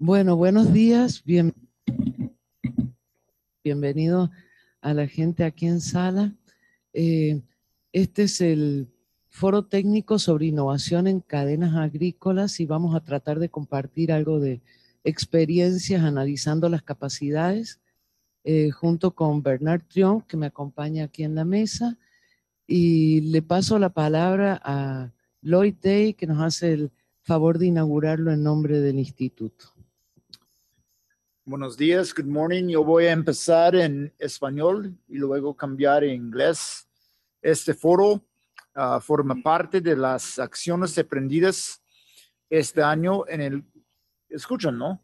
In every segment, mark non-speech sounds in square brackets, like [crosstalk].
Bueno, buenos días, bienvenido a la gente aquí en sala. Eh, este es el foro técnico sobre innovación en cadenas agrícolas y vamos a tratar de compartir algo de experiencias analizando las capacidades eh, junto con Bernard Trion, que me acompaña aquí en la mesa. Y le paso la palabra a Lloyd Day, que nos hace el favor de inaugurarlo en nombre del instituto. Buenos días, good morning. Yo voy a empezar en español y luego cambiar en inglés. Este foro ah, forma parte de las acciones emprendidas este año en el... ¿Escuchan, no?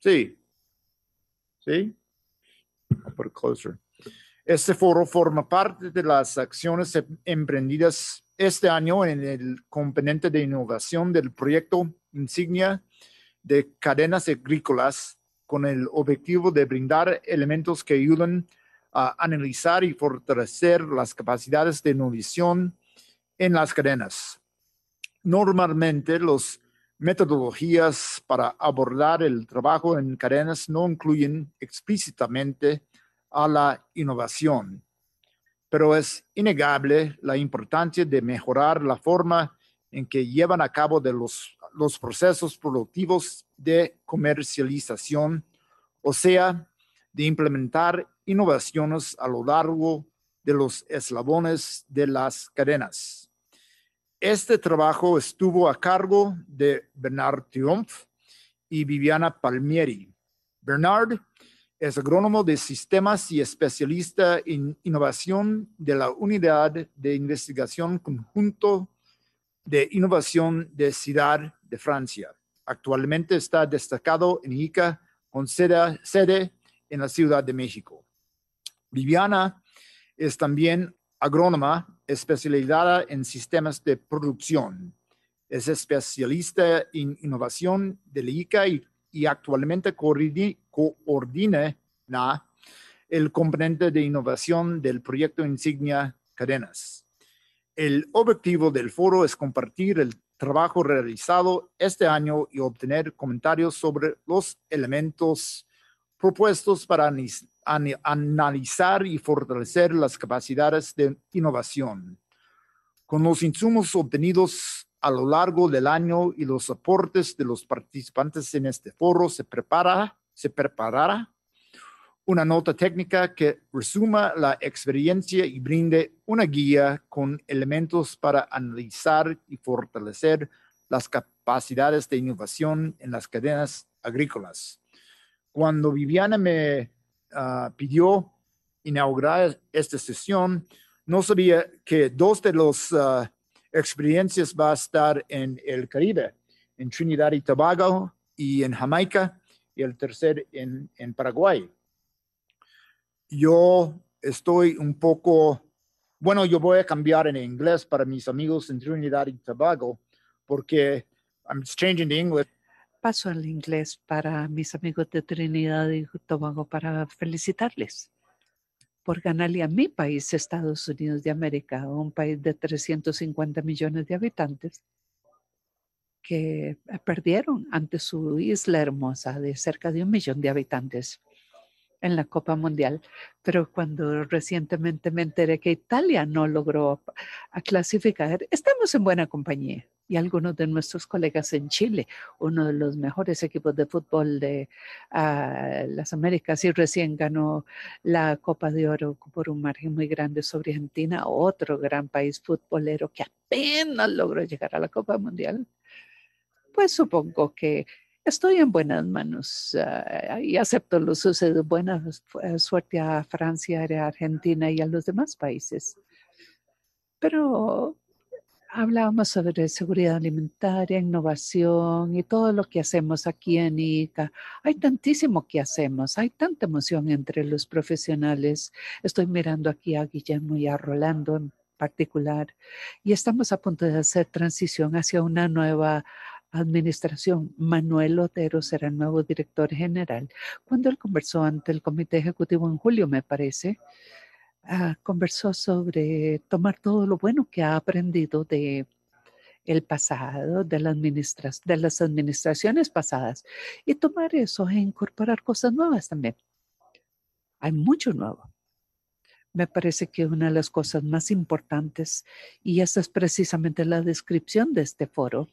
Sí. Sí. put it closer. Este foro forma parte de las acciones em, emprendidas este año en el componente de innovación del proyecto insignia de cadenas agrícolas con el objetivo de brindar elementos que ayuden a analizar y fortalecer las capacidades de innovación en las cadenas. Normalmente, las metodologías para abordar el trabajo en cadenas no incluyen explícitamente a la innovación, pero es innegable la importancia de mejorar la forma en que llevan a cabo de los los procesos productivos de comercialización, o sea, de implementar innovaciones a lo largo de los eslabones de las cadenas. Este trabajo estuvo a cargo de Bernard Triumph y Viviana Palmieri. Bernard es agrónomo de sistemas y especialista en innovación de la Unidad de Investigación Conjunto de Innovación de Ciudad de Francia. Actualmente está destacado en ICA con sede, en la Ciudad de México. Viviana es también agrónoma especializada en sistemas de producción. Es especialista en innovación de la ICA y actualmente coordina el componente de innovación del proyecto insignia Cadenas. El objetivo del foro es compartir el trabajo realizado este año y obtener comentarios sobre los elementos propuestos para analizar y fortalecer las capacidades de innovación. Con los insumos obtenidos a lo largo del año y los aportes de los participantes en este foro, se prepara, se preparará una nota técnica que resuma la experiencia y brinde una guía con elementos para analizar y fortalecer las capacidades de innovación en las cadenas agrícolas. Cuando Viviana me ah, pidió inaugurar esta sesión, no sabía que dos de las ah, experiencias va a estar en el Caribe, en Trinidad y Tobago y en Jamaica, y el tercer en Paraguay yo estoy un poco, bueno, yo voy a cambiar en inglés para mis amigos en Trinidad y Tobago, porque I'm changing the English. Paso al inglés para mis amigos de Trinidad y Tobago para felicitarles por ganarle a mi país, Estados Unidos de América, un país de 350 millones de habitantes, que perdieron ante su isla hermosa de cerca de un millón de habitantes en la Copa Mundial, pero cuando recientemente me enteré que Italia no logró clasificar, estamos en buena compañía. Y algunos de nuestros colegas en Chile, uno de los mejores equipos de fútbol de ah, las Américas, y recién ganó la Copa de Oro por un margen muy grande sobre Argentina, otro gran país futbolero que apenas logró llegar a la Copa Mundial. Pues supongo que estoy en buenas manos ah, y acepto los sucesos. Buena eh, suerte a Francia, a Argentina y a los demás países. Pero hablábamos sobre seguridad alimentaria, innovación y todo lo que hacemos aquí en ICA. Hay tantísimo que hacemos, hay tanta emoción entre los profesionales. Estoy mirando aquí a Guillermo y a Rolando en particular y estamos a punto de hacer transición hacia una nueva administración, Manuel Otero será el nuevo director general. Cuando él conversó ante el comité ejecutivo en julio, me parece, ah, conversó sobre tomar todo lo bueno que ha aprendido de el pasado, de, de las administraciones pasadas y tomar eso e incorporar cosas nuevas también. Hay mucho nuevo me parece que una de las cosas más importantes, y esa es precisamente la descripción de este foro,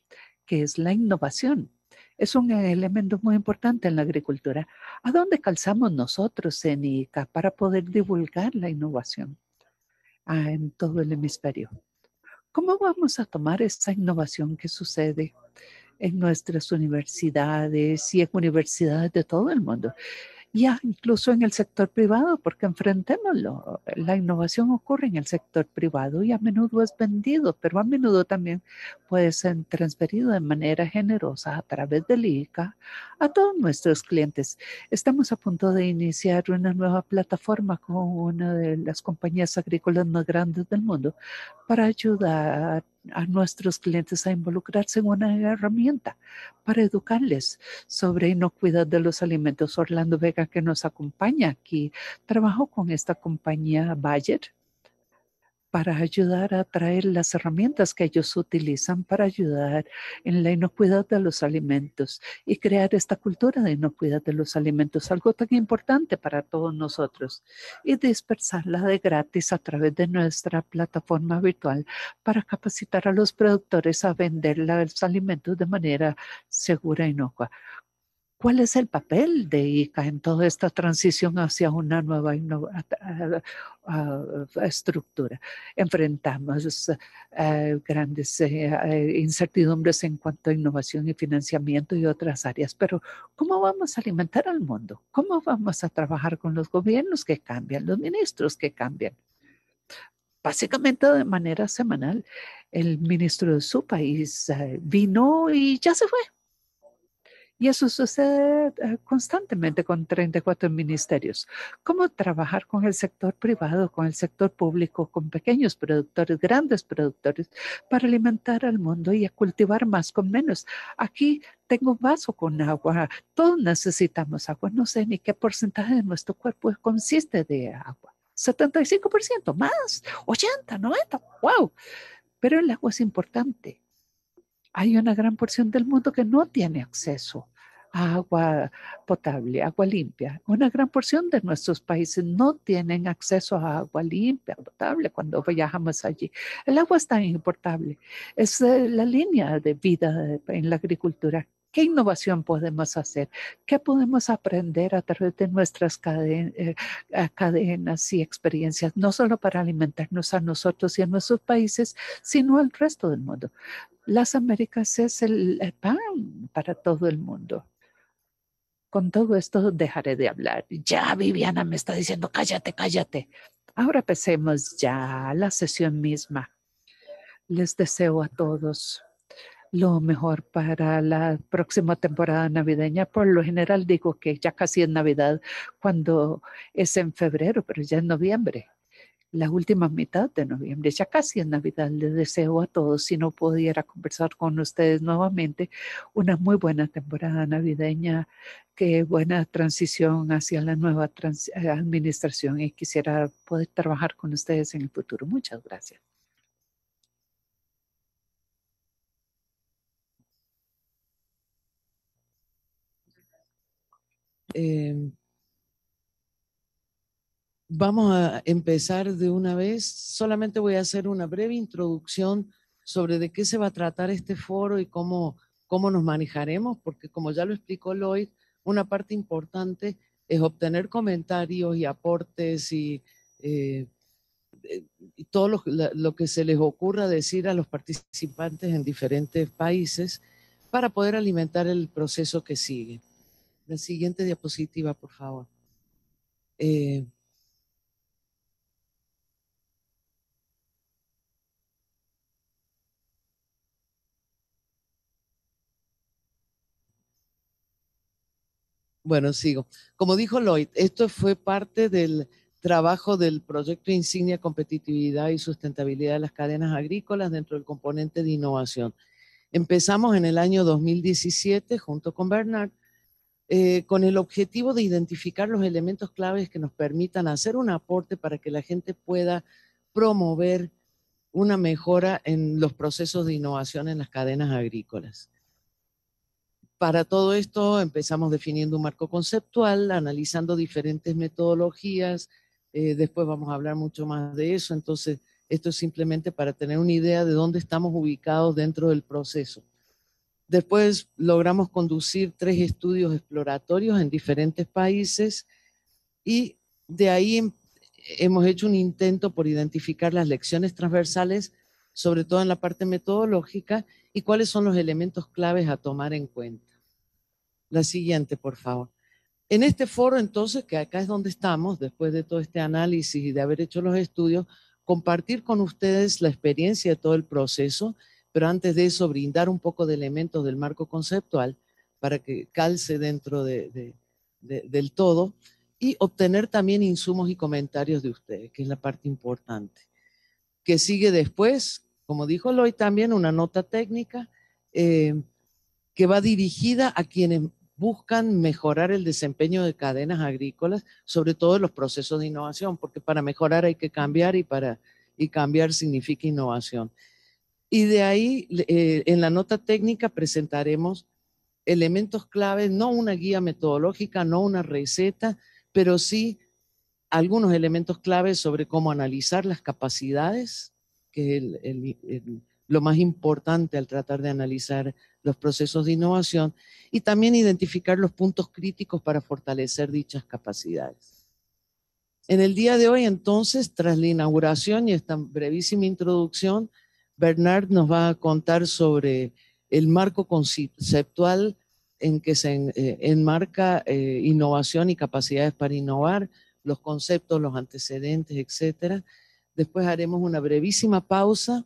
que es la innovación. Es un eh, elemento muy importante en la agricultura. ¿A dónde calzamos nosotros en ICA para poder divulgar la innovación ah, en todo el hemisferio? ¿Cómo vamos a tomar esa innovación que sucede en nuestras universidades y en universidades de todo el mundo? ya incluso en el sector privado, porque enfrentémoslo, la innovación ocurre en el sector privado y a menudo es vendido, pero a menudo también puede ser transferido de manera generosa a través del ICA a todos nuestros clientes. Estamos a punto de iniciar una nueva plataforma con una de las compañías agrícolas más grandes del mundo para ayudar a nuestros clientes a involucrarse en una herramienta para educarles sobre inocuidad de los alimentos. Orlando Vega, que nos acompaña aquí, trabajó con esta compañía Bayer para ayudar a traer las herramientas que ellos utilizan para ayudar en la inocuidad de los alimentos y crear esta cultura de inocuidad de los alimentos, algo tan importante para todos nosotros, y dispersarla de gratis a través de nuestra plataforma virtual para capacitar a los productores a vender los alimentos de manera segura y e inocua cuál es el papel de ICA en toda esta transición hacia una nueva estructura. Enfrentamos eh, grandes eh, incertidumbres en cuanto a innovación y financiamiento y otras áreas, pero ¿cómo vamos a alimentar al mundo? ¿Cómo vamos a trabajar con los gobiernos que cambian, los ministros que cambian? básicamente de manera semanal, el ministro de su país eh, vino y ya se fue. Y eso sucede eh, constantemente con 34 ministerios. ¿Cómo trabajar con el sector privado, con el sector público, con pequeños productores, grandes productores, para alimentar al mundo y a cultivar más con menos? Aquí tengo un vaso con agua. Todos necesitamos agua. No sé ni qué porcentaje de nuestro cuerpo consiste de agua. 75%, más, 80, 90, wow. Pero el agua es importante. Hay una gran porción del mundo que no tiene acceso agua potable, agua limpia. Una gran porción de nuestros países no tienen acceso a agua limpia, potable cuando viajamos allí. El agua es tan importante, es eh, la línea de vida en la agricultura. ¿Qué innovación podemos hacer? ¿Qué podemos aprender a través de nuestras eh, cadenas y experiencias, no solo para alimentarnos a nosotros y a nuestros países, sino al resto del mundo? Las Américas es el pan para todo el mundo. Con todo esto dejaré de hablar. Ya Viviana me está diciendo, cállate, cállate. Ahora empecemos ya la sesión misma. Les deseo a todos lo mejor para la próxima temporada navideña. Por lo general digo que ya casi es Navidad cuando es en febrero, pero ya es noviembre. La últimas mitad de noviembre. Ya casi en Navidad les deseo a todos, si no pudiera conversar con ustedes nuevamente, una muy buena temporada navideña, que buena transición hacia la nueva eh, administración y quisiera poder trabajar con ustedes en el futuro. Muchas gracias. Em, Vamos a empezar de una vez. Solamente voy a hacer una breve introducción sobre de qué se va a tratar este foro y cómo, cómo nos manejaremos, porque como ya lo explicó Lloyd, una parte importante es obtener comentarios y aportes y, eh, todo lo, que se les ocurra decir a los participantes en diferentes países para poder alimentar el proceso que sigue. La siguiente diapositiva, por favor. Eh, Bueno, sigo. Como dijo Lloyd, esto fue parte del trabajo del proyecto Insignia Competitividad y Sustentabilidad de las Cadenas Agrícolas dentro del componente de innovación. Empezamos en el año 2017 junto con Bernard eh, con el objetivo de identificar los elementos claves que nos permitan hacer un aporte para que la gente pueda promover una mejora en los procesos de innovación en las cadenas agrícolas. Para todo esto empezamos definiendo un marco conceptual, analizando diferentes metodologías, eh, después vamos a hablar mucho más de eso, entonces esto es simplemente para tener una idea de dónde estamos ubicados dentro del proceso. Después logramos conducir tres estudios exploratorios en diferentes países y de ahí em, hemos hecho un intento por identificar las lecciones transversales, sobre todo en la parte metodológica, y cuáles son los elementos claves a tomar en cuenta. La siguiente, por favor. En este foro, entonces, que acá es donde estamos, después de todo este análisis y de haber hecho los estudios, compartir con ustedes la experiencia de todo el proceso, pero antes de eso, brindar un poco de elementos del marco conceptual para que calce dentro de, del todo y obtener también insumos y comentarios de ustedes, que es la parte importante. Que sigue después, como dijo Loy también, una nota técnica eh, que va dirigida a quienes buscan mejorar el desempeño de cadenas agrícolas, sobre todo los procesos de innovación, porque para mejorar hay que cambiar y, para, y cambiar significa innovación. Y de ahí, eh, en la nota técnica presentaremos elementos claves, no una guía metodológica, no una receta, pero sí algunos elementos claves sobre cómo analizar las capacidades, que el lo más importante al tratar de analizar los procesos de innovación y también identificar los puntos críticos para fortalecer dichas capacidades. En el día de hoy, entonces, tras la inauguración y esta brevísima introducción, Bernard nos va a contar sobre el marco conceptual en que se eh, enmarca eh, innovación y capacidades para innovar, los conceptos, los antecedentes, etc. Después haremos una brevísima pausa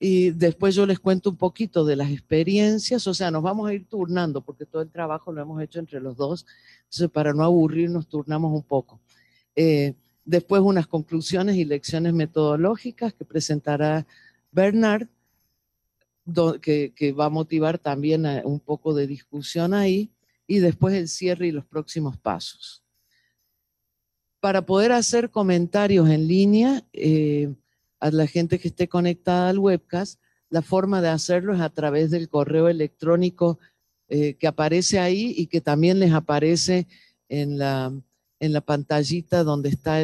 y después yo les cuento un poquito de las experiencias, o sea, nos vamos a ir turnando porque todo el trabajo lo hemos hecho entre los dos, entonces para no aburrir nos turnamos un poco. Eh, después unas conclusiones y lecciones metodológicas que presentará Bernard, que, va a motivar también un poco de discusión ahí, y después el cierre y los próximos pasos. Para poder hacer comentarios en línea, eh, a la gente que esté conectada al webcast, la forma de hacerlo es a través del correo electrónico eh, que aparece ahí y que también les aparece en la, en la pantallita donde está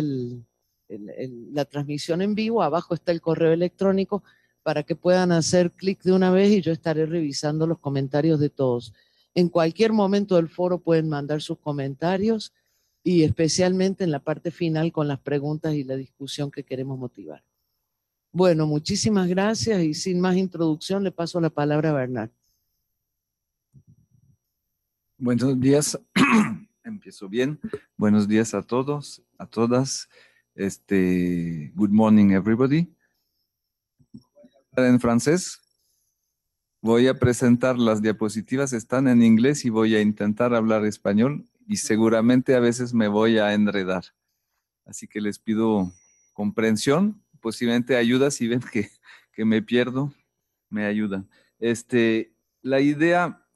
la transmisión en vivo. Abajo está el correo electrónico para que puedan hacer clic de una vez y yo estaré revisando los comentarios de todos. En cualquier momento del foro pueden mandar sus comentarios y especialmente en la parte final con las preguntas y la discusión que queremos motivar. Bueno, muchísimas gracias y sin más introducción le paso la palabra a Bernard. Buenos días, [clears throat] empiezo bien. Buenos días a todos, a todas. Este, good morning everybody. En francés, voy a presentar las diapositivas, están en inglés y voy a intentar hablar español y seguramente a veces me voy a enredar. Así que les pido comprensión posiblemente ayuda, si ven [laughs] que, me pierdo, me ayuda. Este, la idea,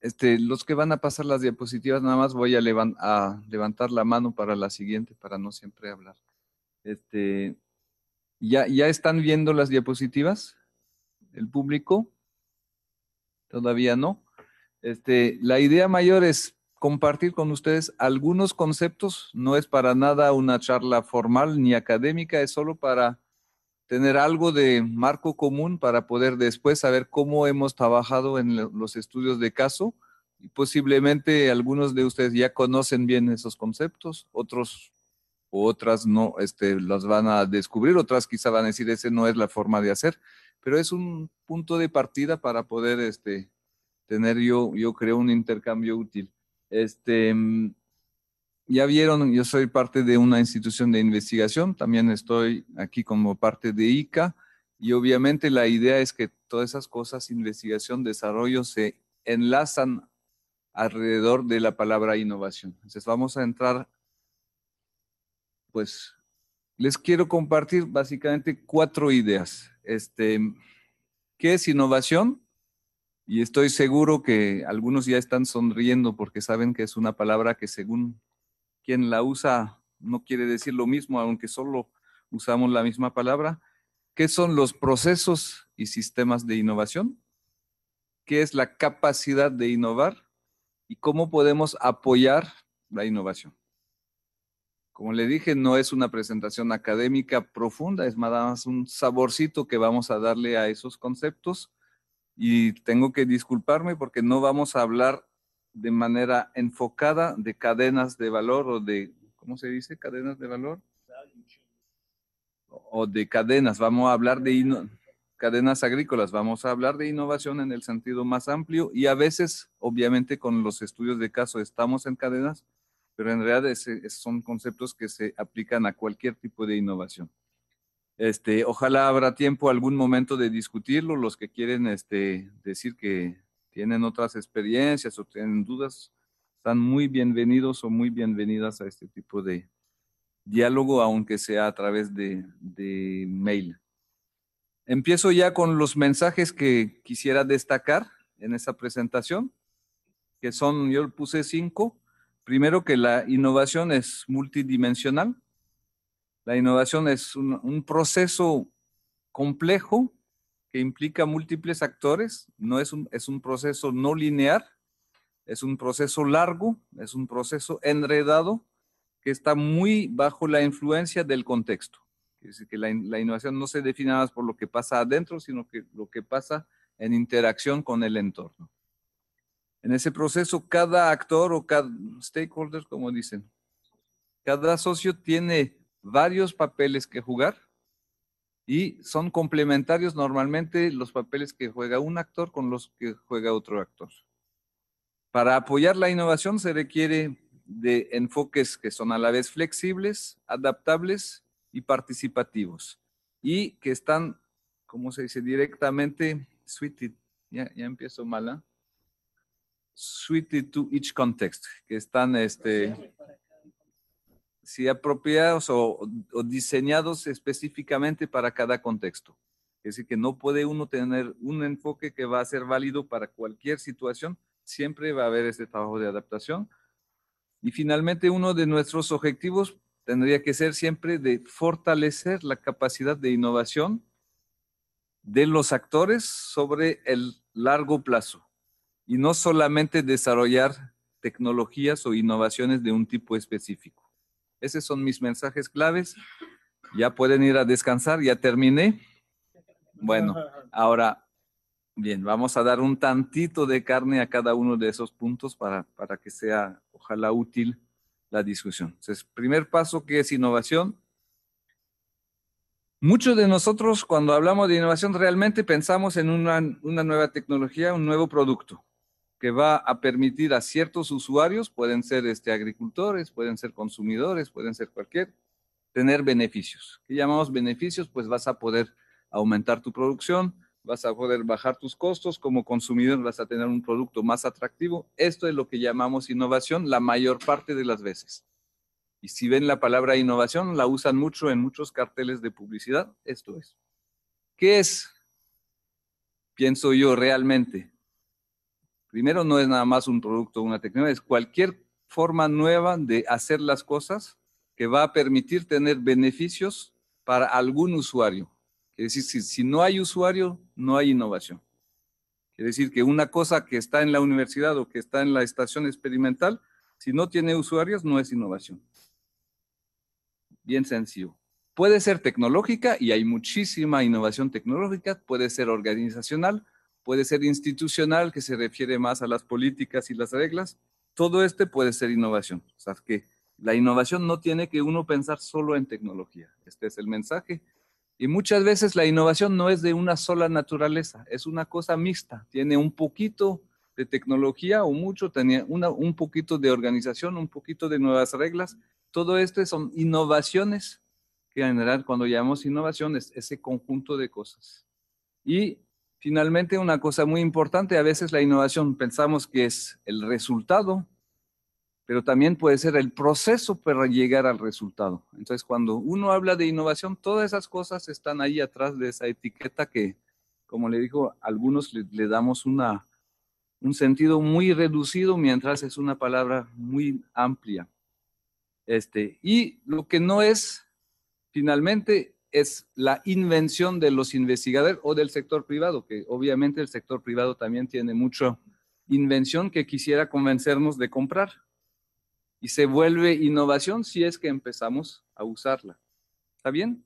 este, los que van a pasar las diapositivas, nada más voy a, a levantar la mano para la siguiente, para no siempre hablar. Este, ¿ya, ¿Ya están viendo las diapositivas? ¿El público? Todavía no. Este, la idea mayor es compartir con ustedes algunos conceptos. No es para nada una charla formal ni académica, es solo para tener algo de marco común para poder después saber cómo hemos trabajado en los estudios de caso y posiblemente algunos de ustedes ya conocen bien esos conceptos, otros o otras no, este, las van a descubrir, otras quizá van a decir, ese no es la forma de hacer, pero es un punto de partida para poder este, tener yo, yo creo, un intercambio útil. Este, mm, ya vieron, yo soy parte de una institución de investigación, también estoy aquí como parte de ICA y obviamente la idea es que todas esas cosas, investigación, desarrollo, se enlazan alrededor de la palabra innovación. Entonces vamos a entrar, pues les quiero compartir básicamente cuatro ideas. Este, ¿Qué es innovación? Y estoy seguro que algunos ya están sonriendo porque saben que es una palabra que según quien la usa no quiere decir lo mismo, aunque solo usamos la misma palabra. ¿Qué son los procesos y sistemas de innovación? ¿Qué es la capacidad de innovar? ¿Y cómo podemos apoyar la innovación? Como le dije, no es una presentación académica profunda, es más un saborcito que vamos a darle a esos conceptos. Y tengo que disculparme porque no vamos a hablar de manera enfocada de cadenas de valor o de, ¿cómo se dice? Cadenas de valor. O de cadenas, vamos a hablar de cadenas agrícolas, vamos a hablar de innovación en el sentido más amplio y a veces, obviamente, con los estudios de caso estamos en cadenas, pero en realidad son conceptos que se aplican a cualquier tipo de innovación. Este, ojalá habrá tiempo algún momento de discutirlo, los que quieren este, decir que tienen otras experiencias o tienen dudas, están muy bienvenidos o muy bienvenidas a este tipo de diálogo, aunque sea a través de, de mail. Empiezo ya con los mensajes que quisiera destacar en esta presentación, que son, yo puse cinco. Primero que la innovación es multidimensional. La innovación es un, un proceso complejo que implica múltiples actores, no es un, es un proceso no lineal, es un proceso largo, es un proceso enredado que está muy bajo la influencia del contexto. Es decir, que la, la innovación no se define más por lo que pasa adentro, sino que lo que pasa en interacción con el entorno. En ese proceso, cada actor o cada stakeholder, como dicen, cada socio tiene varios papeles que jugar y son complementarios normalmente los papeles que juega un actor con los que juega otro actor. Para apoyar la innovación se requiere de enfoques que son a la vez flexibles, adaptables y participativos y que están, como se dice directamente, suited, ya, empiezo mala, ¿ah? suited to each context, que están este, si apropiados o, diseñados específicamente para cada contexto. Es decir, que no puede uno tener un enfoque que va a ser válido para cualquier situación, siempre va a haber ese trabajo de adaptación. Y finalmente, uno de nuestros objetivos tendría que ser siempre de fortalecer la capacidad de innovación de los actores sobre el largo plazo y no solamente desarrollar tecnologías o innovaciones de un tipo específico. Esos son mis mensajes claves. Ya pueden ir a descansar, ya terminé. Bueno, [laughs] ahora, bien, vamos a dar un tantito de carne a cada uno de esos puntos para, que sea, ojalá, útil la discusión. Entonces, primer paso que es innovación. Muchos de nosotros cuando hablamos de innovación realmente pensamos en una nueva tecnología, un nuevo producto que va a permitir a ciertos usuarios, pueden ser este, agricultores, pueden ser consumidores, pueden ser cualquier, tener beneficios. ¿Qué llamamos beneficios? Pues vas a poder aumentar tu producción, vas a poder bajar tus costos, como consumidor vas a tener un producto más atractivo. Esto es lo que llamamos innovación la mayor parte de las veces. Y si ven la palabra innovación, la usan mucho en muchos carteles de publicidad. Esto es. ¿Qué es? Pienso yo realmente Primero, no es nada más un producto, una tecnología, es cualquier forma nueva de hacer las cosas que va a permitir tener beneficios para algún usuario. Es decir, si, no hay usuario, no hay innovación. Es decir, que una cosa que está en la universidad o que está en la estación experimental, si no tiene usuarios, no es innovación. Bien sencillo. Puede ser tecnológica y hay muchísima innovación tecnológica, puede ser organizacional, puede ser institucional, que se refiere más a las políticas y las reglas. Todo este puede ser innovación. O sea, que la innovación no tiene que uno pensar solo en tecnología. Este es el mensaje. Y muchas veces la innovación no es de una sola naturaleza, es una cosa mixta. Tiene un poquito de tecnología o mucho, tenía una, un poquito de organización, un poquito de nuevas reglas. Todo esto son innovaciones que en general cuando llamamos innovaciones, ese conjunto de cosas. Y Finalmente, una cosa muy importante, a veces la innovación pensamos que es el resultado, pero también puede ser el proceso para llegar al resultado. Entonces, cuando uno habla de innovación, todas esas cosas están ahí atrás de esa etiqueta que, como le digo, algunos le, damos una, un sentido muy reducido, mientras es una palabra muy amplia. Este, y lo que no es, finalmente, es la invención de los investigadores o del sector privado, que obviamente el sector privado también tiene mucha invención que quisiera convencernos de comprar. Y se vuelve innovación si es que empezamos a usarla. ¿Está bien?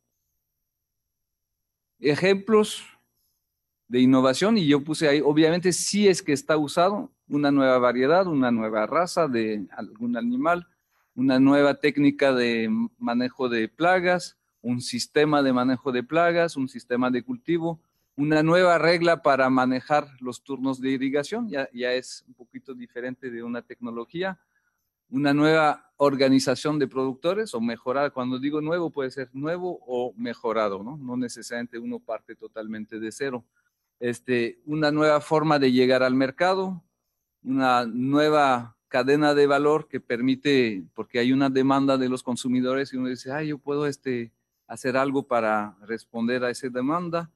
Ejemplos de innovación, y yo puse ahí, obviamente, si es que está usado una nueva variedad, una nueva raza de algún animal, una nueva técnica de manejo de plagas, un sistema de manejo de plagas, un sistema de cultivo, una nueva regla para manejar los turnos de irrigación, ya, es un poquito diferente de una tecnología, una nueva organización de productores o mejorar. Cuando digo nuevo, puede ser nuevo o mejorado, ¿no? No necesariamente uno parte totalmente de cero. Este, una nueva forma de llegar al mercado, una nueva cadena de valor que permite, porque hay una demanda de los consumidores y uno dice, ay, yo puedo este, hacer algo para responder a esa demanda.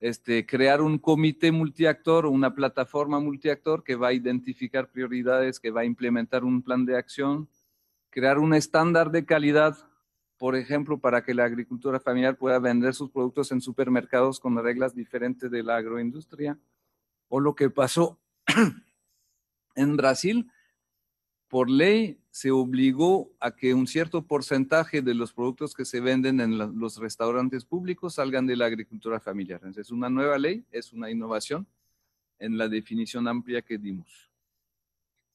Este, crear un comité multiactor, o una plataforma multiactor que va a identificar prioridades, que va a implementar un plan de acción, crear un estándar de calidad, por ejemplo, para que la agricultura familiar pueda vender sus productos en supermercados con reglas diferentes de la agroindustria, o lo que pasó [clears throat] en Brasil, por ley se obligó a que un cierto porcentaje de los productos que se venden en los restaurantes públicos salgan de la agricultura familiar. Entonces, es una nueva ley, es una innovación en la definición amplia que dimos.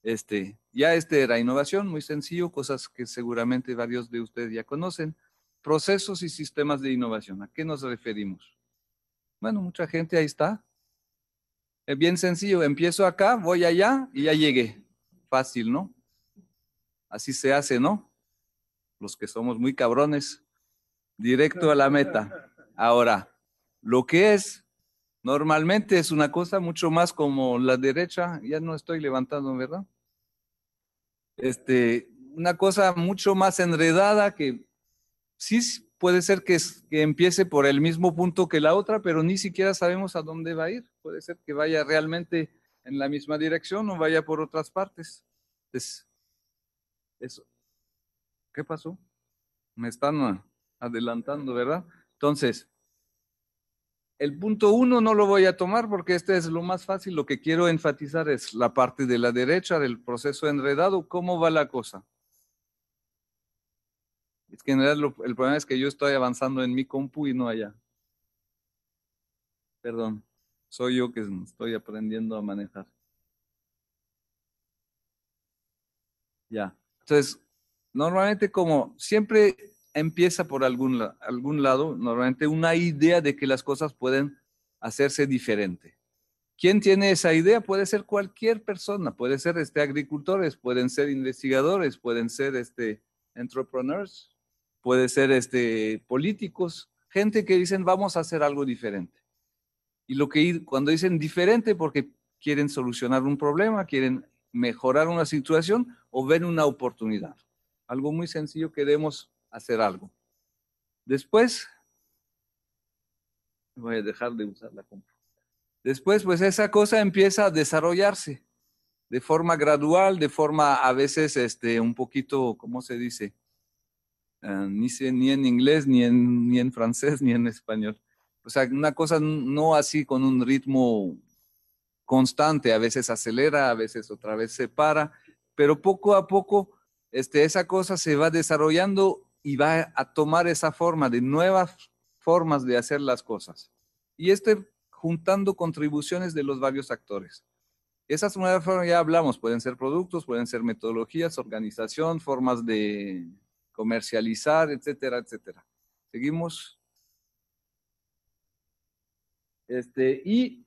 Este, ya este era innovación, muy sencillo, cosas que seguramente varios de ustedes ya conocen. Procesos y sistemas de innovación, ¿a qué nos referimos? Bueno, mucha gente ahí está. Es bien sencillo, empiezo acá, voy allá y ya llegué. Fácil, ¿no? Así se hace, ¿no? Los que somos muy cabrones, directo a la meta. [laughs] Ahora, lo que es normalmente es una cosa mucho más como la derecha, ya no estoy levantando, ¿verdad? Este, una cosa mucho más enredada que sí puede ser que, empiece por el mismo punto que la otra, pero ni siquiera sabemos a dónde va a ir. Puede ser que vaya realmente en la misma dirección o vaya por otras partes. Entonces, eso. ¿Qué pasó? Me están ah, adelantando, ¿verdad? Entonces, el punto uno no lo voy a tomar porque este es lo más fácil. Lo que quiero enfatizar es la parte de la derecha del proceso enredado. ¿Cómo va la cosa? Es que en realidad el problema es que yo estoy avanzando en mi compu y no allá. Perdón, soy yo que estoy aprendiendo a manejar. Ya. Entonces, normalmente como siempre empieza por algún, algún lado, normalmente una idea de que las cosas pueden hacerse diferente. ¿Quién tiene esa idea? Puede ser cualquier persona, puede ser este, agricultores, pueden ser investigadores, pueden ser este, entrepreneurs, puede ser este, políticos, gente que dicen vamos a hacer algo diferente. Y lo que cuando dicen diferente porque quieren solucionar un problema, quieren mejorar una situación o ver una oportunidad. Algo muy sencillo, queremos hacer algo. Después, voy a dejar de usar la compra. Después, pues esa cosa empieza a desarrollarse de forma gradual, de forma a veces este, un poquito, ¿cómo se dice? Ah, ni, ni en inglés, ni en, ni en francés, ni en español. O sea, una cosa no así con un ritmo constante, a veces acelera, a veces otra vez se para, pero poco a poco este, esa cosa se va desarrollando y va a tomar esa forma de nuevas formas de hacer las cosas. Y este juntando contribuciones de los varios actores. Esas nuevas formas ya hablamos, pueden ser productos, pueden ser metodologías, organización, formas de comercializar, etcétera, etcétera. Seguimos. Este, y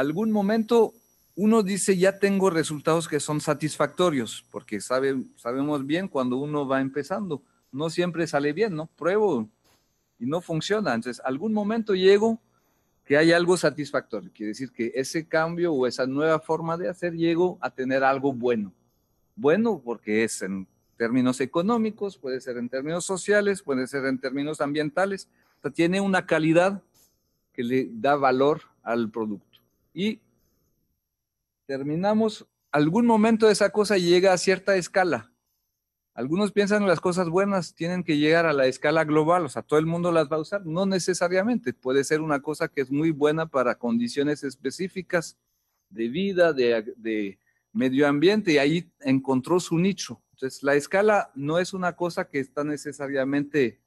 algún momento uno dice, ya tengo resultados que son satisfactorios, porque sabemos bien cuando uno va empezando, no siempre sale bien, ¿no? Pruebo y no funciona. Entonces, algún momento llego que hay algo satisfactorio, quiere decir que ese cambio o esa nueva forma de hacer llego a tener algo bueno. Bueno porque es en términos económicos, puede ser en términos sociales, puede ser en términos ambientales, o sea, tiene una calidad que le da valor al producto y terminamos. Algún momento esa cosa llega a cierta escala. Algunos piensan que las cosas buenas tienen que llegar a la escala global, o sea, todo el mundo las va a usar. No necesariamente, puede ser una cosa que es muy buena para condiciones específicas de vida, de, de medio ambiente, y ahí encontró su nicho. Entonces, la escala no es una cosa que está necesariamente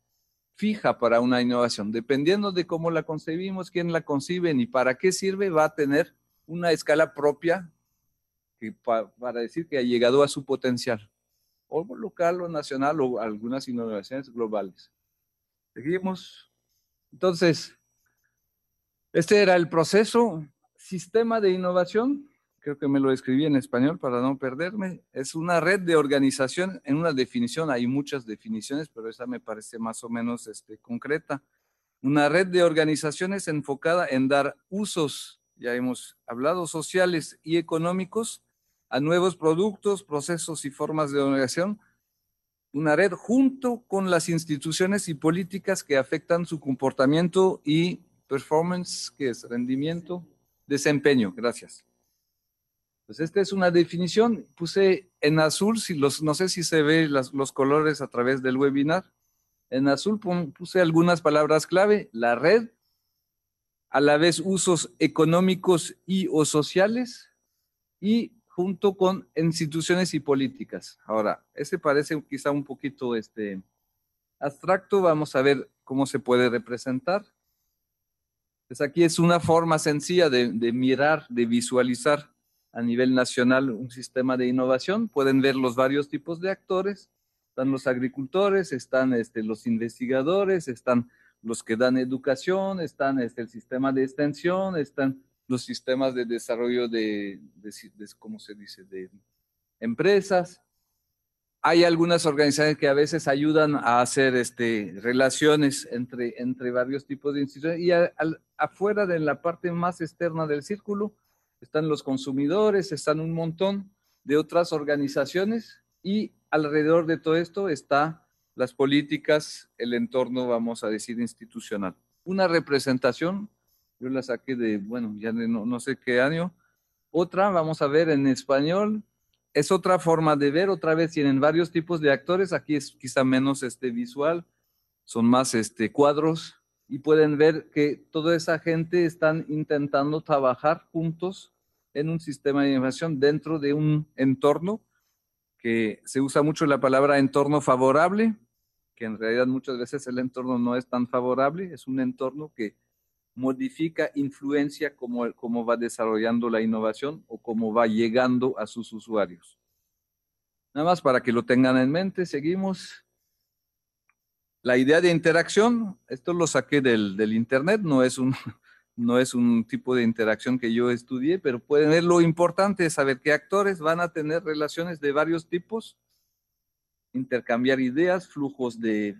fija para una innovación. Dependiendo de cómo la concebimos, quién la concibe y para qué sirve, va a tener una escala propia para decir que ha llegado a su potencial, o local o nacional o algunas innovaciones globales. Seguimos. Entonces, este era el proceso, sistema de innovación, creo que me lo escribí en español para no perderme, es una red de organización en una definición, hay muchas definiciones, pero esa me parece más o menos este, concreta. Una red de organizaciones enfocada en dar usos, ya hemos hablado, sociales y económicos a nuevos productos, procesos y formas de organización. Una red junto con las instituciones y políticas que afectan su comportamiento y performance, que es rendimiento, desempeño. Gracias. Pues esta es una definición. Puse en azul, si los, no sé si se ven los colores a través del webinar. En azul puse algunas palabras clave, la red, a la vez usos económicos y o sociales, y junto con instituciones y políticas. Ahora, ese parece quizá un poquito este, abstracto, vamos a ver cómo se puede representar. Pues aquí es una forma sencilla de mirar, de visualizar a nivel nacional un sistema de innovación. Pueden ver los varios tipos de actores. Están los agricultores, están este, los investigadores, están los que dan educación, están este, el sistema de extensión, están los sistemas de desarrollo de, de, se dice?, de empresas. Hay algunas organizaciones que a veces ayudan a hacer este, relaciones entre, entre varios tipos de instituciones y afuera de la parte más externa del círculo están los consumidores, están un montón de otras organizaciones y alrededor de todo esto está las políticas, el entorno, vamos a decir, institucional. Una representación, yo la saqué de, bueno, ya no, sé qué año. Otra, vamos a ver en español, es otra forma de ver, otra vez tienen varios tipos de actores, aquí es quizá menos este visual, son más este cuadros, y pueden ver que toda esa gente están intentando trabajar juntos en un sistema de innovación dentro de un entorno que se usa mucho la palabra entorno favorable, que en realidad muchas veces el entorno no es tan favorable, es un entorno que modifica, influencia como cómo va desarrollando la innovación o cómo va llegando a sus usuarios. Nada más para que lo tengan en mente, seguimos. La idea de interacción, esto lo saqué del, Internet, no es, un, [laughs] no es un tipo de interacción que yo estudié, pero puede ver lo importante, saber qué actores van a tener relaciones de varios tipos, intercambiar ideas, flujos de,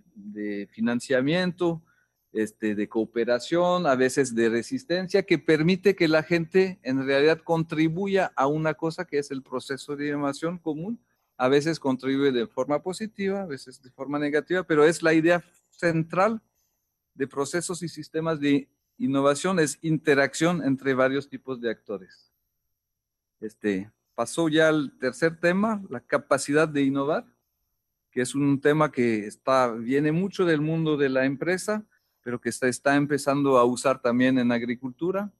financiamiento, este, de cooperación, a veces de resistencia, que permite que la gente en realidad contribuya a una cosa que es el proceso de innovación común a veces contribuye de forma positiva, a veces de forma negativa, pero es la idea central de procesos y sistemas de innovación, es interacción entre varios tipos de actores. Este, pasó ya al tercer tema, la capacidad de innovar, que es un tema que está, viene mucho del mundo de la empresa, pero que está está empezando a usar también en agricultura.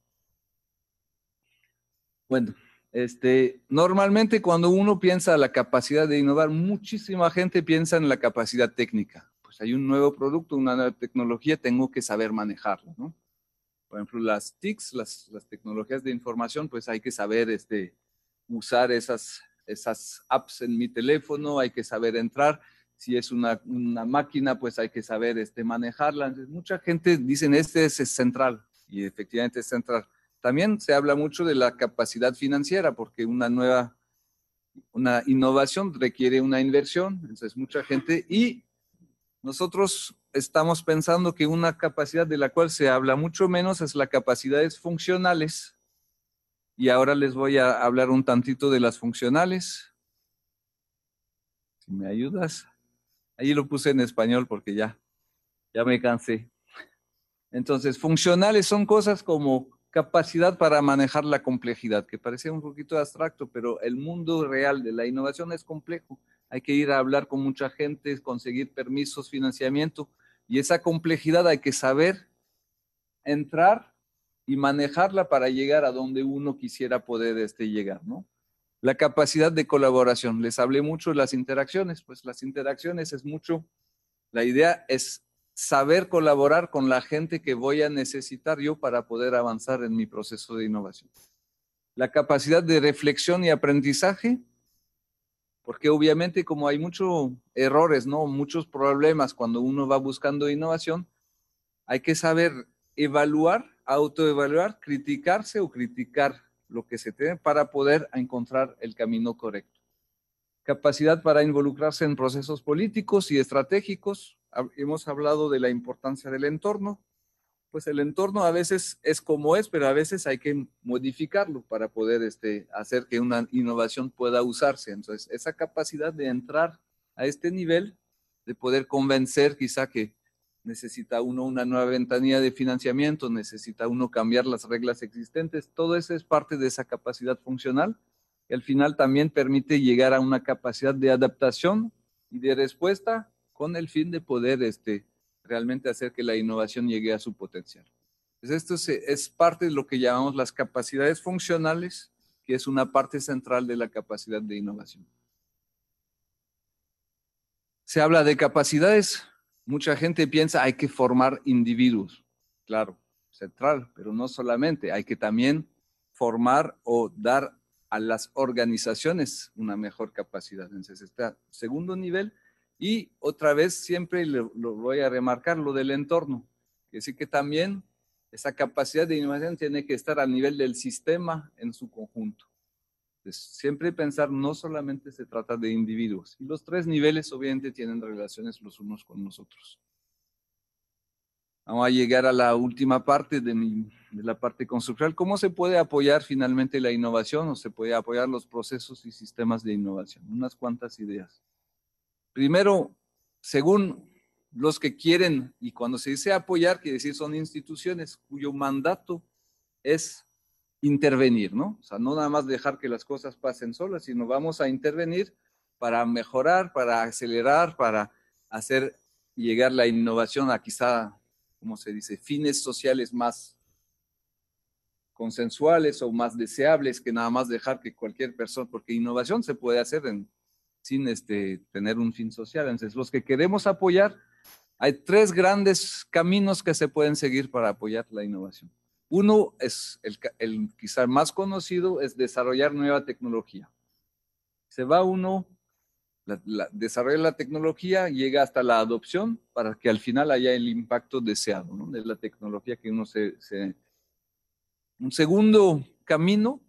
Bueno, este, normalmente cuando uno piensa la capacidad de innovar, muchísima gente piensa en la capacidad técnica. Pues hay un nuevo producto, una nueva tecnología, tengo que saber manejarlo, ¿no? Por ejemplo, las TICs, las, tecnologías de información, pues hay que saber este, usar esas, esas apps en mi teléfono, hay que saber entrar. Si es una, máquina, pues hay que saber este, manejarla. mucha gente dice, este es central, y efectivamente es central. También se habla mucho de la capacidad financiera, porque una nueva, una innovación requiere una inversión, entonces mucha gente, y nosotros estamos pensando que una capacidad de la cual se habla mucho menos es la capacidades funcionales, y ahora les voy a hablar un tantito de las funcionales. Si me ayudas. Ahí lo puse en español porque ya, ya me cansé. Entonces, funcionales son cosas como capacidad para manejar la complejidad, que parece un poquito abstracto, pero el mundo real de la innovación es complejo. Hay que ir a hablar con mucha gente, conseguir permisos, financiamiento, y esa complejidad hay que saber entrar y manejarla para llegar a donde uno quisiera poder este, llegar, ¿no? La capacidad de colaboración. Les hablé mucho de las interacciones, pues las interacciones es mucho, la idea es saber colaborar con la gente que voy a necesitar yo para poder avanzar en mi proceso de innovación. La capacidad de reflexión y aprendizaje, porque obviamente como hay muchos errores, ¿no? muchos problemas cuando uno va buscando innovación, hay que saber evaluar, autoevaluar, criticarse o criticar lo que se tiene para poder encontrar el camino correcto. Capacidad para involucrarse en procesos políticos y estratégicos, hemos hablado de la importancia del entorno. Pues el entorno a veces es como es, pero a veces hay que modificarlo para poder este, hacer que una innovación pueda usarse. Entonces, esa capacidad de entrar a este nivel, de poder convencer quizá que necesita uno una nueva ventanilla de financiamiento, necesita uno cambiar las reglas existentes, todo eso es parte de esa capacidad funcional que al final también permite llegar a una capacidad de adaptación y de respuesta con el fin de poder este, realmente hacer que la innovación llegue a su potencial. Pues esto es, parte de lo que llamamos las capacidades funcionales, que es una parte central de la capacidad de innovación. Se habla de capacidades, mucha gente piensa hay que formar individuos, claro, central, pero no solamente, hay que también formar o dar a las organizaciones una mejor capacidad. Entonces, este segundo nivel y otra vez, siempre lo, voy a remarcar, lo del entorno. Es decir, que también esa capacidad de innovación tiene que estar a nivel del sistema en su conjunto. siempre pensar, no solamente se trata de individuos. Y los tres niveles obviamente tienen relaciones los unos con los otros. Vamos a llegar a la última parte de, de la parte conceptual. ¿Cómo se puede apoyar finalmente la innovación o se puede apoyar los procesos y sistemas de innovación? Unas cuantas ideas primero, según los que quieren, y cuando se dice apoyar, quiere decir son instituciones cuyo mandato es intervenir, ¿no? O sea, no nada más dejar que las cosas pasen solas, sino vamos a intervenir para mejorar, para acelerar, para hacer llegar la innovación a quizá, como se dice, fines sociales más consensuales o más deseables que nada más dejar que cualquier persona, porque innovación se puede hacer en sin este, tener un fin social. Entonces, los que queremos apoyar, hay tres grandes caminos que se pueden seguir para apoyar la innovación. Uno es el, el quizá más conocido, es desarrollar nueva tecnología. Se va uno, la, desarrolla la tecnología, llega hasta la adopción para que al final haya el impacto deseado ¿no? de la tecnología que uno se, se... Un segundo camino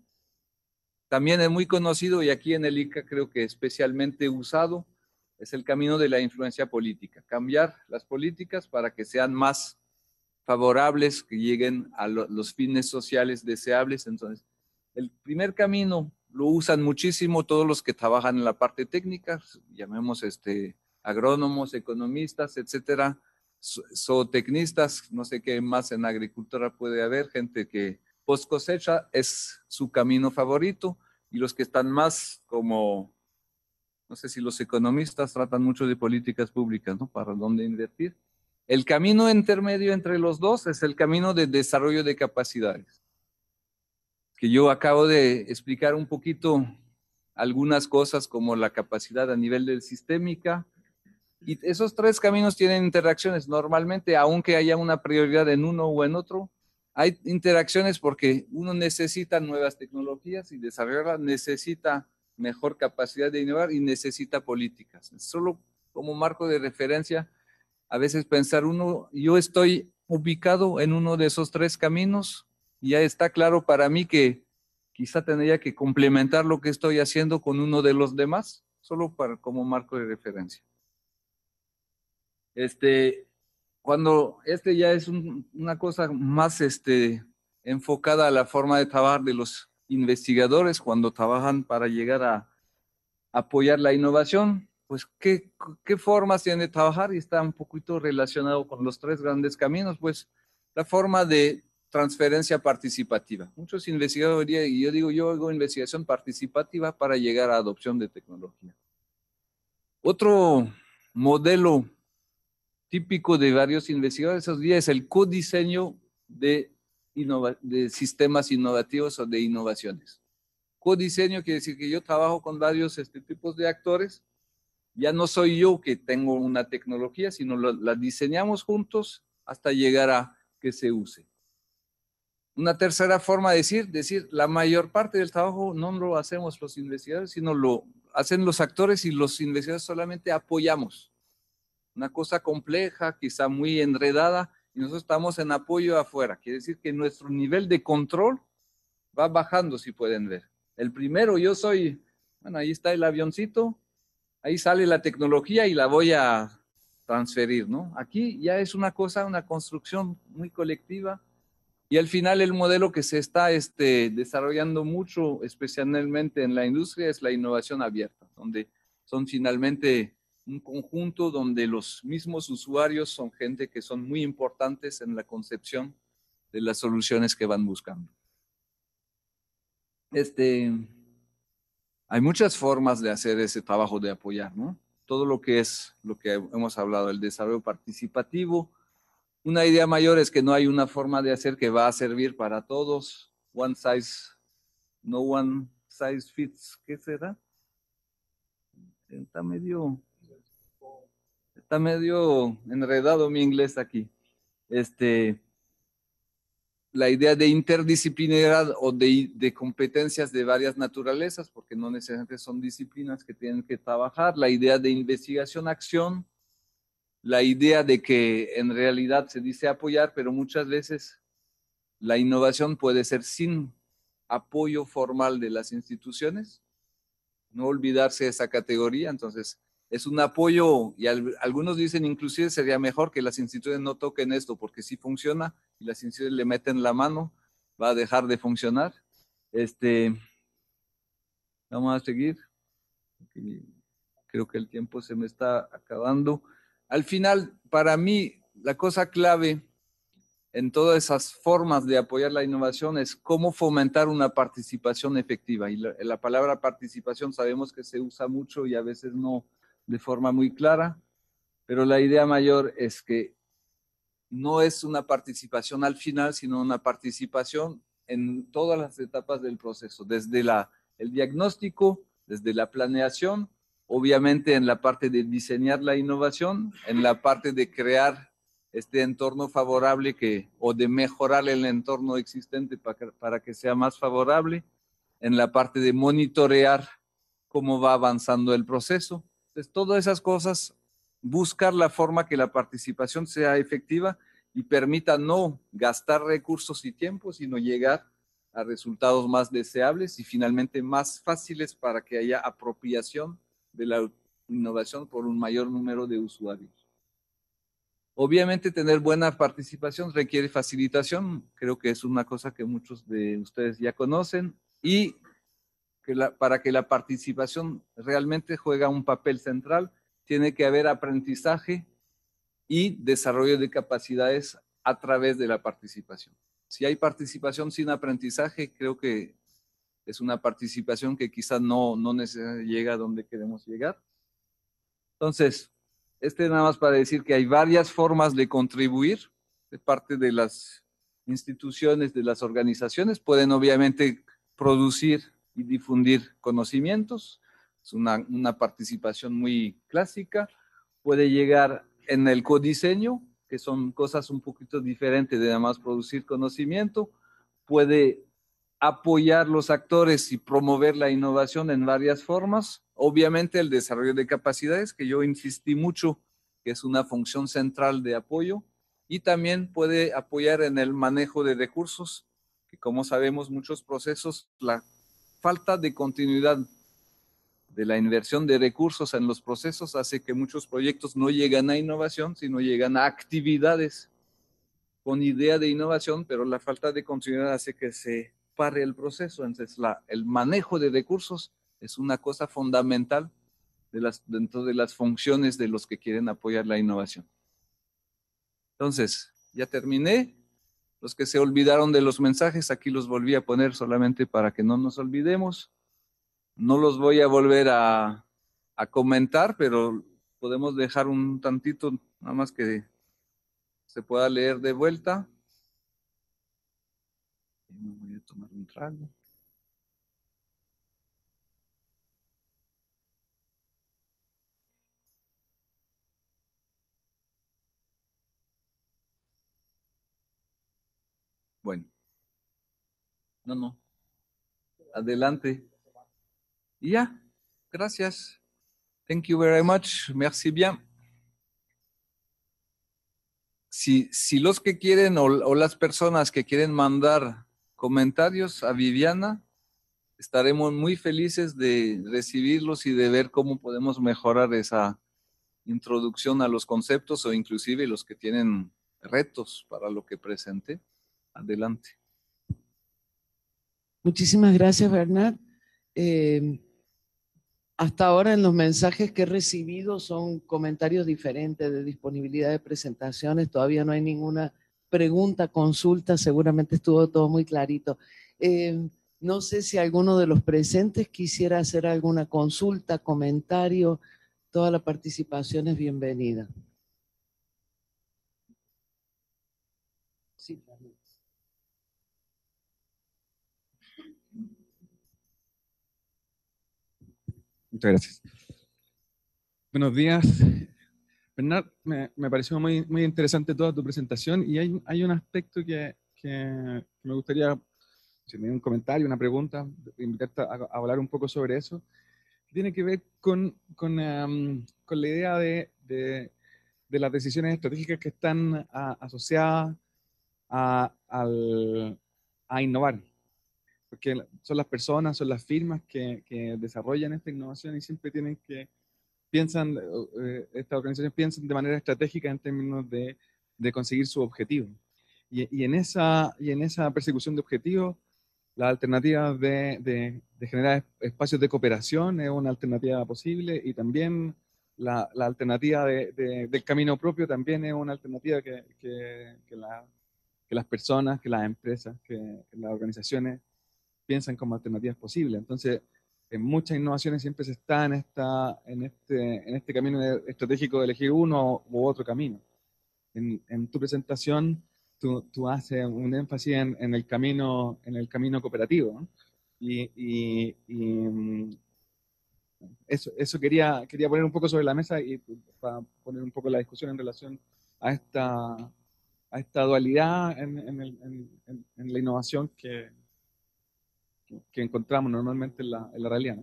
también es muy conocido y aquí en el ICA creo que especialmente usado es el camino de la influencia política, cambiar las políticas para que sean más favorables, que lleguen a los fines sociales deseables. Entonces, el primer camino lo usan muchísimo todos los que trabajan en la parte técnica, llamemos este, agrónomos, economistas, etcétera, zootecnistas, no sé qué más en agricultura puede haber, gente que post cosecha es su camino favorito y los que están más como, no sé si los economistas tratan mucho de políticas públicas, ¿no? Para dónde invertir. El camino intermedio entre los dos es el camino de desarrollo de capacidades, que yo acabo de explicar un poquito algunas cosas como la capacidad a nivel del sistémica. Y esos tres caminos tienen interacciones normalmente, aunque haya una prioridad en uno o en otro, hay interacciones porque uno necesita nuevas tecnologías y desarrollarlas, necesita mejor capacidad de innovar y necesita políticas. Solo como marco de referencia, a veces pensar uno, yo estoy ubicado en uno de esos tres caminos, y ya está claro para mí que quizá tendría que complementar lo que estoy haciendo con uno de los demás, solo para, como marco de referencia. Este, cuando este ya es una cosa más este, enfocada a la forma de trabajar de los investigadores cuando trabajan para llegar a apoyar la innovación, pues qué, qué formas tienen de trabajar y está un poquito relacionado con los tres grandes caminos, pues la forma de transferencia participativa. Muchos investigadores dirían, y yo digo, yo hago investigación participativa para llegar a adopción de tecnología. Otro modelo típico de varios investigadores esos días es el codiseño de, de sistemas innovativos o de innovaciones. Codiseño quiere decir que yo trabajo con varios este, tipos de actores. Ya no soy yo que tengo una tecnología, sino la diseñamos juntos hasta llegar a que se use. Una tercera forma de decir, decir, la mayor parte del trabajo no lo hacemos los investigadores, sino lo hacen los actores y los investigadores solamente apoyamos una cosa compleja, quizá muy enredada, y nosotros estamos en apoyo afuera. Quiere decir que nuestro nivel de control va bajando, si pueden ver. El primero, yo soy, bueno, ahí está el avioncito, ahí sale la tecnología y la voy a transferir, ¿no? Aquí ya es una cosa, una construcción muy colectiva. Y al final el modelo que se está este, desarrollando mucho, especialmente en la industria, es la innovación abierta, donde son finalmente un conjunto donde los mismos usuarios son gente que son muy importantes en la concepción de las soluciones que van buscando. Este, hay muchas formas de hacer ese trabajo de apoyar, ¿no? Todo lo que es lo que hemos hablado, el desarrollo participativo. Una idea mayor es que no hay una forma de hacer que va a servir para todos. One size, no one size fits, ¿qué será? Está medio está medio enredado mi inglés aquí. Este, la idea de interdisciplinaridad o de, de, competencias de varias naturalezas, porque no necesariamente son disciplinas que tienen que trabajar, la idea de investigación-acción, la idea de que en realidad se dice apoyar, pero muchas veces la innovación puede ser sin apoyo formal de las instituciones. No olvidarse de esa categoría, entonces es un apoyo y algunos dicen inclusive sería mejor que las instituciones no toquen esto porque si funciona y las instituciones le meten la mano, va a dejar de funcionar. Este, vamos a seguir. Creo que el tiempo se me está acabando. Al final, para mí, la cosa clave en todas esas formas de apoyar la innovación es cómo fomentar una participación efectiva. Y la palabra participación sabemos que se usa mucho y a veces no, de forma muy clara, pero la idea mayor es que no es una participación al final, sino una participación en todas las etapas del proceso, desde la, el diagnóstico, desde la planeación, obviamente en la parte de diseñar la innovación, en la parte de crear este entorno favorable que, o de mejorar el entorno existente para para que sea más favorable, en la parte de monitorear cómo va avanzando el proceso entonces, todas esas cosas, buscar la forma que la participación sea efectiva y permita no gastar recursos y tiempo, sino llegar a resultados más deseables y finalmente más fáciles para que haya apropiación de la innovación por un mayor número de usuarios. Obviamente tener buena participación requiere facilitación, creo que es una cosa que muchos de ustedes ya conocen, y para que la participación realmente juega un papel central, tiene que haber aprendizaje y desarrollo de capacidades a través de la participación. Si hay participación sin aprendizaje, creo que es una participación que quizás no, no llega a donde queremos llegar. Entonces, este nada más para decir que hay varias formas de contribuir de parte de las instituciones, de las organizaciones. Pueden obviamente producir y difundir conocimientos. Es una, una participación muy clásica. Puede llegar en el codiseño, que son cosas un poquito diferentes de además producir conocimiento. Puede apoyar los actores y promover la innovación en varias formas. Obviamente el desarrollo de capacidades, que yo insistí mucho, que es una función central de apoyo. Y también puede apoyar en el manejo de recursos, que como sabemos muchos procesos, la falta de continuidad de la inversión de recursos en los procesos hace que muchos proyectos no lleguen a innovación, sino llegan a actividades con idea de innovación, pero la falta de continuidad hace que se pare el proceso. Entonces, la, el manejo de recursos es una cosa fundamental de las, dentro de las funciones de los que quieren apoyar la innovación. Entonces, ya terminé. Los que se olvidaron de los mensajes, aquí los volví a poner solamente para que no nos olvidemos. No los voy a volver a, a comentar, pero podemos dejar un tantito, nada más que se pueda leer de vuelta. Voy a tomar un trago. Bueno. No, no. Adelante. Y ya. Gracias. Thank you very much. Merci bien. Si, si los que quieren o, las personas que quieren mandar comentarios a Viviana, estaremos muy felices de recibirlos y de ver cómo podemos mejorar esa introducción a los conceptos o inclusive los que tienen retos para lo que presenté. Adelante. Muchísimas gracias, Bernard. Eh, hasta ahora en los mensajes que he recibido son comentarios diferentes de disponibilidad de presentaciones. Todavía no hay ninguna pregunta, consulta. Seguramente estuvo todo muy clarito. Eh, no sé si alguno de los presentes quisiera hacer alguna consulta, comentario. Toda la participación es bienvenida. Muchas gracias. Buenos días. Bernard, me, pareció muy, muy interesante toda tu presentación y hay, un aspecto que, me gustaría, si un comentario, una pregunta, invitarte a, hablar un poco sobre eso, tiene que ver con, em, la idea de, de, las decisiones estratégicas que están ah, asociadas a, al, a innovar, que son las personas, son las firmas que, desarrollan esta innovación y siempre tienen que, piensan, eh, eh, estas organizaciones piensan de manera estratégica en términos de, conseguir su objetivo. Y, en esa, y en esa persecución de objetivos, la alternativa de, generar espacios de cooperación es una alternativa posible y también la, alternativa del camino propio también es una alternativa que, que las personas, que las empresas, que las organizaciones piensan como alternativas posibles. Entonces, en eh, muchas innovaciones siempre se está en, esta, en, este, en este camino estratégico de elegir uno u otro camino. En, tu presentación, tú, tú, haces un énfasis en, el, camino, en el camino cooperativo. Y, mm, eso, eso quería, quería poner un poco sobre la mesa y para poner un poco la discusión en relación a esta, a esta dualidad en, en, en la innovación que, que encontramos normalmente en la, realidad.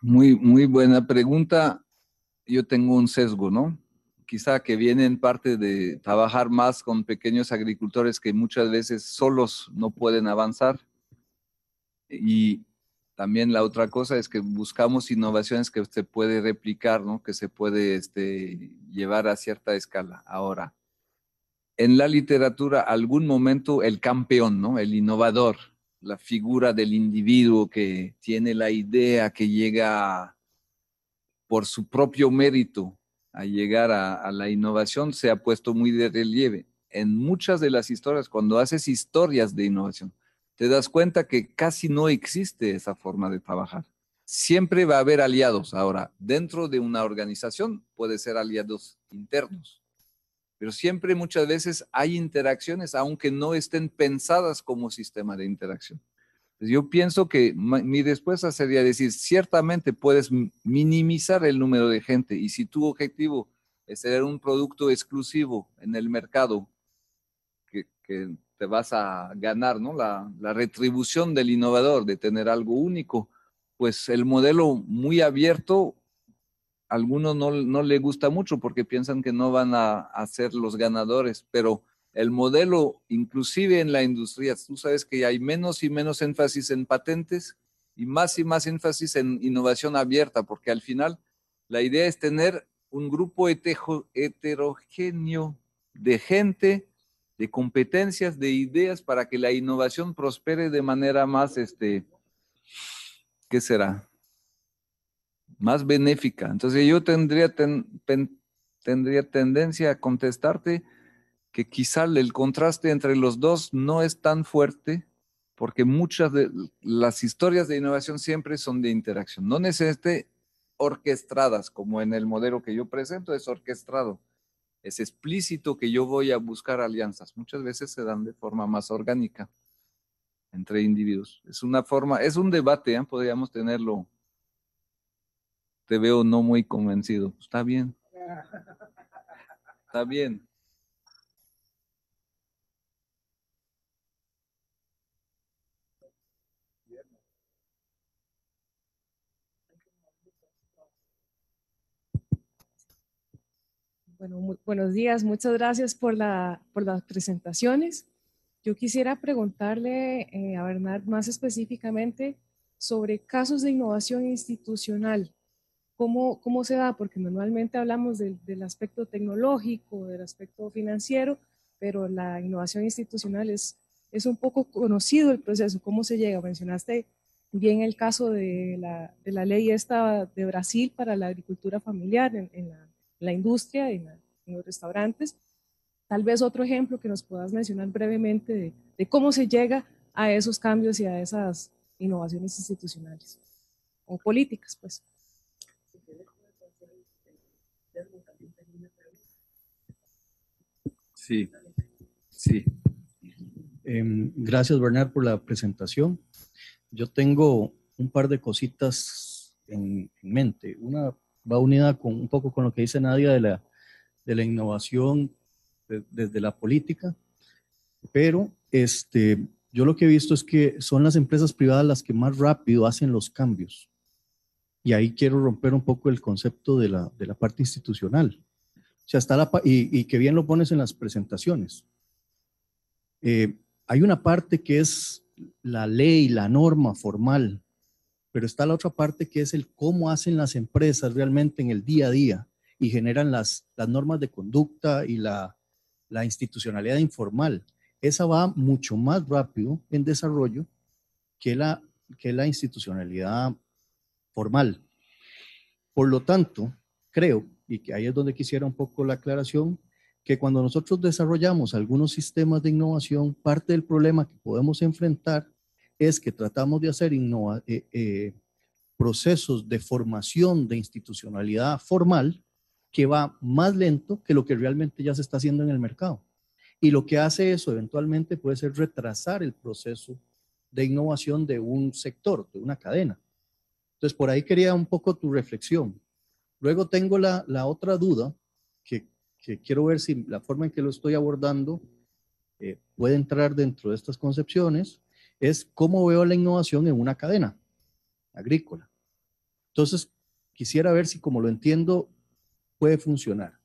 Muy, muy buena pregunta. Yo tengo un sesgo, ¿no? Quizá que viene en parte de trabajar más con pequeños agricultores que muchas veces solos no pueden avanzar. Y también la otra cosa es que buscamos innovaciones que se puede replicar, ¿no? Que se puede este, llevar a cierta escala. Ahora, en la literatura, algún momento el campeón, ¿no? El innovador, la figura del individuo que tiene la idea, que llega por su propio mérito a llegar a, la innovación, se ha puesto muy de relieve. En muchas de las historias, cuando haces historias de innovación, te das cuenta que casi no existe esa forma de trabajar. Siempre va a haber aliados. Ahora, dentro de una organización puede ser aliados internos, pero siempre muchas veces hay interacciones, aunque no estén pensadas como sistema de interacción. yo pienso que mi respuesta sería decir, ciertamente puedes minimizar el número de gente y si tu objetivo es tener un producto exclusivo en el mercado que, te vas a ganar, ¿no? la, retribución del innovador, de tener algo único, pues el modelo muy abierto algunos no, no le gusta mucho porque piensan que no van a, ser los ganadores, pero el modelo, inclusive en la industria, tú sabes que hay menos y menos énfasis en patentes y más y más énfasis en innovación abierta, porque al final la idea es tener un grupo heterogéneo de gente, de competencias, de ideas para que la innovación prospere de manera más, este, ¿qué será? más benéfica. Entonces yo tendría, tendría tendencia a contestarte que quizá el contraste entre los dos no es tan fuerte porque muchas de las historias de innovación siempre son de interacción, no necesite orquestadas, como en el modelo que yo presento es orquestado. Es explícito que yo voy a buscar alianzas. Muchas veces se dan de forma más orgánica entre individuos. Es una forma, es un debate, ¿eh? podríamos tenerlo te veo no muy convencido. Pues, está bien. Está bien. Bueno, muy, buenos días, muchas gracias por, la, por las presentaciones. Yo quisiera preguntarle eh, a Bernard más específicamente sobre casos de innovación institucional. ¿Cómo, ¿Cómo se da? Porque normalmente hablamos del aspecto tecnológico, del aspecto financiero, pero la innovación institucional es, es un poco conocido el proceso, cómo se llega. Mencionaste bien el caso de la, de la ley esta de Brasil para la agricultura familiar en, la, industria, en, los restaurantes. Tal vez otro ejemplo que nos puedas mencionar brevemente de, de cómo se llega a esos cambios y a esas innovaciones institucionales o políticas, pues. Sí, sí. Em, gracias, Bernard, por la presentación. Yo tengo un par de cositas en, mente. Una va unida con, un poco con lo que dice Nadia de la, de la innovación desde la política, pero este, yo lo que he visto es que son las empresas privadas las que más rápido hacen los cambios. Y ahí quiero romper un poco el concepto de la parte institucional está y, que bien lo pones en las presentaciones. Eh, hay una parte que es la ley, la norma formal, pero está la otra parte que es el cómo hacen las empresas realmente en el día a día y generan las, normas de conducta y la, institucionalidad informal. Esa va mucho más rápido en desarrollo que la, que la institucionalidad formal. Por lo tanto, creo y que ahí es donde quisiera un poco la aclaración, que cuando nosotros desarrollamos algunos sistemas de innovación, parte del problema que podemos enfrentar es que tratamos de hacer innova, eh, eh, procesos de formación de institucionalidad formal que va más lento que lo que realmente ya se está haciendo en el mercado. Y lo que hace eso eventualmente puede ser retrasar el proceso de innovación de un sector, de una cadena. Entonces, por ahí quería un poco tu reflexión. Luego tengo la, otra duda que, quiero ver si la forma en que lo estoy abordando eh, puede entrar dentro de estas concepciones, es cómo veo la innovación en una cadena agrícola. Entonces, quisiera ver si como lo entiendo puede funcionar.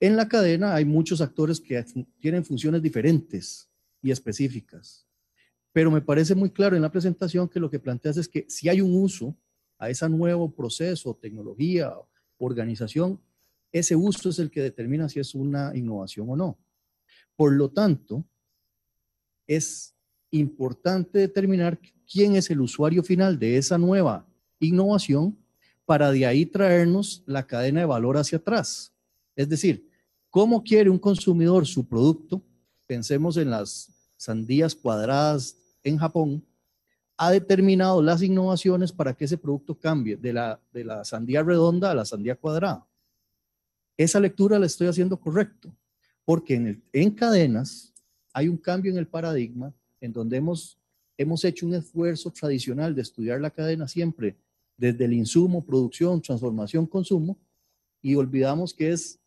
En la cadena hay muchos actores que tienen funciones diferentes y específicas, pero me parece muy claro en la presentación que lo que planteas es que si hay un uso a ese nuevo proceso, tecnología, organización, ese uso es el que determina si es una innovación o no. Por lo tanto, es importante determinar quién es el usuario final de esa nueva innovación para de ahí traernos la cadena de valor hacia atrás. Es decir, ¿cómo quiere un consumidor su producto? Pensemos en las sandías cuadradas en Japón, ha determinado las innovaciones para que ese producto cambie de la, de la sandía redonda a la sandía cuadrada. Esa lectura la estoy haciendo correcto, porque en, en cadenas hay un cambio en el paradigma en donde hemos, hemos hecho un esfuerzo tradicional de estudiar la cadena siempre desde el insumo, producción, transformación, consumo, y olvidamos que es,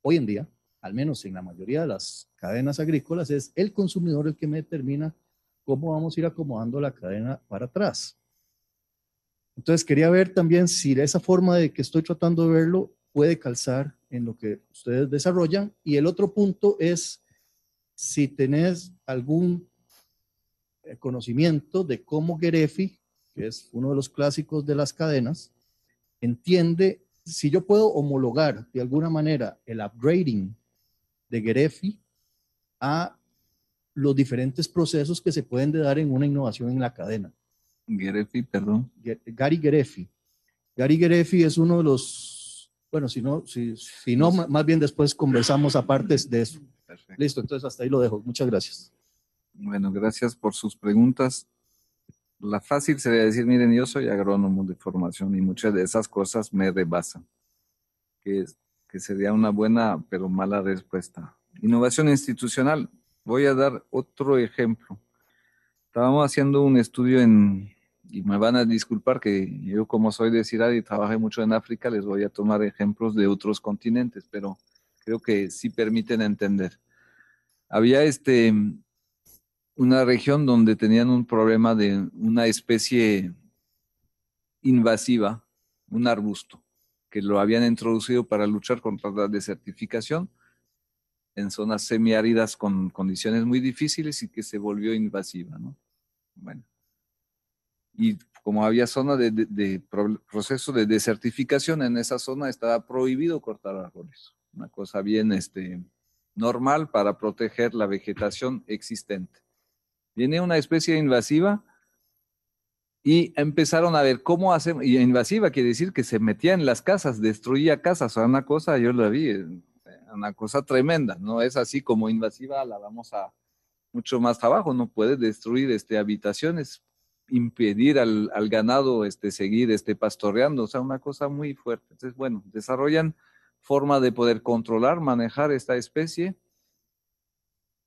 hoy en día, al menos en la mayoría de las cadenas agrícolas, es el consumidor el que me determina cómo vamos a ir acomodando la cadena para atrás. Entonces quería ver también si esa forma de que estoy tratando de verlo puede calzar en lo que ustedes desarrollan. Y el otro punto es si tenés algún eh, conocimiento de cómo Gerefi, que es uno de los clásicos de las cadenas, entiende si yo puedo homologar de alguna manera el upgrading de Gerefi a los diferentes procesos que se pueden dar en una innovación en la cadena. Gerefi, perdón. Gary Gerefi. Gary Gerefi es uno de los, bueno, si no, si, si no, más bien después conversamos aparte de eso. Listo, entonces hasta ahí lo dejo. Muchas gracias. Bueno, gracias por sus preguntas. La fácil sería decir, miren, yo soy agrónomo de formación y muchas de esas cosas me rebasan, que, que sería una buena pero mala respuesta. Innovación institucional, Voy a dar otro ejemplo. Estábamos haciendo un estudio en, y me van a disculpar que yo como soy de Ciudad y trabajé mucho en África, les voy a tomar ejemplos de otros continentes, pero creo que sí permiten entender. Había este, una región donde tenían un problema de una especie invasiva, un arbusto, que lo habían introducido para luchar contra la desertificación en zonas semiáridas con condiciones muy difíciles y que se volvió invasiva, ¿no? Bueno. Y como había zona de, proceso de desertificación, en esa zona estaba prohibido cortar árboles. Una cosa bien este, normal para proteger la vegetación existente. Viene una especie invasiva y empezaron a ver cómo hacen, y invasiva quiere decir que se metía en las casas, destruía casas, o sea, una cosa, yo la vi, eh, una cosa tremenda, ¿no? Es así como invasiva, la vamos a mucho más trabajo no puede destruir este, habitaciones, impedir al, ganado este, seguir este, pastoreando, o sea, una cosa muy fuerte. Entonces, bueno, desarrollan forma de poder controlar, manejar esta especie.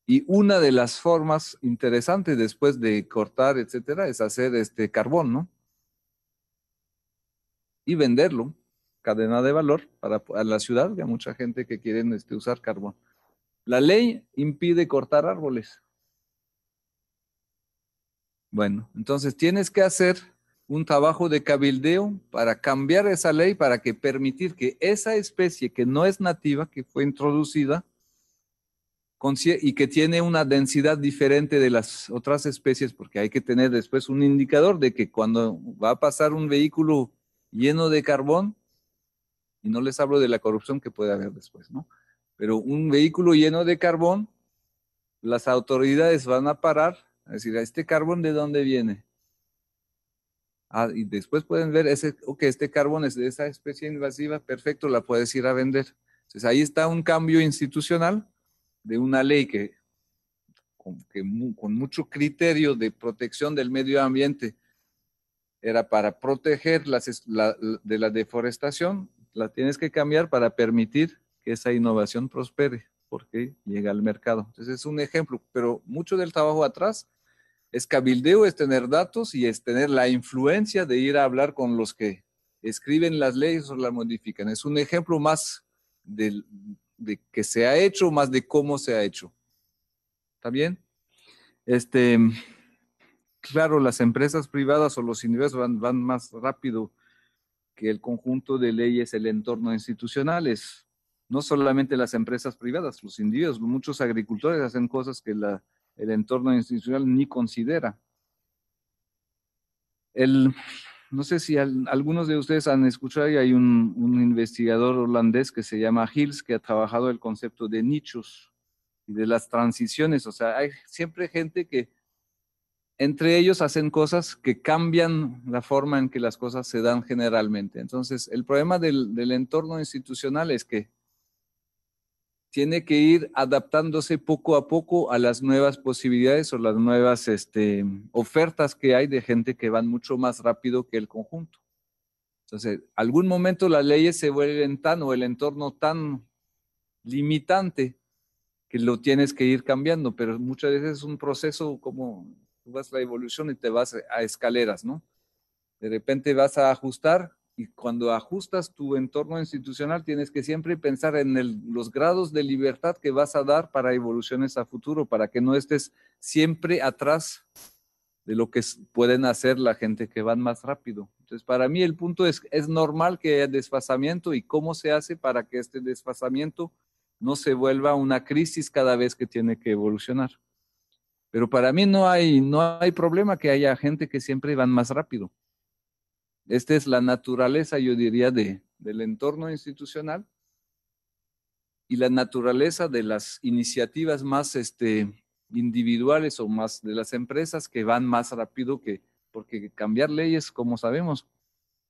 Y una de las formas interesantes después de cortar, etcétera, es hacer este carbón, ¿no? Y venderlo cadena de valor para la ciudad y mucha gente que quiere este, usar carbón. La ley impide cortar árboles. Bueno, entonces tienes que hacer un trabajo de cabildeo para cambiar esa ley, para que permitir que esa especie que no es nativa, que fue introducida, y que tiene una densidad diferente de las otras especies, porque hay que tener después un indicador de que cuando va a pasar un vehículo lleno de carbón, y no les hablo de la corrupción que puede haber después, ¿no? Pero un vehículo lleno de carbón, las autoridades van a parar a decir, ¿a este carbón de dónde viene? Ah, y después pueden ver, ese, ok, este carbón es de esa especie invasiva, perfecto, la puedes ir a vender. Entonces ahí está un cambio institucional de una ley que con, mucho criterio de protección del medio ambiente era para proteger las, de la deforestación la tienes que cambiar para permitir que esa innovación prospere porque llega al mercado. Entonces es un ejemplo, pero mucho del trabajo atrás es cabildeo, es tener datos y es tener la influencia de ir a hablar con los que escriben las leyes o las modifican. Es un ejemplo más de, de que se ha hecho, más de cómo se ha hecho. ¿Está bien? Este, claro, las empresas privadas o los individuos van, van más rápido que el conjunto de leyes, el entorno institucional es no solamente las empresas privadas, los individuos, muchos agricultores hacen cosas que el entorno institucional ni considera. no sé si algunos de ustedes han escuchado, y hay un, un, investigador holandés que se llama Hills, que ha trabajado el concepto de nichos y de las transiciones. O sea, hay siempre gente que entre ellos hacen cosas que cambian la forma en que las cosas se dan generalmente. Entonces, el problema del, entorno institucional es que tiene que ir adaptándose poco a poco a las nuevas posibilidades o las nuevas este, ofertas que hay de gente que van mucho más rápido que el conjunto. Entonces, algún momento las leyes se vuelven tan o el entorno tan limitante que lo tienes que ir cambiando, pero muchas veces es un proceso como tú vas a la evolución y te vas a escaleras, ¿no? De repente vas a ajustar y cuando ajustas tu entorno institucional tienes que siempre pensar en los grados de libertad que vas a dar para evoluciones a futuro, para que no estés siempre atrás de lo que pueden hacer la gente que van más rápido. Entonces, para mí el punto es, es normal que haya desfasamiento y cómo se hace para que este desfasamiento no se vuelva una crisis cada vez que tiene que evolucionar. Pero para mí no hay, no hay problema que haya gente que siempre van más rápido. Esta es la naturaleza, yo diría, de, del entorno institucional y la naturaleza de las iniciativas más este, individuales o más de las empresas que van más rápido que, porque cambiar leyes, como sabemos,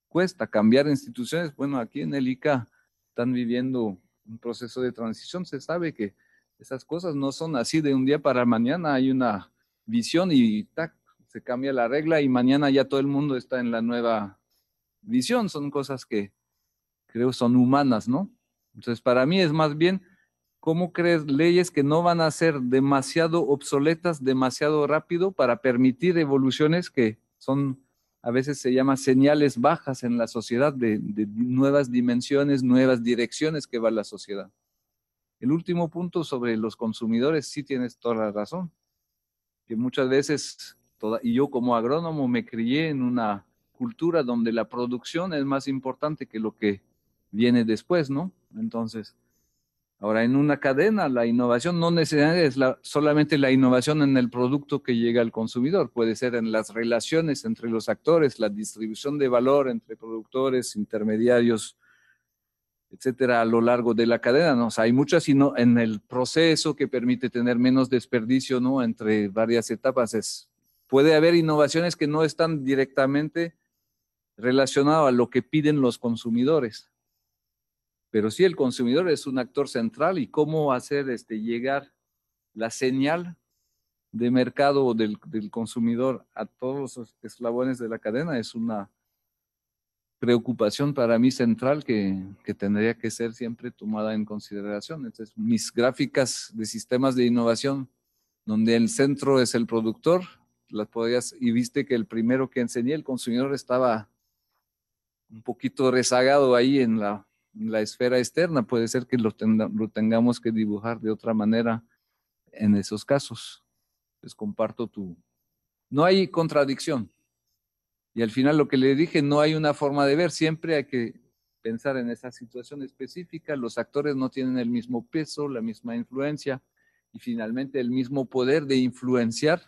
cuesta. Cambiar instituciones, bueno, aquí en el ICA están viviendo un proceso de transición. Se sabe que esas cosas no son así de un día para mañana, hay una visión y tac, se cambia la regla y mañana ya todo el mundo está en la nueva visión. Son cosas que creo son humanas, ¿no? Entonces, para mí es más bien cómo crees leyes que no van a ser demasiado obsoletas, demasiado rápido para permitir evoluciones que son, a veces se llama señales bajas en la sociedad de nuevas dimensiones, nuevas direcciones que va la sociedad. El último punto sobre los consumidores, sí tienes toda la razón, que muchas veces, toda, y yo como agrónomo me crié en una cultura donde la producción es más importante que lo que viene después, ¿no? Entonces, ahora en una cadena la innovación no necesariamente es solamente la innovación en el producto que llega al consumidor, puede ser en las relaciones entre los actores, la distribución de valor entre productores, intermediarios, etcétera, a lo largo de la cadena, ¿no? O sea, hay muchas sino en el proceso que permite tener menos desperdicio, ¿no? Entre varias etapas. Es, puede haber innovaciones que no están directamente relacionadas a lo que piden los consumidores. Pero sí, el consumidor es un actor central y cómo hacer este, llegar la señal de mercado del consumidor a todos los eslabones de la cadena es una preocupación para mí central que, tendría que ser siempre tomada en consideración. Entonces, mis gráficas de sistemas de innovación, donde el centro es el productor, las podías, y viste que el primero que enseñé, el consumidor, estaba un poquito rezagado ahí en la, esfera externa. Puede ser que lo, tengamos que dibujar de otra manera en esos casos. Les comparto tu... No hay contradicción y al final lo que le dije, no hay una forma de ver, siempre hay que pensar en esa situación específica, los actores no tienen el mismo peso, la misma influencia y finalmente el mismo poder de influenciar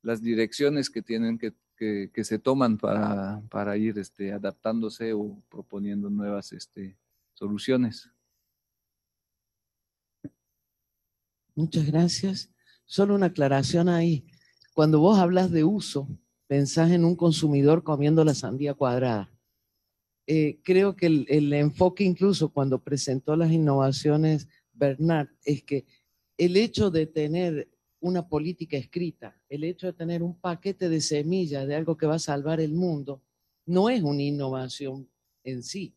las direcciones que tienen que, se toman para, ir este, adaptándose o proponiendo nuevas este, soluciones. Muchas gracias. Solo una aclaración ahí. Cuando vos hablas de uso, pensás en un consumidor comiendo la sandía cuadrada. Eh, creo que el, enfoque incluso cuando presentó las innovaciones Bernard es que el hecho de tener una política escrita, el hecho de tener un paquete de semillas de algo que va a salvar el mundo, no es una innovación en sí.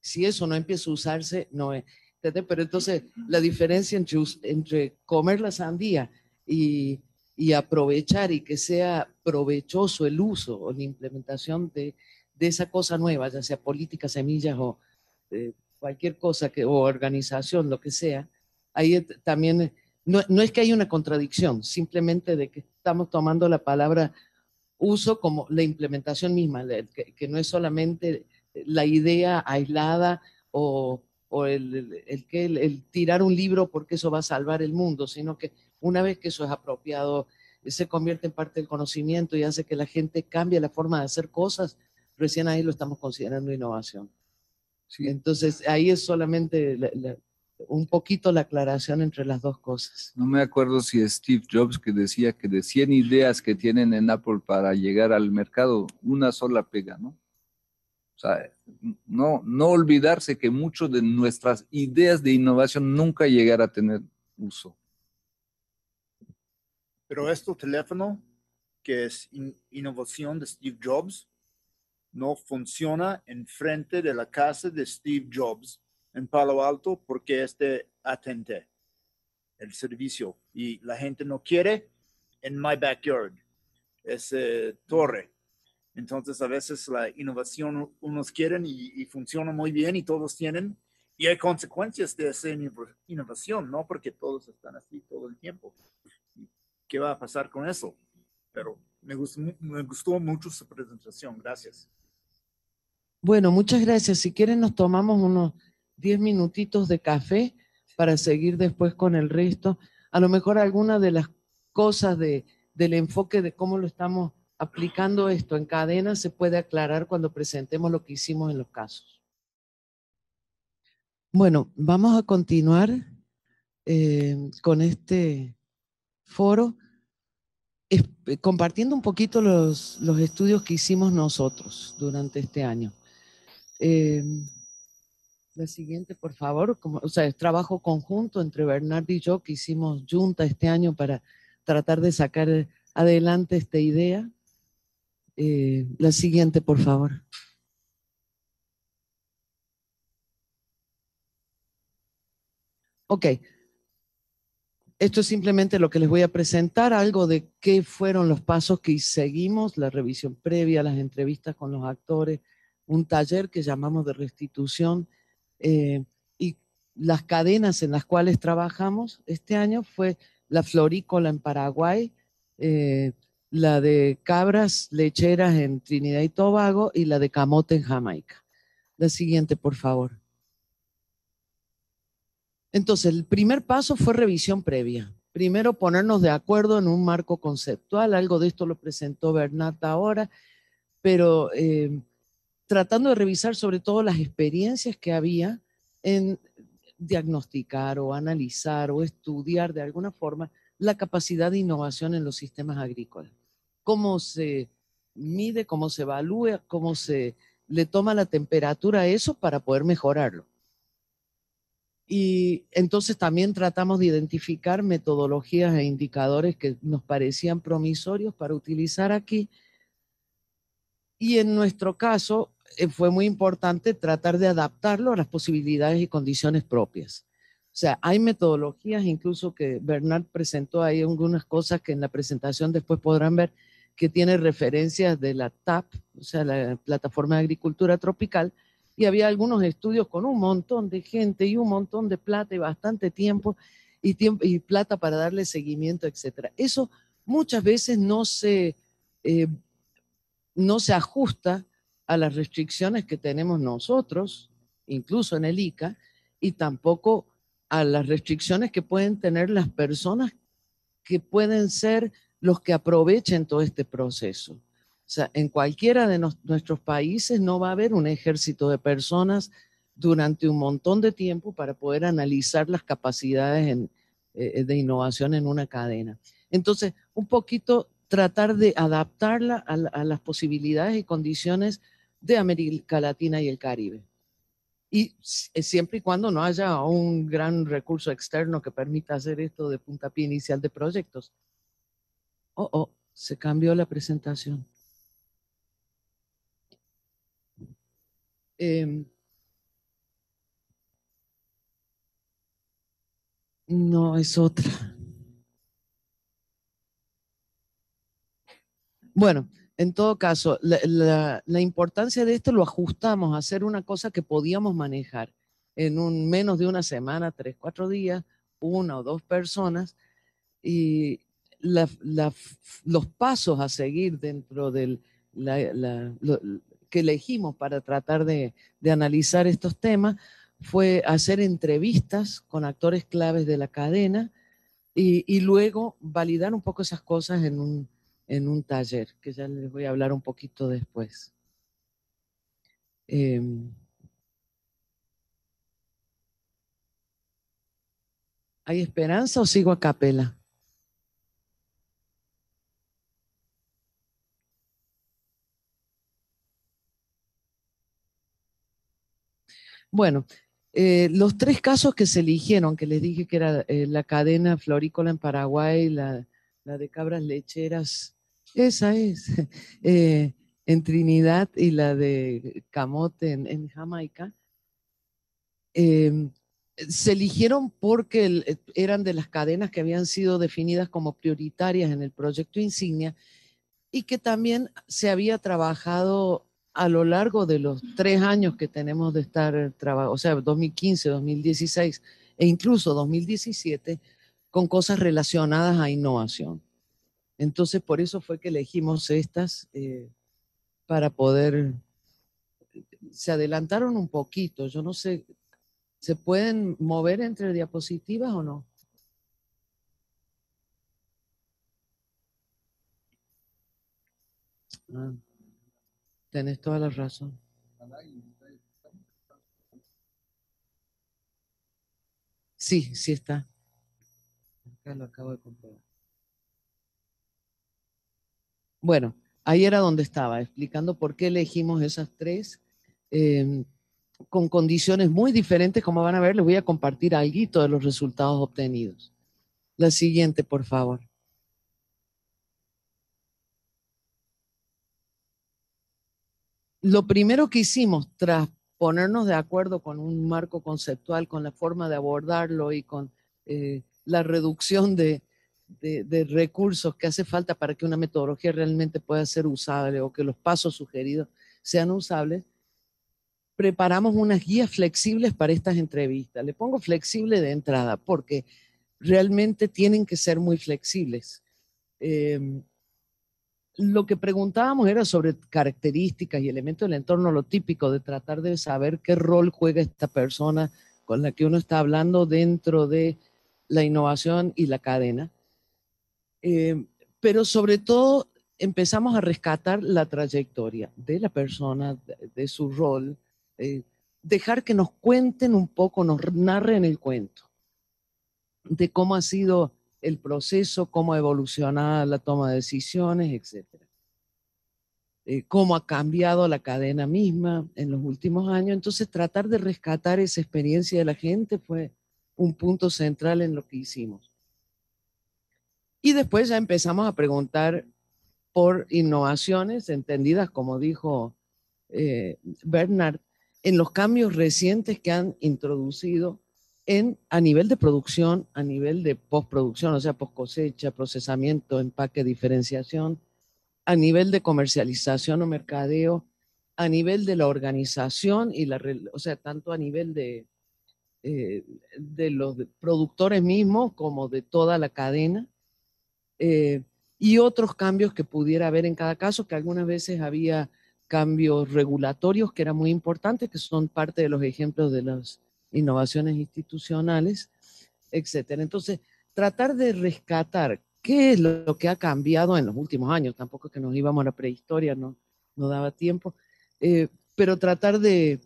Si eso no empieza a usarse, no es. Pero entonces la diferencia entre, entre comer la sandía y y aprovechar y que sea provechoso el uso o la implementación de, esa cosa nueva, ya sea política, semillas o eh, cualquier cosa que, o organización, lo que sea, ahí también, eh, no, es que haya una contradicción, simplemente de que estamos tomando la palabra uso como la implementación misma, que, no es solamente eh, la idea aislada o, el, el, el, tirar un libro porque eso va a salvar el mundo, sino que una vez que eso es apropiado, se convierte en parte del conocimiento y hace que la gente cambie la forma de hacer cosas, recién ahí lo estamos considerando innovación. Sí. Entonces, ahí es solamente un poquito la aclaración entre las dos cosas. No me acuerdo si Steve Jobs que decía que de 100 ideas que tienen en Apple para llegar al mercado, una sola pega, ¿no? O sea, no, no olvidarse que muchas de nuestras ideas de innovación nunca llegará a tener uso. Pero este teléfono, que es innovación de Steve Jobs, no funciona enfrente de la casa de Steve Jobs en Palo Alto porque este atente el servicio y la gente no quiere en my backyard, ese torre. Entonces a veces la innovación unos quieren y, y, funciona muy bien y todos tienen y hay consecuencias de esa innovación, ¿no? Porque todos están así todo el tiempo qué va a pasar con eso. Pero me gustó, mucho su presentación. Gracias. Bueno, muchas gracias. Si quieren, nos tomamos unos 10 minutitos de café para seguir después con el resto. A lo mejor alguna de las cosas de, del enfoque de cómo lo estamos aplicando esto en cadena se puede aclarar cuando presentemos lo que hicimos en los casos. Bueno, vamos a continuar eh, con este foro, eh, compartiendo un poquito los, estudios que hicimos nosotros durante este año. Em, la siguiente, por favor. Como, o sea, es trabajo conjunto entre Bernard y yo que hicimos junta este año para tratar de sacar eh, adelante esta idea. Eh, la siguiente, por favor. Ok, esto es simplemente lo que les voy a presentar, algo de qué fueron los pasos que seguimos, la revisión previa, las entrevistas con los actores, un taller que llamamos de restitución eh, y las cadenas en las cuales trabajamos este año fue la florícola en Paraguay, eh, la de cabras lecheras en Trinidad y Tobago y la de camote en Jamaica. La siguiente, por favor. Entonces, el primer paso fue revisión previa. Primero, ponernos de acuerdo en un marco conceptual. Algo de esto lo presentó Bernat ahora, pero eh, tratando de revisar sobre todo las experiencias que había en diagnosticar o analizar o estudiar de alguna forma la capacidad de innovación en los sistemas agrícolas. Cómo se mide, cómo se evalúa, cómo se le toma la temperatura a eso para poder mejorarlo. Y entonces también tratamos de identificar metodologías e indicadores que nos parecían promisorios para utilizar aquí. Y en nuestro caso eh, fue muy importante tratar de adaptarlo a las posibilidades y condiciones propias. O sea, hay metodologías, incluso que Bernard presentó ahí algunas cosas que en la presentación después podrán ver, que tiene referencias de la TAP, o sea, la Plataforma de Agricultura Tropical, y había algunos estudios con un montón de gente y un montón de plata y bastante tiempo y, plata para darle seguimiento, etcétera. Eso muchas veces no se, eh, no se ajusta a las restricciones que tenemos nosotros, incluso en el ICA, y tampoco a las restricciones que pueden tener las personas que pueden ser los que aprovechen todo este proceso. O sea, en cualquiera de nuestros países no va a haber un ejército de personas durante un montón de tiempo para poder analizar las capacidades eh, eh, de innovación en una cadena. Entonces, un poquito tratar de adaptarla a, las posibilidades y condiciones de América Latina y el Caribe. Y eh, siempre y cuando no haya un gran recurso externo que permita hacer esto de puntapié inicial de proyectos. Oh, oh, se cambió la presentación. Em, no es otra. Bueno, en todo caso, la, importancia de esto lo ajustamos a hacer una cosa que podíamos manejar en un menos de una semana, tres, cuatro días, una o dos personas, y los pasos a seguir dentro de que elegimos para tratar de, analizar estos temas fue hacer entrevistas con actores claves de la cadena y, luego validar un poco esas cosas en un, taller, que ya les voy a hablar un poquito después. Em, ¿Hay esperanza o sigo a capela? Bueno, eh, los tres casos que se eligieron, que les dije que era eh, la cadena florícola en Paraguay, la, de cabras lecheras, esa es, [laughs] eh, en Trinidad y la de camote en, Jamaica, em, se eligieron porque eran de las cadenas que habían sido definidas como prioritarias en el proyecto insignia y que también se había trabajado a lo largo de los tres años que tenemos de estar eh, trabajando, o sea, 2015, 2016 e incluso 2017, con cosas relacionadas a innovación. Entonces, por eso fue que elegimos estas eh, para poder... Se adelantaron un poquito, yo no sé, ¿se pueden mover entre diapositivas o no? Ah. Tenés toda la razón. Sí, sí está. Acá lo acabo de comprobar. Bueno, ahí era donde estaba, explicando por qué elegimos esas tres. Em, con condiciones muy diferentes, como van a ver, les voy a compartir algo de los resultados obtenidos. La siguiente, por favor. lo primero que hicimos tras ponernos de acuerdo con un marco conceptual, con la forma de abordarlo y con eh, la reducción de, recursos que hace falta para que una metodología realmente pueda ser usable o que los pasos sugeridos sean usables, preparamos unas guías flexibles para estas entrevistas. Le pongo flexible de entrada porque realmente tienen que ser muy flexibles. Eh, lo que preguntábamos era sobre características y elementos del entorno, lo típico de tratar de saber qué rol juega esta persona con la que uno está hablando dentro de la innovación y la cadena. Eh, pero sobre todo empezamos a rescatar la trayectoria de la persona, de, su rol, eh, dejar que nos cuenten un poco, nos narren el cuento de cómo ha sido el proceso, cómo ha evolucionado la toma de decisiones, etcétera. Eh, cómo ha cambiado la cadena misma en los últimos años. Entonces, tratar de rescatar esa experiencia de la gente fue un punto central en lo que hicimos. Y después ya empezamos a preguntar por innovaciones entendidas, como dijo eh, Bernard, en los cambios recientes que han introducido a nivel de producción, a nivel de postproducción, o sea, post cosecha, procesamiento, empaque, diferenciación, a nivel de comercialización o mercadeo, a nivel de la organización y la, o sea, tanto a nivel de, eh, de los productores mismos como de toda la cadena. Eh, y otros cambios que pudiera haber en cada caso, que algunas veces había cambios regulatorios que eran muy importantes, que son parte de los ejemplos de los innovaciones institucionales, etcétera. Entonces, tratar de rescatar qué es lo que ha cambiado en los últimos años, tampoco que nos íbamos a la prehistoria, no, no daba tiempo, eh, pero tratar de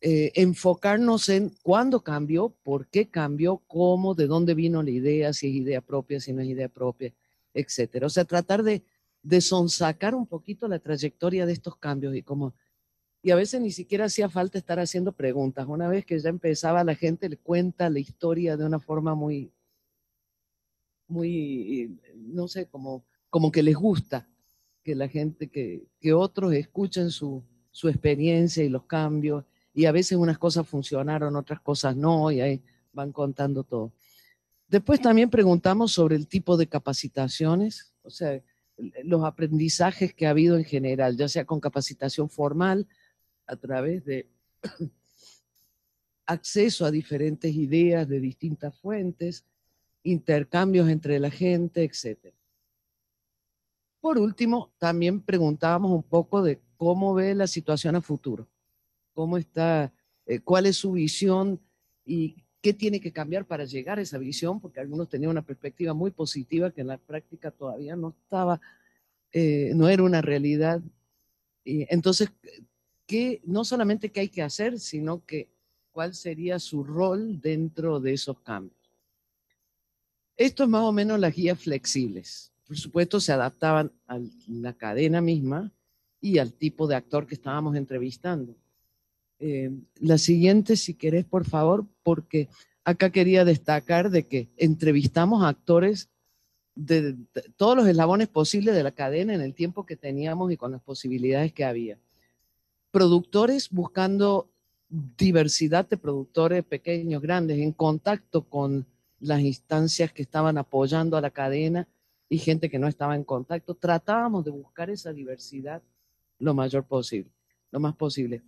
eh, enfocarnos en cuándo cambió, por qué cambió, cómo, de dónde vino la idea, si es idea propia, si no es idea propia, etcétera. O sea, tratar de, de sonsacar un poquito la trayectoria de estos cambios y cómo y a veces ni siquiera hacía falta estar haciendo preguntas. Una vez que ya empezaba la gente le cuenta la historia de una forma muy, muy, no sé, como, que les gusta que la gente, que, otros escuchen su, su experiencia y los cambios. Y a veces unas cosas funcionaron, otras cosas no, y ahí van contando todo. Después también preguntamos sobre el tipo de capacitaciones, o sea, los aprendizajes que ha habido en general, ya sea con capacitación formal, a través de [clears throat] acceso a diferentes ideas de distintas fuentes, intercambios entre la gente, etc. Por último, también preguntábamos un poco de cómo ve la situación a futuro, cómo está, eh, cuál es su visión y qué tiene que cambiar para llegar a esa visión, porque algunos tenían una perspectiva muy positiva que en la práctica todavía no estaba, eh, no era una realidad. Y entonces, que no solamente qué hay que hacer, sino que cuál sería su rol dentro de esos cambios. Esto es más o menos las guías flexibles. Por supuesto, se adaptaban a la cadena misma y al tipo de actor que estábamos entrevistando. Eh, la siguiente, si querés, por favor, porque acá quería destacar de que entrevistamos a actores de todos los eslabones posibles de la cadena en el tiempo que teníamos y con las posibilidades que había productores buscando diversidad de productores pequeños, grandes, en contacto con las instancias que estaban apoyando a la cadena y gente que no estaba en contacto. Tratábamos de buscar esa diversidad lo mayor posible, lo más posible.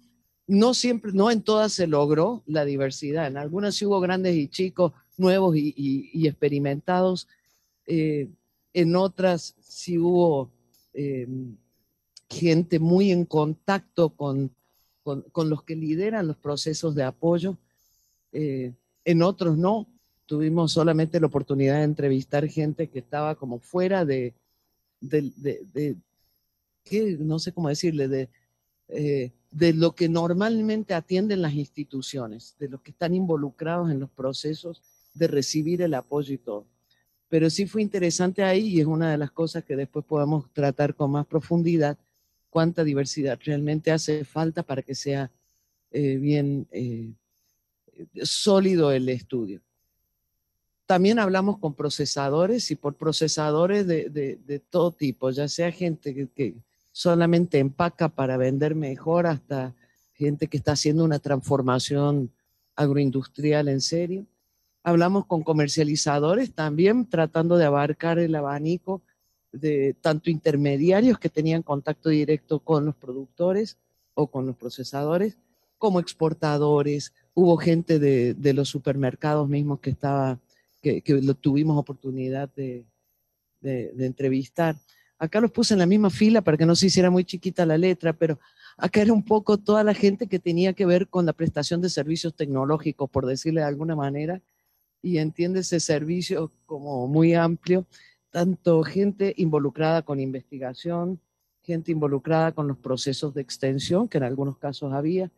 No siempre, no en todas se logró la diversidad. En algunas sí hubo grandes y chicos, nuevos y, experimentados. Eh, en otras sí hubo eh, gente muy en contacto con, los que lideran los procesos de apoyo. Eh, en otros no. Tuvimos solamente la oportunidad de entrevistar gente que estaba como fuera de, de, de, no sé cómo decirle, de, eh, de lo que normalmente atienden las instituciones, de los que están involucrados en los procesos de recibir el apoyo y todo. Pero sí fue interesante ahí y es una de las cosas que después podemos tratar con más profundidad, cuánta diversidad realmente hace falta para que sea eh, bien eh, eh, sólido el estudio. También hablamos con procesadores y por procesadores de, todo tipo, ya sea gente que, solamente empaca para vender mejor hasta gente que está haciendo una transformación agroindustrial en serio. Hablamos con comercializadores también tratando de abarcar el abanico de tanto intermediarios que tenían contacto directo con los productores o con los procesadores, como exportadores, hubo gente de, los supermercados mismos que estaba, que, lo tuvimos oportunidad de, de, entrevistar. Acá los puse en la misma fila para que no se hiciera muy chiquita la letra, pero acá era un poco toda la gente que tenía que ver con la prestación de servicios tecnológicos, por decirle de alguna manera, y entiende ese servicio como muy amplio tanto gente involucrada con investigación, gente involucrada con los procesos de extensión, que en algunos casos había,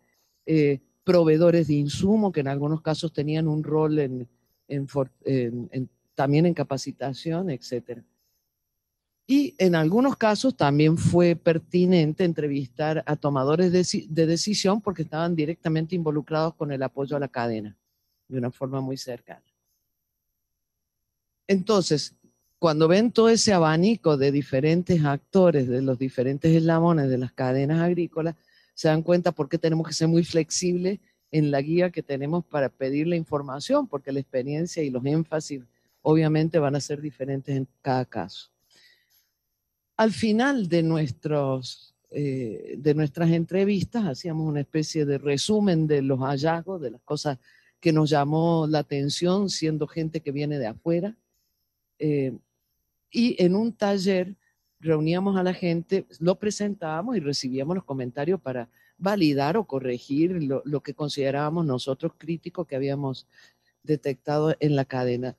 eh, proveedores de insumo, que en algunos casos tenían un rol en, también en capacitación, etc. Y en algunos casos también fue pertinente entrevistar a tomadores de decisión porque estaban directamente involucrados con el apoyo a la cadena, de una forma muy cercana. Entonces, cuando ven todo ese abanico de diferentes actores, de los diferentes eslabones de las cadenas agrícolas, se dan cuenta por qué tenemos que ser muy flexibles en la guía que tenemos para pedir la información, porque la experiencia y los énfasis obviamente van a ser diferentes en cada caso. Al final de, nuestros, eh, de nuestras entrevistas hacíamos una especie de resumen de los hallazgos, de las cosas que nos llamó la atención siendo gente que viene de afuera. Eh, y en un taller reuníamos a la gente, lo presentábamos y recibíamos los comentarios para validar o corregir lo, que considerábamos nosotros crítico que habíamos detectado en la cadena.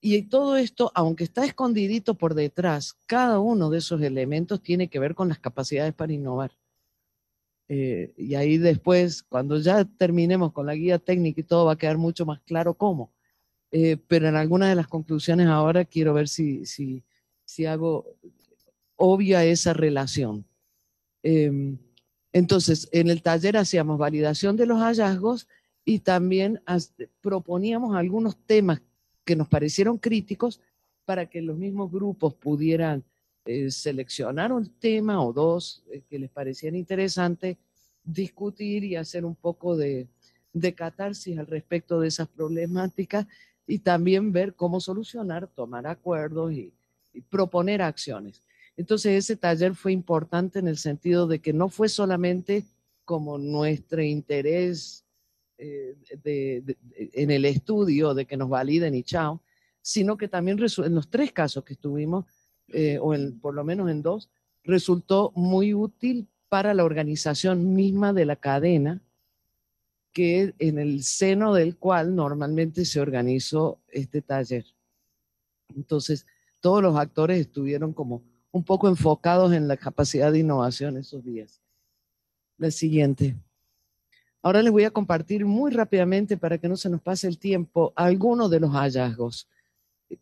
Y todo esto, aunque está escondidito por detrás, cada uno de esos elementos tiene que ver con las capacidades para innovar. Eh, y ahí después, cuando ya terminemos con la guía técnica y todo, va a quedar mucho más claro cómo. Eh, pero en algunas de las conclusiones ahora quiero ver si, si, si hago obvia esa relación. Em, entonces, en el taller hacíamos validación de los hallazgos y también proponíamos algunos temas que nos parecieron críticos para que los mismos grupos pudieran eh, seleccionar un tema o dos eh, que les parecían interesantes, discutir y hacer un poco de, de catarsis al respecto de esas problemáticas y también ver cómo solucionar, tomar acuerdos y, proponer acciones. Entonces ese taller fue importante en el sentido de que no fue solamente como nuestro interés eh, en el estudio de que nos validen y chao, sino que también en los tres casos que estuvimos, eh, o por lo menos en dos, resultó muy útil para la organización misma de la cadena que en el seno del cual normalmente se organizó este taller. Entonces, todos los actores estuvieron como un poco enfocados en la capacidad de innovación esos días. La siguiente. Ahora les voy a compartir muy rápidamente para que no se nos pase el tiempo algunos de los hallazgos.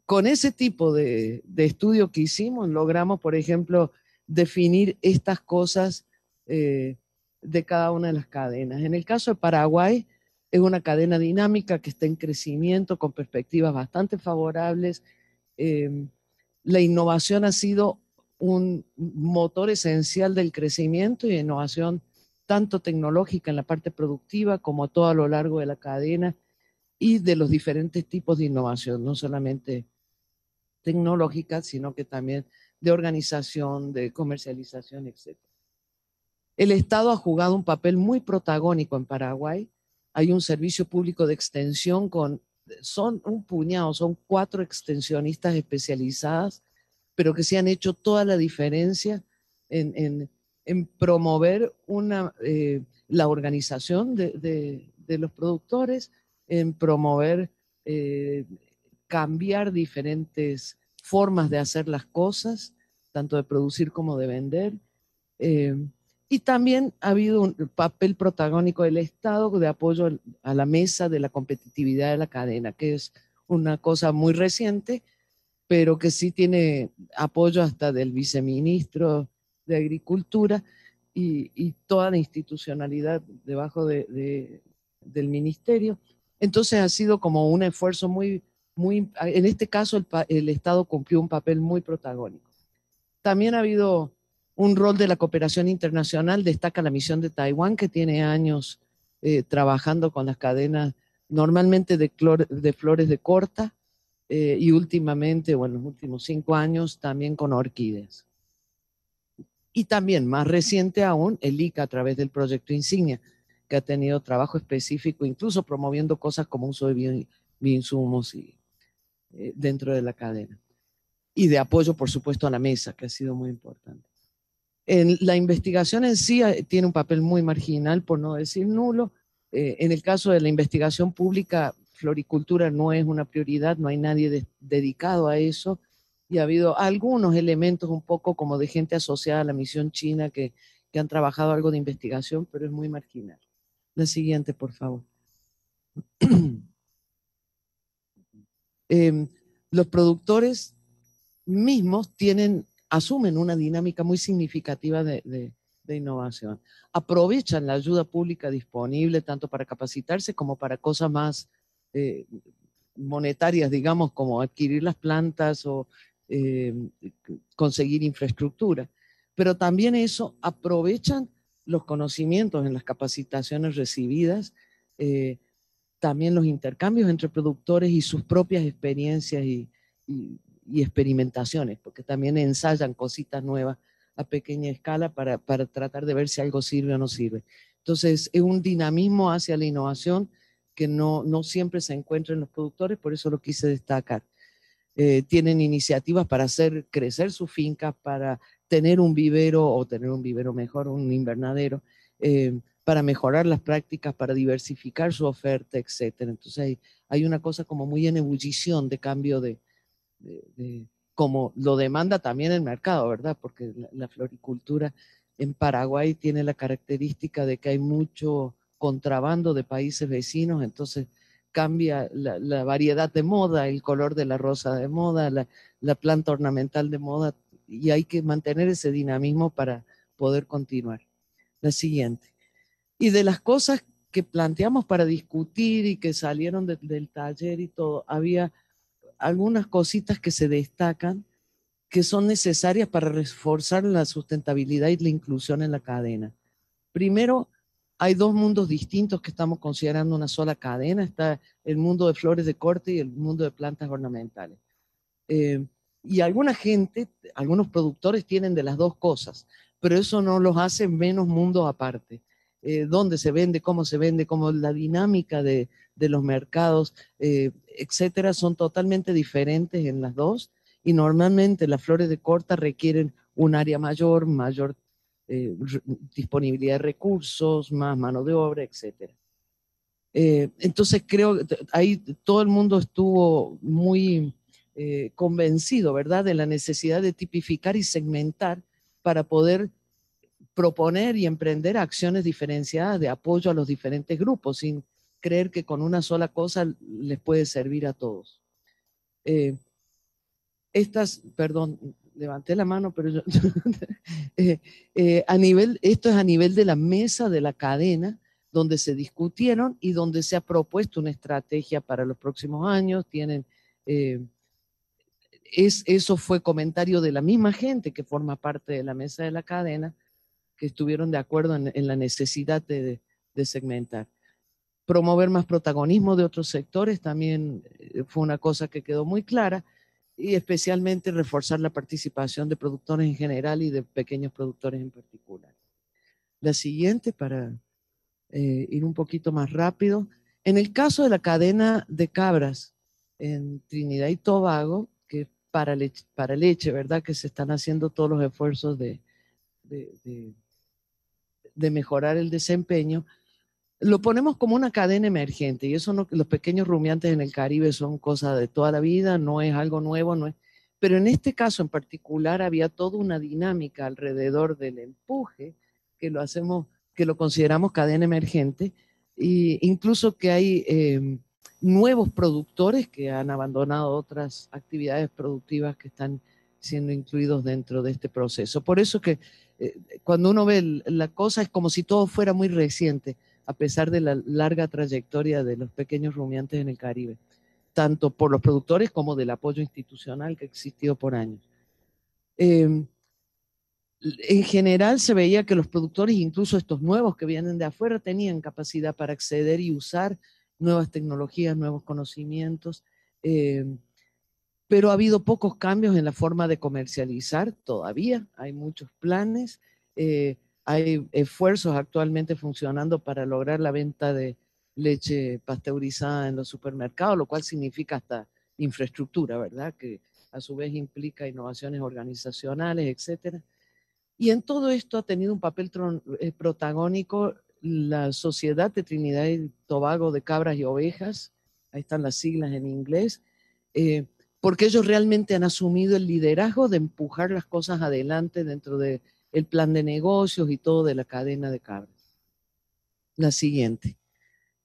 Con ese tipo de, estudio que hicimos, logramos, por ejemplo, definir estas cosas eh, de cada una de las cadenas. En el caso de Paraguay, es una cadena dinámica que está en crecimiento con perspectivas bastante favorables. Eh, la innovación ha sido un motor esencial del crecimiento y innovación tanto tecnológica en la parte productiva como todo a lo largo de la cadena y de los diferentes tipos de innovación, no solamente tecnológica, sino que también de organización, de comercialización, etc. El Estado ha jugado un papel muy protagónico en Paraguay. Hay un servicio público de extensión con, son un puñado, son cuatro extensionistas especializadas, pero que se han hecho toda la diferencia en, promover eh, la organización de, los productores, en promover, eh, cambiar diferentes formas de hacer las cosas, tanto de producir como de vender. Eh, y también ha habido un papel protagónico del Estado de apoyo a la mesa de la competitividad de la cadena, que es una cosa muy reciente, pero que sí tiene apoyo hasta del viceministro de Agricultura y, toda la institucionalidad debajo del ministerio. Entonces ha sido como un esfuerzo muy, muy en este caso el Estado cumplió un papel muy protagónico. También ha habido un rol de la cooperación internacional, destaca la misión de Taiwán, que tiene años eh, trabajando con las cadenas normalmente de, flores de corta eh, y últimamente, bueno, en los últimos cinco años también con orquídeas. Y también, más reciente aún, el ICA a través del proyecto Insignia, que ha tenido trabajo específico, incluso promoviendo cosas como uso de bioinsumos y, eh, dentro de la cadena. Y de apoyo, por supuesto, a la mesa, que ha sido muy importante la investigación en sí eh, tiene un papel muy marginal, por no decir nulo. Eh, en el caso de la investigación pública, floricultura no es una prioridad, no hay nadie dedicado a eso y ha habido algunos elementos un poco como de gente asociada a la misión china que, han trabajado algo de investigación, pero es muy marginal. La siguiente, por favor. [clears throat] Em, los productores mismos tienen asumen una dinámica muy significativa de, de, innovación. Aprovechan la ayuda pública disponible tanto para capacitarse como para cosas más eh, monetarias, digamos, como adquirir las plantas o eh, conseguir infraestructura. Pero también eso aprovechan los conocimientos en las capacitaciones recibidas, eh, también los intercambios entre productores y sus propias experiencias y, y y experimentaciones, porque también ensayan cositas nuevas a pequeña escala para, para, tratar de ver si algo sirve o no sirve. Entonces, es un dinamismo hacia la innovación que no, no siempre se encuentra en los productores, por eso lo quise destacar. Eh, tienen iniciativas para hacer crecer sus fincas, para tener un vivero o tener un vivero mejor, un invernadero, eh, para mejorar las prácticas, para diversificar su oferta, etc. Entonces hay una cosa como muy en ebullición de cambio de, como lo demanda también el mercado, ¿verdad? Porque la, floricultura en Paraguay tiene la característica de que hay mucho contrabando de países vecinos, entonces cambia la, variedad de moda, el color de la rosa de moda, la, planta ornamental de moda, y hay que mantener ese dinamismo para poder continuar. La siguiente. Y de las cosas que planteamos para discutir y que salieron del taller y todo, había algunas cositas que se destacan que son necesarias para reforzar la sustentabilidad y la inclusión en la cadena. Primero, hay dos mundos distintos que estamos considerando una sola cadena. Está el mundo de flores de corte y el mundo de plantas ornamentales. Eh, y alguna gente, algunos productores tienen de las dos cosas, pero eso no los hace menos mundos aparte. Eh, dónde se vende, cómo se vende, cómo la dinámica de, los mercados, eh, etcétera, son totalmente diferentes en las dos. Y normalmente las flores de corta requieren un área mayor, mayor eh, disponibilidad de recursos, más mano de obra, etcétera. entonces creo que ahí todo el mundo estuvo muy convencido, ¿verdad?, de la necesidad de tipificar y segmentar para poder proponer y emprender acciones diferenciadas de apoyo a los diferentes grupos, sin creer que con una sola cosa les puede servir a todos. Eh, estas, perdón, levanté la mano, pero yo, [laughs] eh, eh, a nivel, esto es a nivel de la mesa de la cadena, donde se discutieron y donde se ha propuesto una estrategia para los próximos años. Tienen, es, eso fue comentario de la misma gente que forma parte de la mesa de la cadena que estuvieron de acuerdo en, la necesidad de, segmentar. Promover más protagonismo de otros sectores también eh, fue una cosa que quedó muy clara y especialmente reforzar la participación de productores en general y de pequeños productores en particular. La siguiente, para eh, ir un poquito más rápido, en el caso de la cadena de cabras en Trinidad y Tobago, que es para leche, para leche ¿verdad? Que se están haciendo todos los esfuerzos de, de mejorar el desempeño, lo ponemos como una cadena emergente y eso no, los pequeños rumiantes en el Caribe son cosas de toda la vida, no es algo nuevo, no es, pero en este caso en particular había toda una dinámica alrededor del empuje que lo hacemos, que lo consideramos cadena emergente e incluso que hay em, nuevos productores que han abandonado otras actividades productivas que están siendo incluidos dentro de este proceso. Por eso que eh, cuando uno ve la cosa es como si todo fuera muy reciente, a pesar de la larga trayectoria de los pequeños rumiantes en el Caribe, tanto por los productores como del apoyo institucional que ha existido por años. Em, en general se veía que los productores, incluso estos nuevos que vienen de afuera, tenían capacidad para acceder y usar nuevas tecnologías, nuevos conocimientos. Em, pero ha habido pocos cambios en la forma de comercializar todavía. Hay muchos planes, eh, hay esfuerzos actualmente funcionando para lograr la venta de leche pasteurizada en los supermercados, lo cual significa hasta infraestructura, ¿verdad? Que a su vez implica innovaciones organizacionales, etcétera. Y en todo esto ha tenido un papel eh, protagónico la Sociedad de Trinidad y Tobago de Cabras y Ovejas, ahí están las siglas en inglés, eh, porque ellos realmente han asumido el liderazgo de empujar las cosas adelante dentro del plan de negocios y todo de la cadena de carnes. La siguiente.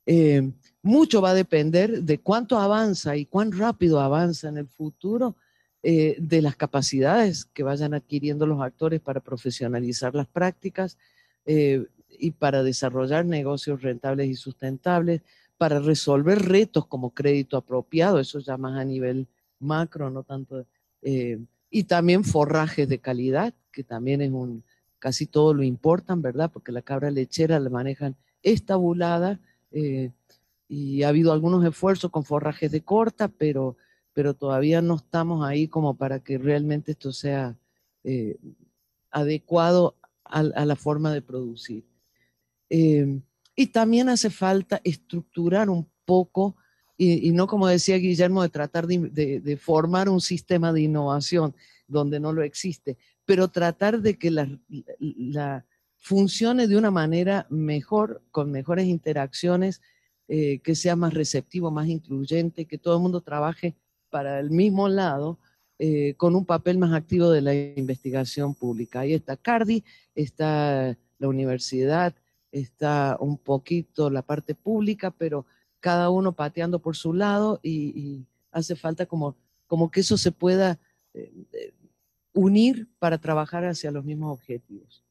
Eh, mucho va a depender de cuánto avanza y cuán rápido avanza en el futuro eh, de las capacidades que vayan adquiriendo los actores para profesionalizar las prácticas eh, y para desarrollar negocios rentables y sustentables, para resolver retos como crédito apropiado, eso ya más a nivel macro, no tanto... Eh, y también forrajes de calidad, que también es un... Casi todo lo importan, ¿verdad? Porque la cabra lechera la manejan estabulada eh, y ha habido algunos esfuerzos con forrajes de corta, pero, pero todavía no estamos ahí como para que realmente esto sea eh, adecuado a, a, la forma de producir. Eh, y también hace falta estructurar un poco y, no como decía Guillermo, de tratar de, formar un sistema de innovación donde no lo existe, pero tratar de que la, funcione de una manera mejor, con mejores interacciones, eh, que sea más receptivo, más incluyente, que todo el mundo trabaje para el mismo lado, eh, con un papel más activo de la investigación pública. Ahí está Cardi, está la universidad, está un poquito la parte pública, pero cada uno pateando por su lado y, hace falta como, como que eso se pueda eh, eh, unir para trabajar hacia los mismos objetivos.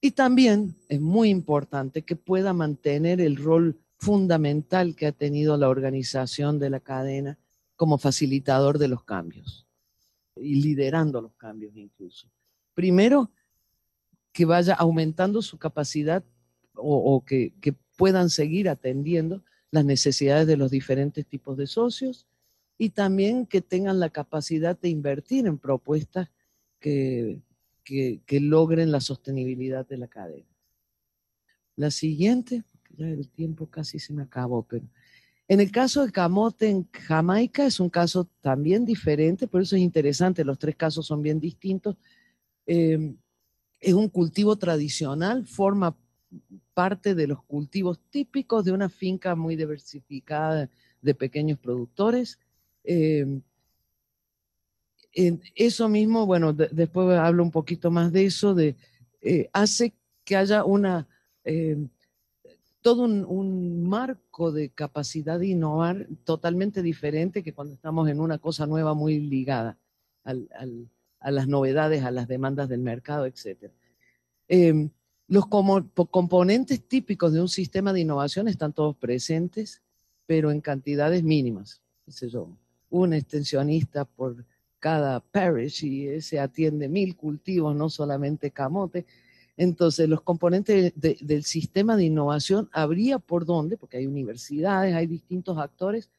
Y también es muy importante que pueda mantener el rol fundamental que ha tenido la organización de la cadena como facilitador de los cambios y liderando los cambios incluso. Primero, que vaya aumentando su capacidad o, que, puedan seguir atendiendo las necesidades de los diferentes tipos de socios y también que tengan la capacidad de invertir en propuestas que, logren la sostenibilidad de la cadena. La siguiente, ya el tiempo casi se me acabó, pero en el caso de camote en Jamaica es un caso también diferente, por eso es interesante, los tres casos son bien distintos. Eh, es un cultivo tradicional, forma parte de los cultivos típicos de una finca muy diversificada de pequeños productores. Em, eso mismo, bueno, después hablo un poquito más de eso, eh, hace que haya una, em, todo un, marco de capacidad de innovar totalmente diferente que cuando estamos en una cosa nueva muy ligada a las novedades, a las demandas del mercado, etc. Los componentes típicos de un sistema de innovación están todos presentes, pero en cantidades mínimas. un extensionista por cada parish y se atiende mil cultivos, no solamente camote. Entonces, los componentes del sistema de innovación habría por dónde, porque hay universidades, hay distintos actores,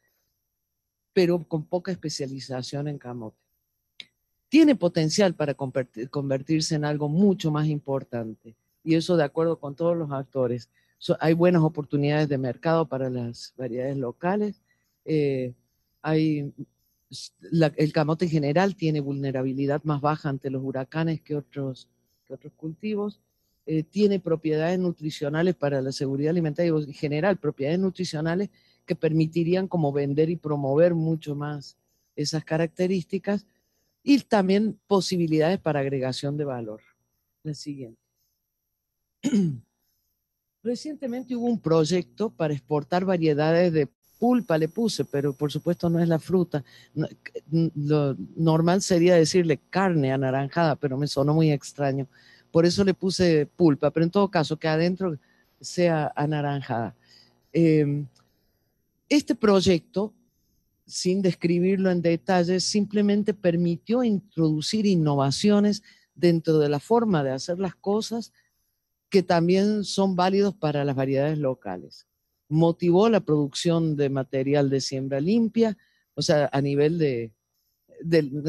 pero con poca especialización en camote. Tiene potencial para convertirse en algo mucho más importante y eso de acuerdo con todos los actores. hay buenas oportunidades de mercado para las variedades locales. Eh, hay, el camote en general tiene vulnerabilidad más baja ante los huracanes que otros, otros cultivos. Eh, tiene propiedades nutricionales para la seguridad alimentaria en general, propiedades nutricionales que permitirían como vender y promover mucho más esas características y también posibilidades para agregación de valor. La siguiente. [clears throat] Recientemente hubo un proyecto para exportar variedades de pulpa, le puse, pero por supuesto no es la fruta. Lo normal sería decirle carne anaranjada, pero me sonó muy extraño. Por eso le puse pulpa, pero en todo caso que adentro sea anaranjada. Em, este proyecto, sin describirlo en detalle, simplemente permitió introducir innovaciones dentro de la forma de hacer las cosas que también son válidos para las variedades locales. Motivó la producción de material de siembra limpia, o sea, a nivel de,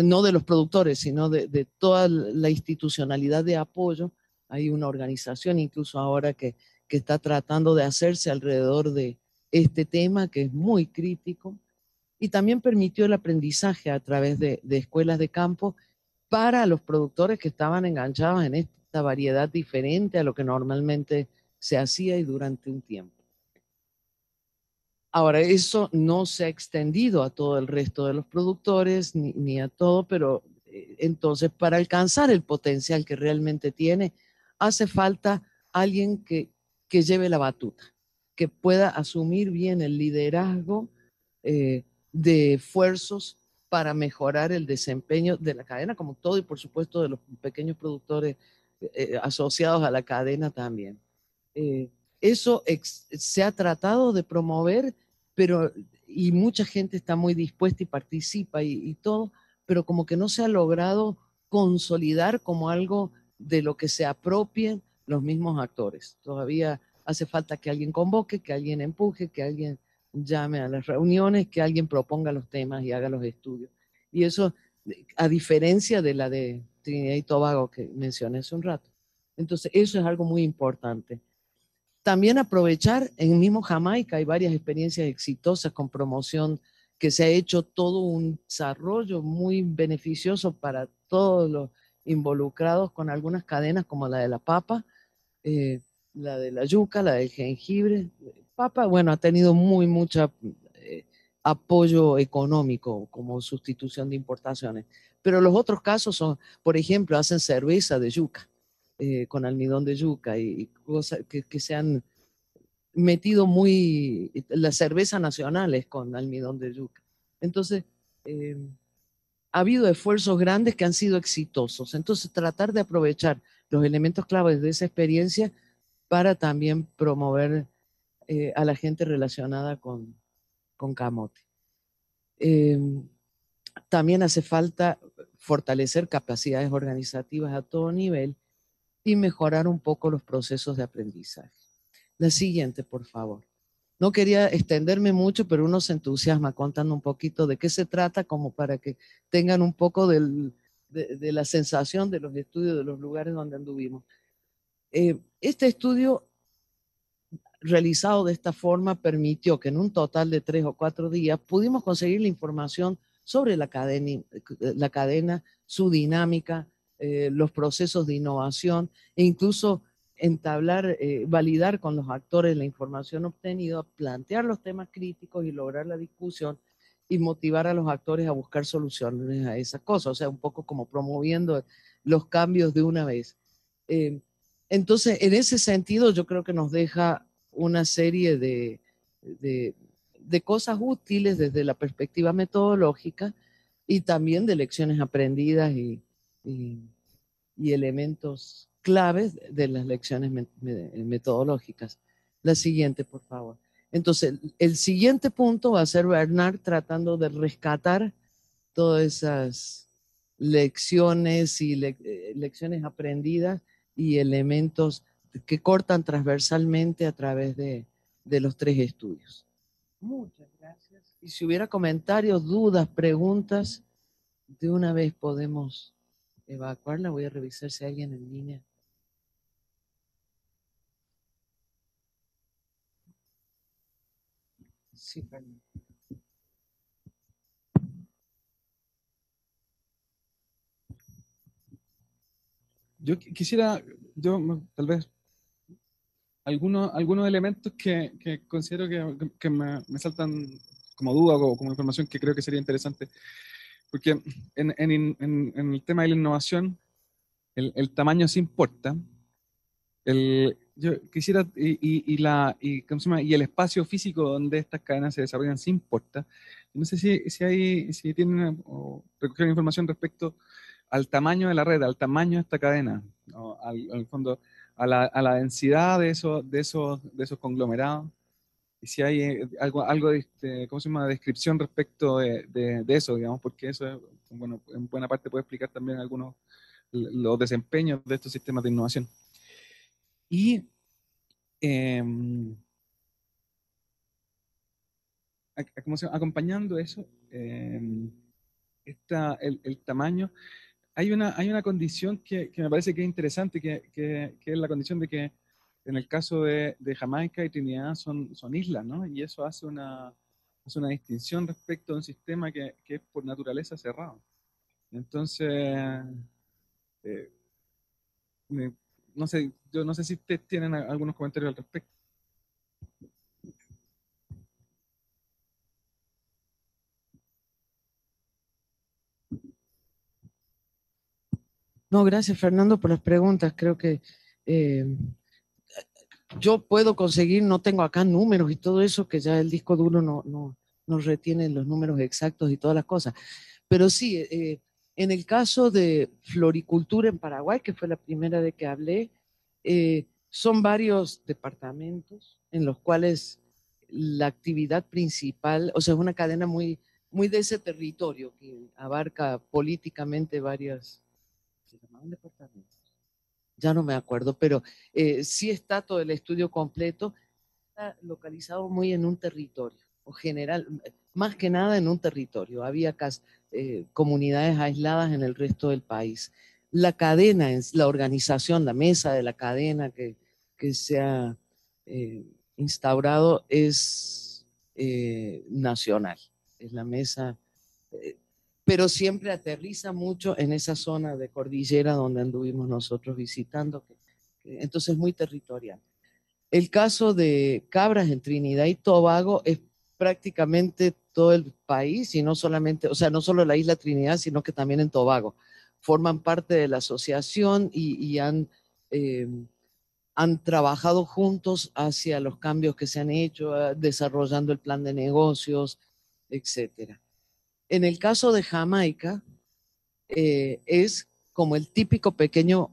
no de los productores, sino de, toda la institucionalidad de apoyo. Hay una organización incluso ahora que, está tratando de hacerse alrededor de este tema que es muy crítico y también permitió el aprendizaje a través de, de escuelas de campo para los productores que estaban enganchados en este variedad diferente a lo que normalmente se hacía y durante un tiempo. Ahora, eso no se ha extendido a todo el resto de los productores ni, a todo, pero eh, entonces para alcanzar el potencial que realmente tiene, hace falta alguien que, lleve la batuta, que pueda asumir bien el liderazgo eh, de esfuerzos para mejorar el desempeño de la cadena como todo y por supuesto de los pequeños productores eh, asociados a la cadena también. Eh, eso se ha tratado de promover, pero y mucha gente está muy dispuesta y participa y, y, todo, pero como que no se ha logrado consolidar como algo de lo que se apropien los mismos actores. Todavía hace falta que alguien convoque, que alguien empuje, que alguien llame a las reuniones, que alguien proponga los temas y haga los estudios. Y eso, a diferencia de la de Trinidad y Tobago que mencioné hace un rato. Entonces, eso es algo muy importante. También aprovechar, en mismo Jamaica hay varias experiencias exitosas con promoción que se ha hecho todo un desarrollo muy beneficioso para todos los involucrados con algunas cadenas como la de la papa, eh, la de la yuca, la del jengibre. Papa, bueno, ha tenido muy mucha apoyo económico como sustitución de importaciones. Pero los otros casos son, por ejemplo, hacen cerveza de yuca, eh, con almidón de yuca y, cosas que, se han metido muy, las cervezas nacionales con almidón de yuca. Entonces, em, ha habido esfuerzos grandes que han sido exitosos. Entonces, tratar de aprovechar los elementos claves de esa experiencia para también promover eh, a la gente relacionada con, con camote. Em, también hace falta fortalecer capacidades organizativas a todo nivel y mejorar un poco los procesos de aprendizaje. La siguiente, por favor. No quería extenderme mucho, pero uno se entusiasma contando un poquito de qué se trata, como para que tengan un poco de, la sensación de los estudios de los lugares donde anduvimos. Eh, este estudio realizado de esta forma permitió que en un total de tres o cuatro días pudimos conseguir la información sobre la cadena, la cadena su dinámica, eh, los procesos de innovación e incluso entablar, eh, validar con los actores la información obtenida, plantear los temas críticos y lograr la discusión y motivar a los actores a buscar soluciones a esas cosas, o sea, un poco como promoviendo los cambios de una vez. Eh, entonces, en ese sentido, yo creo que nos deja una serie de, de, cosas útiles desde la perspectiva metodológica y también de lecciones aprendidas y, y, elementos claves de las lecciones metodológicas. La siguiente, por favor. Entonces, el siguiente punto va a ser Bernard tratando de rescatar todas esas lecciones y eh, lecciones aprendidas y elementos que cortan transversalmente a través de, los tres estudios. Muchas gracias. Y si hubiera comentarios, dudas, preguntas, de una vez podemos evacuarla. Voy a revisar si alguien en línea. Sí, perdón. Yo quisiera, yo tal vez algunos, algunos elementos que, que considero que, que me, me, saltan como duda o como, información que creo que sería interesante. Porque en, en, en, el tema de la innovación, el, el tamaño sí importa. El, yo quisiera, y, y, la, y, ¿cómo se llama? y el espacio físico donde estas cadenas se desarrollan sí importa. No sé si, si, hay, si tienen o recogieron información respecto al tamaño de la red, al tamaño de esta cadena, o al, al fondo a la, densidad de esos, de, esos, de esos conglomerados. Y si hay eh, algo, de, este, ¿cómo se llama? descripción respecto de, eso, digamos, porque eso, en buena parte puede explicar también algunos los desempeños de estos sistemas de innovación. Y em, se acompañando eso, em, está el, el, tamaño hay una, hay una condición que, que me parece que es interesante, que, que, es la condición de que en el caso de, Jamaica y Trinidad son, son islas, ¿no? Y eso hace una, hace una distinción respecto a un sistema que, es por naturaleza cerrado. Entonces, eh, no sé, yo no sé si ustedes tienen algunos comentarios al respecto. No, gracias Fernando por las preguntas. Creo que eh, yo puedo conseguir, no tengo acá números y todo eso, que ya el disco duro no, retiene los números exactos y todas las cosas. Pero sí, eh, en el caso de floricultura en Paraguay, que fue la primera de que hablé, eh, son varios departamentos en los cuales la actividad principal, o sea, es una cadena muy, muy de ese territorio que abarca políticamente varias ya no me acuerdo, pero eh, sí está todo el estudio completo, localizado muy en un territorio, o general, más que nada en un territorio. Había eh, comunidades aisladas en el resto del país. La cadena, la organización, la mesa de la cadena que, que se ha eh, instaurado es nacional, es la mesa pero siempre aterriza mucho en esa zona de cordillera donde anduvimos nosotros visitando, entonces es entonces muy territorial. El caso de Cabras en Trinidad y Tobago es prácticamente todo el país y no solamente, o sea, no solo la isla Trinidad, sino que también en Tobago. Forman parte de la asociación y, han, eh, han trabajado juntos hacia los cambios que se han hecho, eh, desarrollando el plan de negocios, etcétera. En el caso de Jamaica, eh, es como el típico pequeño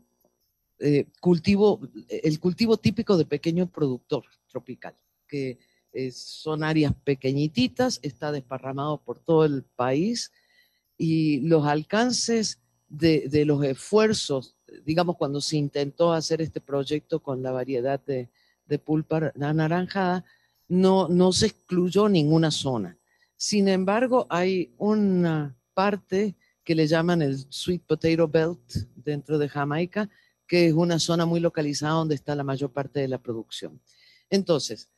eh, cultivo, el cultivo típico de pequeño productor tropical, que eh, son áreas pequeñititas, está desparramado por todo el país y los alcances de, los esfuerzos, digamos, cuando se intentó hacer este proyecto con la variedad de, pulpa anaranjada, no, no se excluyó ninguna zona. Sin embargo, hay una parte que le llaman el Sweet Potato Belt dentro de Jamaica, que es una zona muy localizada donde está la mayor parte de la producción. Entonces,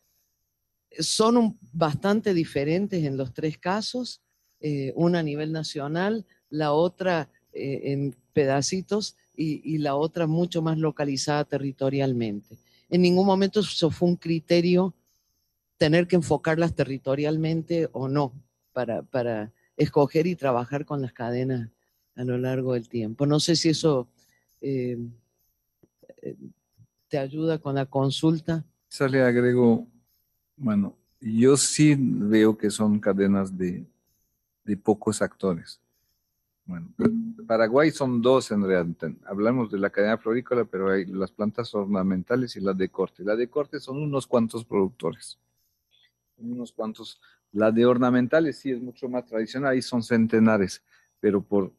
son bastante diferentes en los tres casos, eh, una a nivel nacional, la otra eh, en pedacitos y, y, la otra mucho más localizada territorialmente. En ningún momento eso fue un criterio tener que enfocarlas territorialmente o no para, escoger y trabajar con las cadenas a lo largo del tiempo. No sé si eso eh, eh, te ayuda con la consulta. Quizás le agrego, bueno, yo sí veo que son cadenas de, de pocos actores. Bueno, Paraguay son dos en realidad. Hablamos de la cadena florícola, pero hay las plantas ornamentales y las de corte. Las de corte son unos cuantos productores unos cuantos. la de ornamentales sí es mucho más tradicional, y son centenares, pero por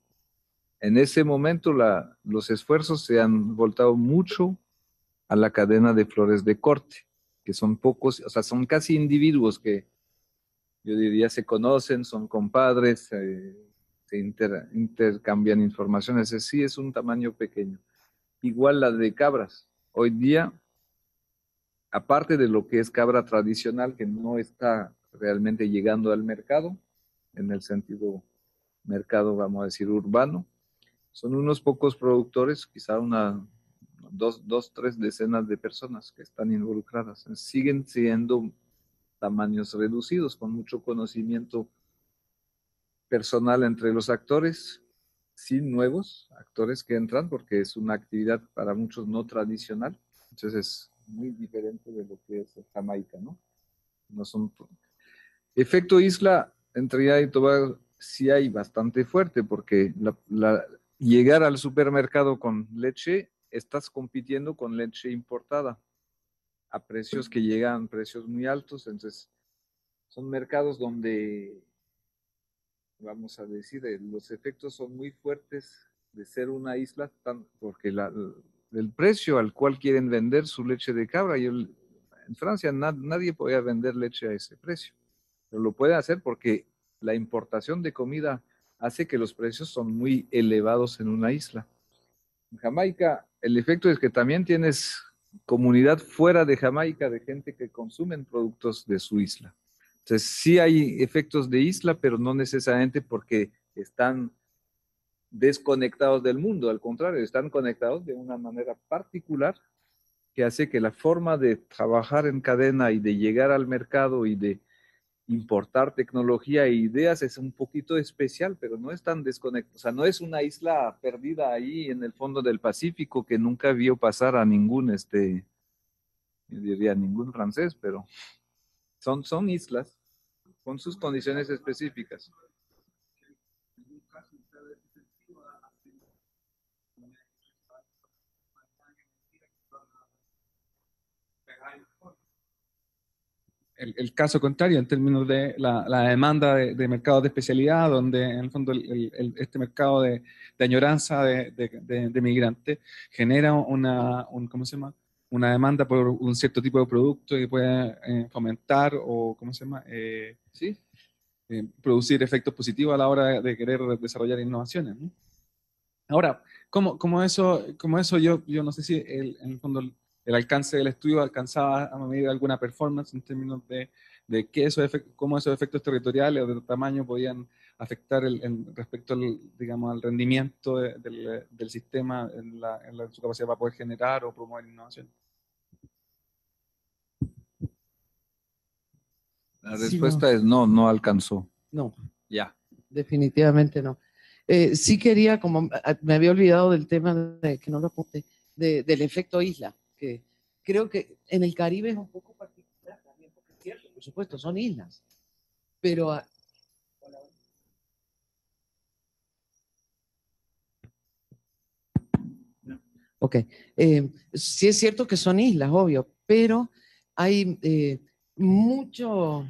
en ese momento la, los esfuerzos se han voltado mucho a la cadena de flores de corte, que son pocos, o sea, son casi individuos que yo diría se conocen, son compadres, se intercambian informaciones, sí es un tamaño pequeño. Igual la de cabras, hoy día aparte de lo que es cabra tradicional, que no está realmente llegando al mercado, en el sentido mercado, vamos a decir, urbano, son unos pocos productores, quizá una, dos, dos, tres decenas de personas que están involucradas. Siguen siendo tamaños reducidos, con mucho conocimiento personal entre los actores, sin nuevos actores que entran, porque es una actividad para muchos no tradicional. Entonces, muy diferente de lo que es Jamaica, ¿no? No son... Efecto isla entre Trinidad y Tobago sí hay bastante fuerte porque la, llegar al supermercado con leche, estás compitiendo con leche importada a precios que llegan, precios muy altos, entonces son mercados donde, vamos a decir, eh, los efectos son muy fuertes de ser una isla, porque la, del precio al cual quieren vender su leche de cabra. Y en Francia nadie podía vender leche a ese precio, pero lo puede hacer porque la importación de comida hace que los precios son muy elevados en una isla. En Jamaica, el efecto es que también tienes comunidad fuera de Jamaica de gente que consumen productos de su isla. Entonces, sí hay efectos de isla, pero no necesariamente porque están desconectados del mundo, al contrario, están conectados de una manera particular que hace que la forma de trabajar en cadena y de llegar al mercado y de importar tecnología e ideas es un poquito especial, pero no es tan desconectado. O sea, no es una isla perdida ahí en el fondo del Pacífico que nunca vio pasar a ningún, este, diría ningún francés, pero son, son islas con sus condiciones específicas. el, caso contrario en términos de la, demanda de, mercados de especialidad, donde en el fondo este mercado de, añoranza de, de, migrantes genera una, ¿cómo se llama? una demanda por un cierto tipo de producto que puede eh, fomentar o, ¿cómo se llama? Eh, ¿sí? Eh, producir efectos positivos a la hora de, querer desarrollar innovaciones. Ahora, como, como, eso, como eso yo, yo no sé si en el fondo el alcance del estudio alcanzaba a medida alguna performance en términos de, de qué esos cómo esos efectos territoriales o de tamaño podían afectar respecto al, digamos, al rendimiento del, sistema en, la, su capacidad para poder generar o promover innovación. La respuesta es no, no alcanzó. No. Ya. Definitivamente no. Eh, sí quería, como ah, me había olvidado del tema de, que no lo apunté, del efecto isla creo que en el Caribe es un poco particular también, porque es cierto, por supuesto, son islas, pero... A... Ok, eh, sí es cierto que son islas, obvio, pero hay eh, muchos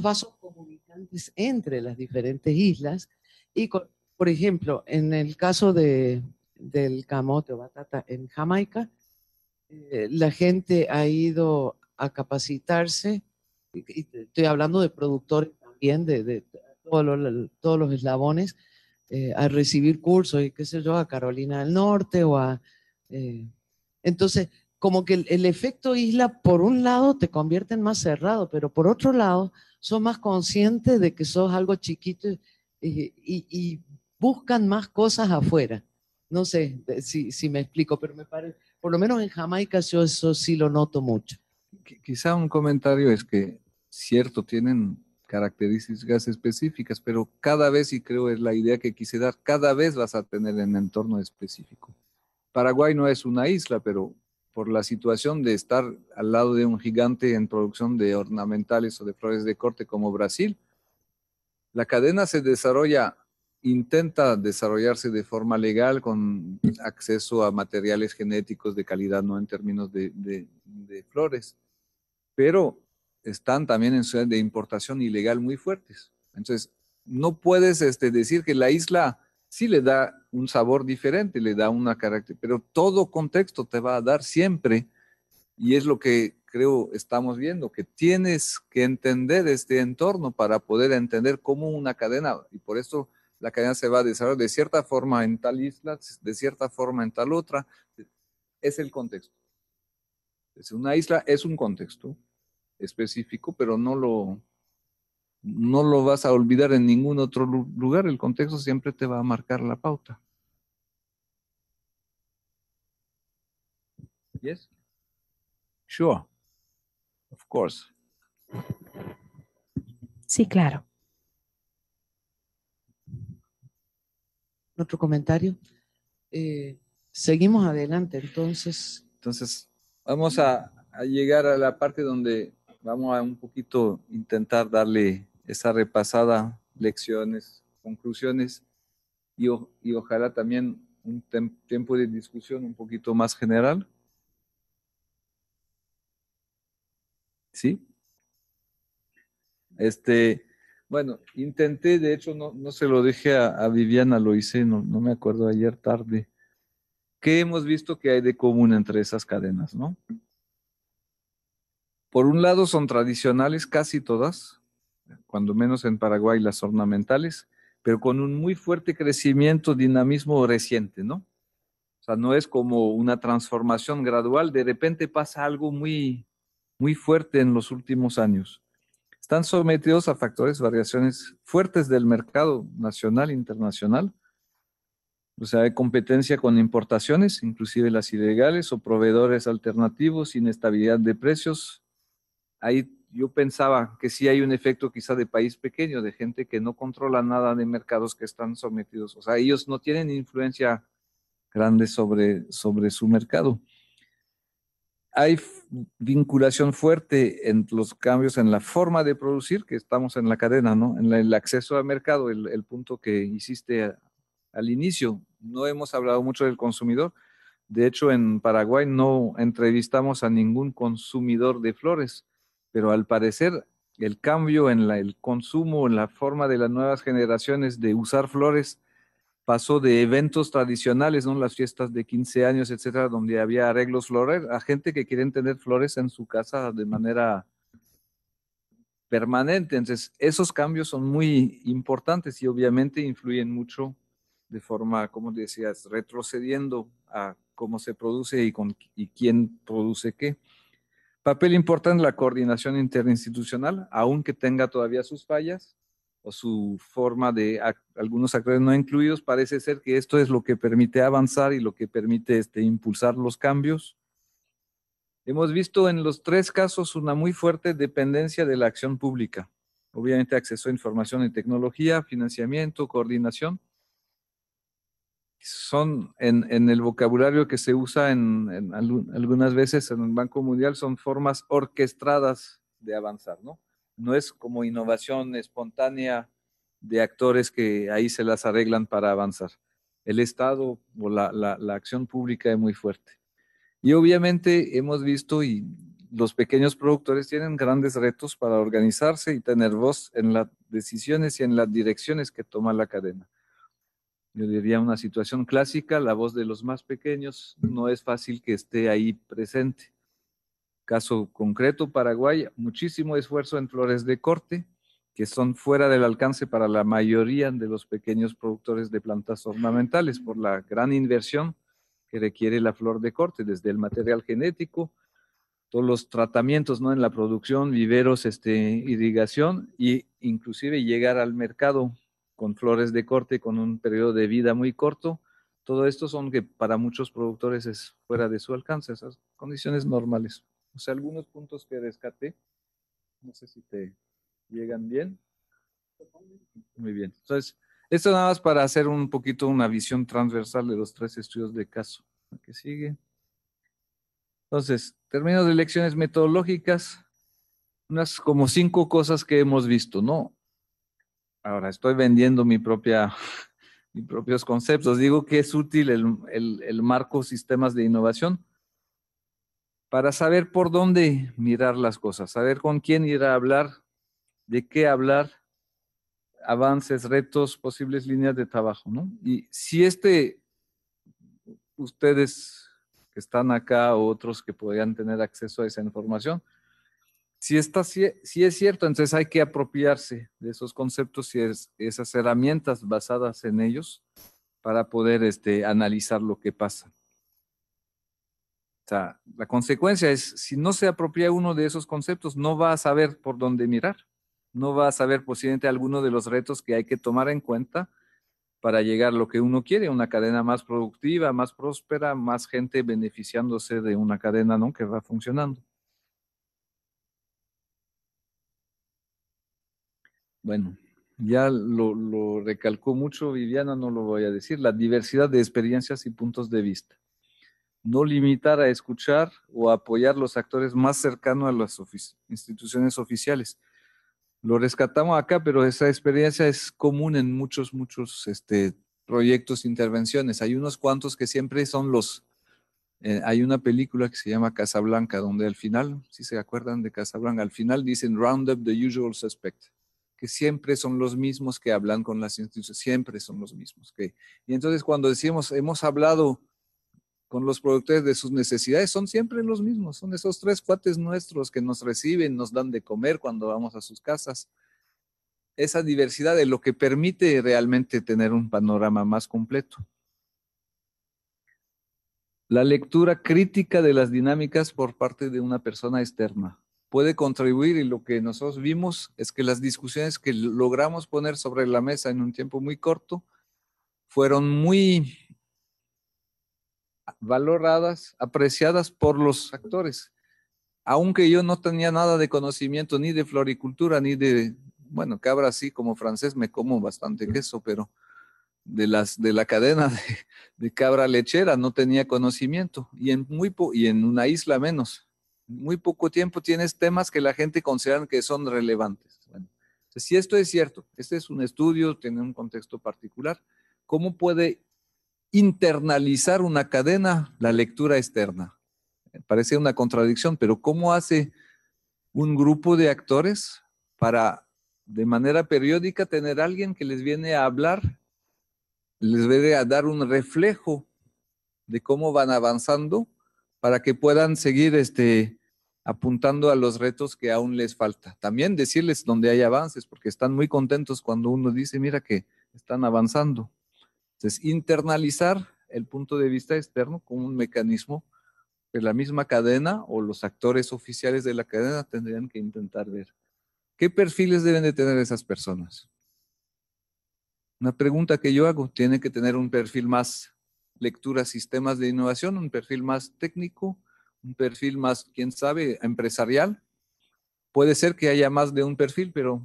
vasos comunicantes entre las diferentes islas y, por ejemplo, en el caso de, del camote o batata en Jamaica, eh, la gente ha ido a capacitarse, y estoy hablando de productores también, de, todos, los, eslabones, eh, a recibir cursos, y qué sé yo, a Carolina del Norte o a... Eh, entonces, como que el, efecto isla, por un lado, te convierte en más cerrado, pero por otro lado, son más conscientes de que sos algo chiquito y, buscan más cosas afuera. No sé si me explico, pero me parece por lo menos en Jamaica yo eso sí lo noto mucho. Quizá un comentario es que, cierto, tienen características específicas, pero cada vez, y creo es la idea que quise dar, cada vez vas a tener un entorno específico. Paraguay no es una isla, pero por la situación de estar al lado de un gigante en producción de ornamentales o de flores de corte como Brasil, la cadena se desarrolla intenta desarrollarse de forma legal con acceso a materiales genéticos de calidad, no en términos de, flores, pero están también en ciudades de importación ilegal muy fuertes. Entonces, no puedes este, decir que la isla sí le da un sabor diferente, le da una carácter, pero todo contexto te va a dar siempre, y es lo que creo estamos viendo, que tienes que entender este entorno para poder entender cómo una cadena, y por eso la cadena se va a desarrollar de cierta forma en tal isla, de cierta forma en tal otra. Es el contexto. una isla es un contexto específico, pero no lo, no lo vas a olvidar en ningún otro lugar. El contexto siempre te va a marcar la pauta. Yes? Sure. Of course. Sí, claro. otro comentario. Eh, seguimos adelante, entonces. Entonces, vamos a, llegar a la parte donde vamos a un poquito intentar darle esa repasada, lecciones, conclusiones y, y ojalá también un tiempo de discusión un poquito más general. ¿Sí? Este, bueno, intenté, de hecho no, se lo dije a, Viviana, lo hice, no, no, me acuerdo ayer tarde. ¿Qué hemos visto que hay de común entre esas cadenas, no? Por un lado son tradicionales casi todas, cuando menos en Paraguay las ornamentales, pero con un muy fuerte crecimiento, dinamismo reciente, ¿no? O sea, no es como una transformación gradual, de repente pasa algo muy, muy fuerte en los últimos años están sometidos a factores, variaciones fuertes del mercado nacional internacional. O sea, hay competencia con importaciones, inclusive las ilegales o proveedores alternativos, inestabilidad de precios. Ahí yo pensaba que sí hay un efecto quizá de país pequeño, de gente que no controla nada de mercados que están sometidos. O sea, ellos no tienen influencia grande sobre, sobre su mercado hay vinculación fuerte en los cambios en la forma de producir, que estamos en la cadena, ¿no? En el acceso al mercado, el, punto que hiciste al inicio. No hemos hablado mucho del consumidor. De hecho, en Paraguay no entrevistamos a ningún consumidor de flores, pero al parecer el cambio en el consumo, en la forma de las nuevas generaciones de usar flores, pasó de eventos tradicionales, ¿no? Las fiestas de 15 años, etcétera, donde había arreglos flores, a gente que quiere tener flores en su casa de manera permanente. Entonces, esos cambios son muy importantes y obviamente influyen mucho de forma, como decías, retrocediendo a cómo se produce y, con, y quién produce qué. Papel importante la coordinación interinstitucional, aunque tenga todavía sus fallas, o su forma de algunos actores no incluidos, parece ser que esto es lo que permite avanzar y lo que permite este, impulsar los cambios. Hemos visto en los tres casos una muy fuerte dependencia de la acción pública. Obviamente acceso a información y tecnología, financiamiento, coordinación. Son en, el vocabulario que se usa algunas veces en el Banco Mundial, son formas orquestadas de avanzar, ¿no? no es como innovación espontánea de actores que ahí se las arreglan para avanzar. El Estado o la, acción pública es muy fuerte. Y obviamente hemos visto y los pequeños productores tienen grandes retos para organizarse y tener voz en las decisiones y en las direcciones que toma la cadena. Yo diría una situación clásica, la voz de los más pequeños no es fácil que esté ahí presente. Caso concreto, Paraguay, muchísimo esfuerzo en flores de corte, que son fuera del alcance para la mayoría de los pequeños productores de plantas ornamentales por la gran inversión que requiere la flor de corte, desde el material genético, todos los tratamientos ¿no? en la producción, viveros, este, irrigación e inclusive llegar al mercado con flores de corte con un periodo de vida muy corto. Todo esto son que para muchos productores es fuera de su alcance, esas condiciones normales o sea, algunos puntos que rescaté, no sé si te llegan bien. Muy bien. Entonces, esto nada más para hacer un poquito una visión transversal de los tres estudios de caso. que sigue? Entonces, términos de lecciones metodológicas, unas como cinco cosas que hemos visto, ¿no? Ahora, estoy vendiendo mi propia, [laughs] mis propios conceptos. Digo que es útil el marco sistemas de innovación, para saber por dónde mirar las cosas, saber con quién ir a hablar, de qué hablar, avances, retos, posibles líneas de trabajo, ¿no? Y si este, ustedes que están acá o otros que podrían tener acceso a esa información, si, está, si es cierto, entonces hay que apropiarse de esos conceptos y esas herramientas basadas en ellos para poder este, analizar lo que pasa. O sea, la consecuencia es, si no se apropia uno de esos conceptos, no va a saber por dónde mirar, no va a saber posiblemente alguno de los retos que hay que tomar en cuenta para llegar a lo que uno quiere, una cadena más productiva, más próspera, más gente beneficiándose de una cadena ¿no? que va funcionando. Bueno, ya lo, lo recalcó mucho Viviana, no lo voy a decir, la diversidad de experiencias y puntos de vista no limitar a escuchar o apoyar los actores más cercanos a las instituciones oficiales. Lo rescatamos acá, pero esa experiencia es común en muchos, muchos este, proyectos, intervenciones. Hay unos cuantos que siempre son los... Eh, hay una película que se llama Casablanca, donde al final, si se acuerdan de Casablanca, al final dicen Round up the usual suspect, que siempre son los mismos que hablan con las instituciones, siempre son los mismos. ¿okay? Y entonces cuando decimos, hemos hablado con los productores de sus necesidades son siempre los mismos, son esos tres cuates nuestros que nos reciben, nos dan de comer cuando vamos a sus casas. Esa diversidad es lo que permite realmente tener un panorama más completo. La lectura crítica de las dinámicas por parte de una persona externa puede contribuir y lo que nosotros vimos es que las discusiones que logramos poner sobre la mesa en un tiempo muy corto fueron muy valoradas, apreciadas por los actores. Aunque yo no tenía nada de conocimiento ni de floricultura, ni de, bueno, cabra así como francés me como bastante queso, pero de, las, de la cadena de, cabra lechera no tenía conocimiento y en, muy y en una isla menos. Muy poco tiempo tienes temas que la gente considera que son relevantes. si esto es cierto, este es un estudio, tiene un contexto particular, ¿cómo puede internalizar una cadena, la lectura externa. Parece una contradicción, pero ¿cómo hace un grupo de actores para de manera periódica tener alguien que les viene a hablar, les viene a dar un reflejo de cómo van avanzando para que puedan seguir este, apuntando a los retos que aún les falta. También decirles dónde hay avances, porque están muy contentos cuando uno dice, mira que están avanzando. Entonces, internalizar el punto de vista externo como un mecanismo que la misma cadena o los actores oficiales de la cadena tendrían que intentar ver. ¿Qué perfiles deben de tener esas personas? Una pregunta que yo hago, tiene que tener un perfil más lectura, sistemas de innovación, un perfil más técnico, un perfil más, quién sabe, empresarial. Puede ser que haya más de un perfil, pero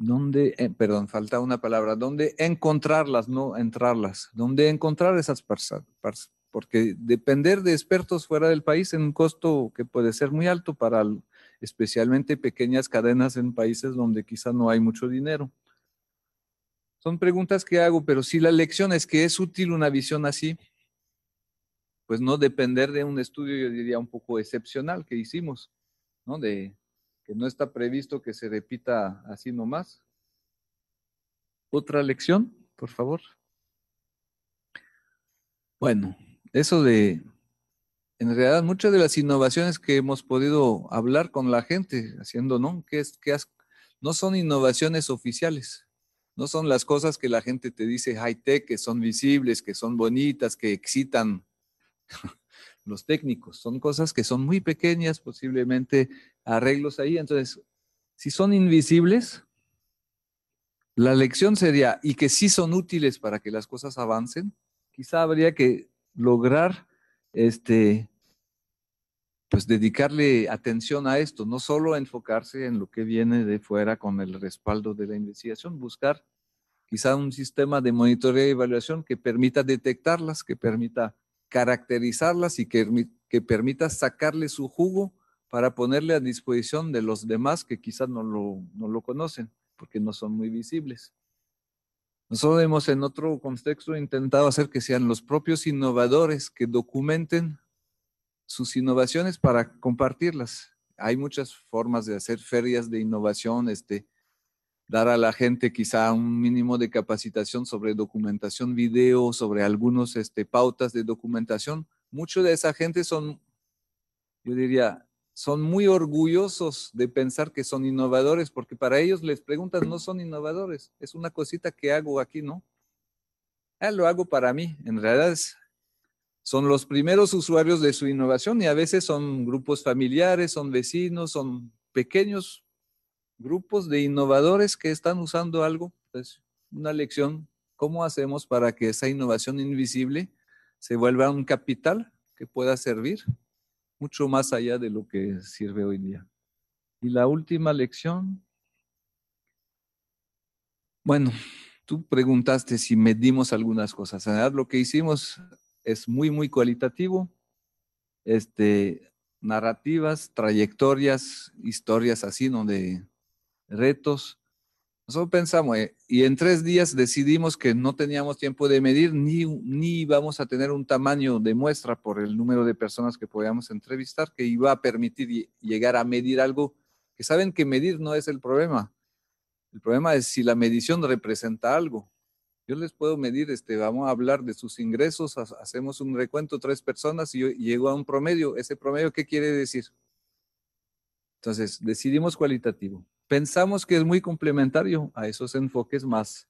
¿Dónde, perdón, falta una palabra, dónde encontrarlas, no entrarlas, dónde encontrar esas personas, porque depender de expertos fuera del país en un costo que puede ser muy alto para especialmente pequeñas cadenas en países donde quizá no hay mucho dinero. Son preguntas que hago, pero si la lección es que es útil una visión así, pues no depender de un estudio, yo diría, un poco excepcional que hicimos, ¿no? De que no está previsto que se repita así nomás. Otra lección, por favor. Bueno, eso de, en realidad, muchas de las innovaciones que hemos podido hablar con la gente, haciendo, ¿no? Que es, que no son innovaciones oficiales, no son las cosas que la gente te dice high tech, que son visibles, que son bonitas, que excitan. [laughs] los técnicos. Son cosas que son muy pequeñas, posiblemente arreglos ahí. Entonces, si son invisibles, la lección sería, y que sí son útiles para que las cosas avancen, quizá habría que lograr este pues dedicarle atención a esto, no solo enfocarse en lo que viene de fuera con el respaldo de la investigación, buscar quizá un sistema de monitoreo y evaluación que permita detectarlas, que permita caracterizarlas y que, que permita sacarle su jugo para ponerle a disposición de los demás que quizás no lo, no lo conocen, porque no son muy visibles. Nosotros hemos en otro contexto intentado hacer que sean los propios innovadores que documenten sus innovaciones para compartirlas. Hay muchas formas de hacer ferias de innovación, este, dar a la gente quizá un mínimo de capacitación sobre documentación video, sobre algunos este, pautas de documentación. Mucho de esa gente son, yo diría, son muy orgullosos de pensar que son innovadores, porque para ellos les preguntan, no son innovadores, es una cosita que hago aquí, ¿no? Ah, lo hago para mí, en realidad son los primeros usuarios de su innovación y a veces son grupos familiares, son vecinos, son pequeños grupos de innovadores que están usando algo, pues una lección, ¿cómo hacemos para que esa innovación invisible se vuelva un capital que pueda servir mucho más allá de lo que sirve hoy día? Y la última lección, bueno, tú preguntaste si medimos algunas cosas. Lo que hicimos es muy, muy cualitativo. Este, narrativas, trayectorias, historias así, donde retos. Nosotros pensamos, eh, y en tres días decidimos que no teníamos tiempo de medir ni, ni íbamos a tener un tamaño de muestra por el número de personas que podíamos entrevistar que iba a permitir llegar a medir algo que saben que medir no es el problema. El problema es si la medición representa algo. Yo les puedo medir, este, vamos a hablar de sus ingresos, hacemos un recuento, tres personas y yo llego a un promedio. ¿Ese promedio qué quiere decir? Entonces, decidimos cualitativo pensamos que es muy complementario a esos enfoques más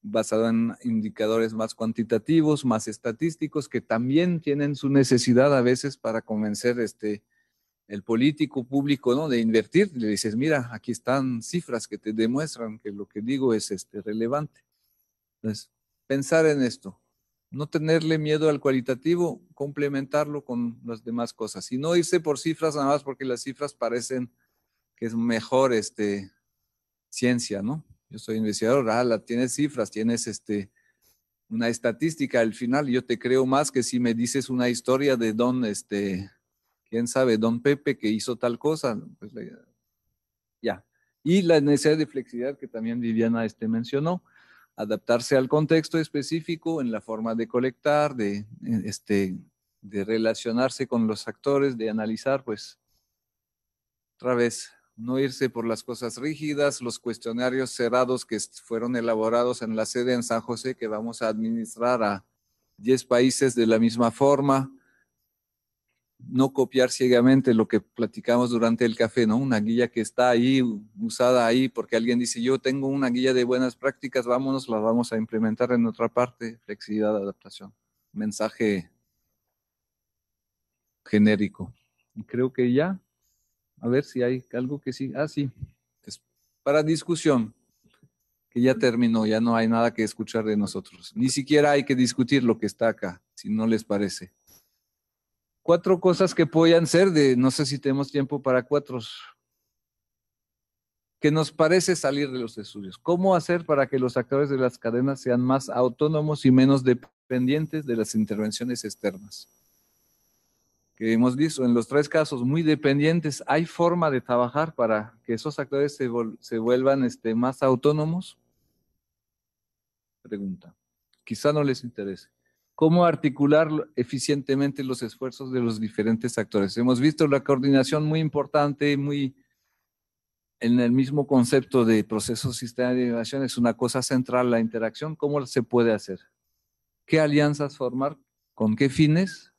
basados en indicadores más cuantitativos, más estadísticos, que también tienen su necesidad a veces para convencer este, el político público ¿no? de invertir. Le dices, mira, aquí están cifras que te demuestran que lo que digo es este, relevante. Entonces, pensar en esto, no tenerle miedo al cualitativo, complementarlo con las demás cosas y no irse por cifras nada más porque las cifras parecen que es mejor este, ciencia, ¿no? Yo soy investigador, ah, tienes cifras, tienes este, una estadística al final, yo te creo más que si me dices una historia de don, este, quién sabe, don Pepe que hizo tal cosa, pues ya. Y la necesidad de flexibilidad que también Viviana este, mencionó, adaptarse al contexto específico en la forma de colectar, de, este, de relacionarse con los actores, de analizar, pues, otra vez, no irse por las cosas rígidas, los cuestionarios cerrados que fueron elaborados en la sede en San José, que vamos a administrar a 10 países de la misma forma, no copiar ciegamente lo que platicamos durante el café, ¿no? Una guía que está ahí, usada ahí, porque alguien dice, yo tengo una guía de buenas prácticas, vámonos, la vamos a implementar en otra parte, flexibilidad, adaptación. Mensaje genérico. Creo que ya. A ver si hay algo que sí. Ah, sí. Es para discusión, que ya terminó, ya no hay nada que escuchar de nosotros. Ni siquiera hay que discutir lo que está acá, si no les parece. Cuatro cosas que podían ser de, no sé si tenemos tiempo para cuatro, que nos parece salir de los estudios. ¿Cómo hacer para que los actores de las cadenas sean más autónomos y menos dependientes de las intervenciones externas? hemos visto en los tres casos muy dependientes, ¿hay forma de trabajar para que esos actores se, vuelvan este, más autónomos? Pregunta. Quizá no les interese. ¿Cómo articular eficientemente los esfuerzos de los diferentes actores? Hemos visto la coordinación muy importante, muy en el mismo concepto de proceso sistema de innovación, es una cosa central la interacción. ¿Cómo se puede hacer? ¿Qué alianzas formar? ¿Con qué fines?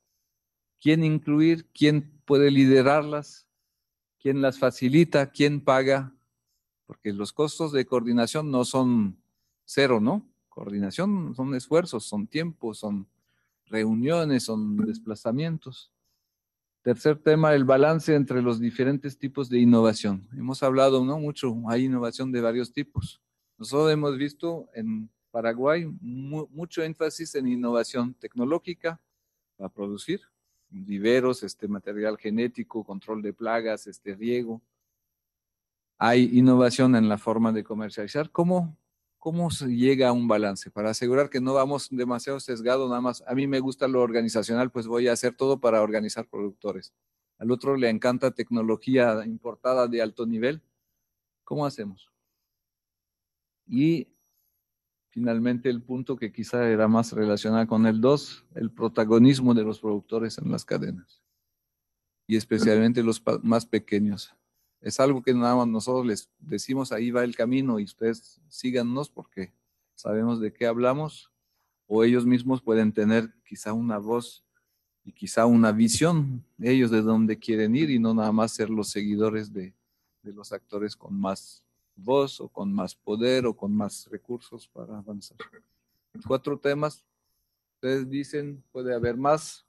quién incluir, quién puede liderarlas, quién las facilita, quién paga, porque los costos de coordinación no son cero, ¿no? Coordinación son esfuerzos, son tiempos, son reuniones, son desplazamientos. Tercer tema, el balance entre los diferentes tipos de innovación. Hemos hablado ¿no? mucho, hay innovación de varios tipos. Nosotros hemos visto en Paraguay mucho énfasis en innovación tecnológica para producir, viveros, este, material genético, control de plagas, este, riego. Hay innovación en la forma de comercializar. ¿Cómo, ¿Cómo se llega a un balance? Para asegurar que no vamos demasiado sesgado, nada más. A mí me gusta lo organizacional, pues voy a hacer todo para organizar productores. Al otro le encanta tecnología importada de alto nivel. ¿Cómo hacemos? Y finalmente el punto que quizá era más relacionado con el 2, el protagonismo de los productores en las cadenas, y especialmente los más pequeños. Es algo que nada más nosotros les decimos, ahí va el camino y ustedes síganos porque sabemos de qué hablamos, o ellos mismos pueden tener quizá una voz y quizá una visión, ellos de dónde quieren ir y no nada más ser los seguidores de, de los actores con más voz o con más poder o con más recursos para avanzar. Cuatro temas. Ustedes dicen, puede haber más,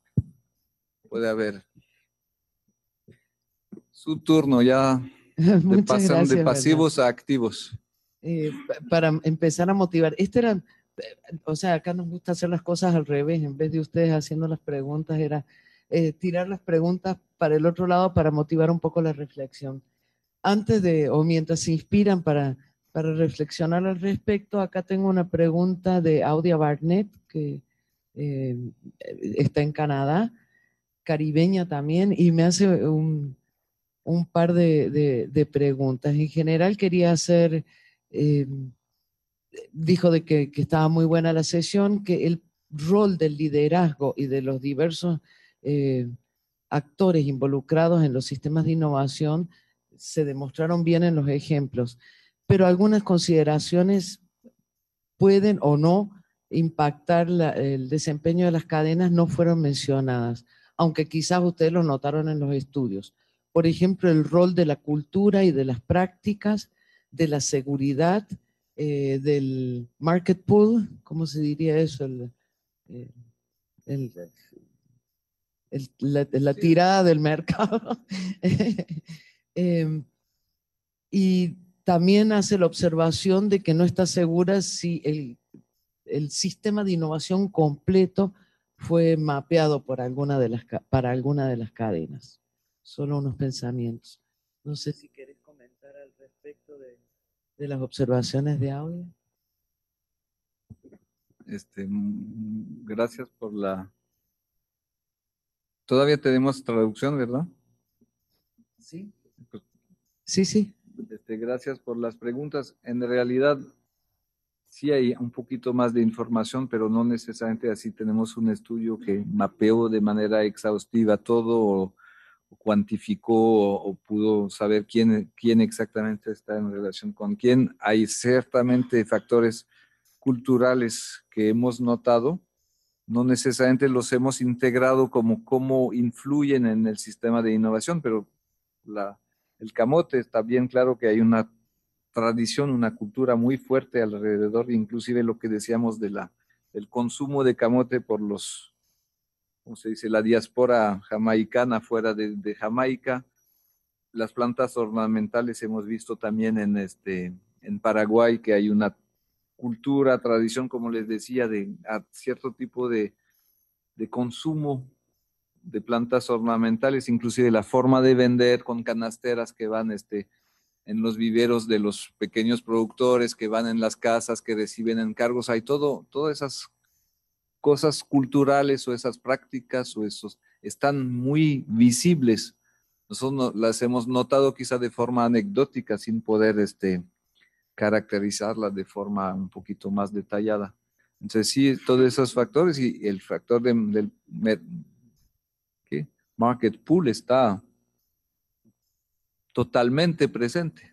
puede haber. Su turno ya. [laughs] De de pasivos a activos. Eh, para empezar a motivar. Este era, o sea, acá nos gusta hacer las cosas al revés. En vez de ustedes haciendo las preguntas, era eh, tirar las preguntas para el otro lado para motivar un poco la reflexión antes de, o mientras se inspiran para, reflexionar al respecto, acá tengo una pregunta de Audia Barnett, que eh, está en Canadá, caribeña también, y me hace un, par de, preguntas. En general quería hacer, eh, dijo de que, estaba muy buena la sesión, que el rol del liderazgo y de los diversos eh, actores involucrados en los sistemas de innovación se demostraron bien en los ejemplos, pero algunas consideraciones pueden o no impactar el desempeño de las cadenas no fueron mencionadas, aunque quizás ustedes lo notaron en los estudios. Por ejemplo, el rol de la cultura y de las prácticas, de la seguridad, eh, del market pool, ¿cómo se diría eso? El, eh, la, la, tirada del mercado. [laughs] Em, y también hace la observación de que no está segura si el, sistema de innovación completo fue mapeado por alguna de las, para alguna de las cadenas. Solo unos pensamientos. No sé si querés comentar al respecto de, las observaciones de audio. Este, mm, gracias por la... Todavía tenemos traducción, ¿verdad? Sí. Sí, sí. Este, gracias por las preguntas. En realidad, sí hay un poquito más de información, pero no necesariamente así tenemos un estudio que mapeó de manera exhaustiva todo o, cuantificó o, o, pudo saber quién, quién exactamente está en relación con quién. Hay ciertamente factores culturales que hemos notado, no necesariamente los hemos integrado como cómo influyen en el sistema de innovación, pero la el camote. Está bien claro que hay una tradición, una cultura muy fuerte alrededor, inclusive lo que decíamos de la, del consumo de camote por los, ¿cómo se dice?, la diáspora jamaicana fuera de, Jamaica. Las plantas ornamentales hemos visto también en, este, en Paraguay que hay una cultura, tradición, como les decía, de cierto tipo de, de consumo de plantas ornamentales, inclusive la forma de vender con canasteras que van este, en los viveros de los pequeños productores, que van en las casas, que reciben encargos, hay todo, todas esas cosas culturales o esas prácticas o esos están muy visibles. Nosotros las hemos notado quizá de forma anecdótica, sin poder este, caracterizarlas de forma un poquito más detallada. Entonces, sí, todos esos factores y el factor de, del market pool está totalmente presente.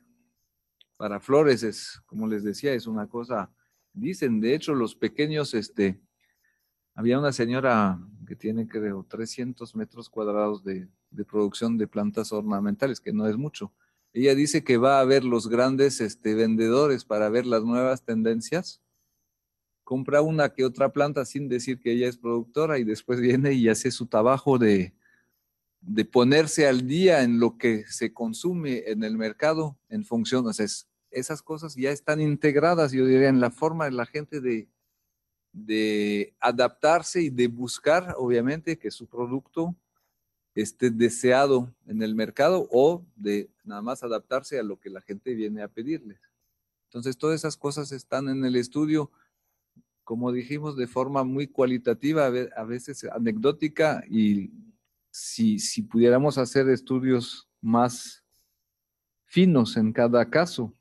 Para flores es, como les decía, es una cosa, dicen, de hecho, los pequeños, este, había una señora que tiene, creo, 300 metros cuadrados de, de producción de plantas ornamentales, que no es mucho. Ella dice que va a ver los grandes este, vendedores para ver las nuevas tendencias. Compra una que otra planta sin decir que ella es productora y después viene y hace su trabajo de, de ponerse al día en lo que se consume en el mercado en función, esas cosas ya están integradas, yo diría, en la forma de la gente de, de adaptarse y de buscar, obviamente, que su producto esté deseado en el mercado o de nada más adaptarse a lo que la gente viene a pedirles. Entonces, todas esas cosas están en el estudio, como dijimos, de forma muy cualitativa, a veces anecdótica y si, pudiéramos hacer estudios más finos en cada caso,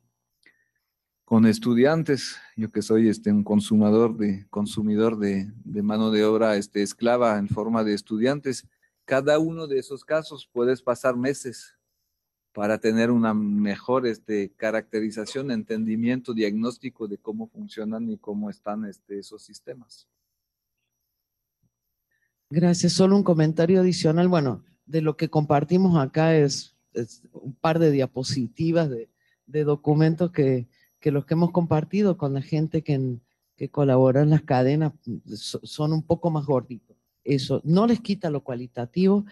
con estudiantes, yo que soy este, un consumador de, consumidor de, mano de obra este, esclava en forma de estudiantes, cada uno de esos casos puedes pasar meses para tener una mejor este, caracterización, entendimiento, diagnóstico de cómo funcionan y cómo están este, esos sistemas. Gracias. Solo un comentario adicional. Bueno, de lo que compartimos acá es, un par de diapositivas de, documentos que, los que hemos compartido con la gente que, colabora en las cadenas son un poco más gorditos. Eso no les quita lo cualitativo.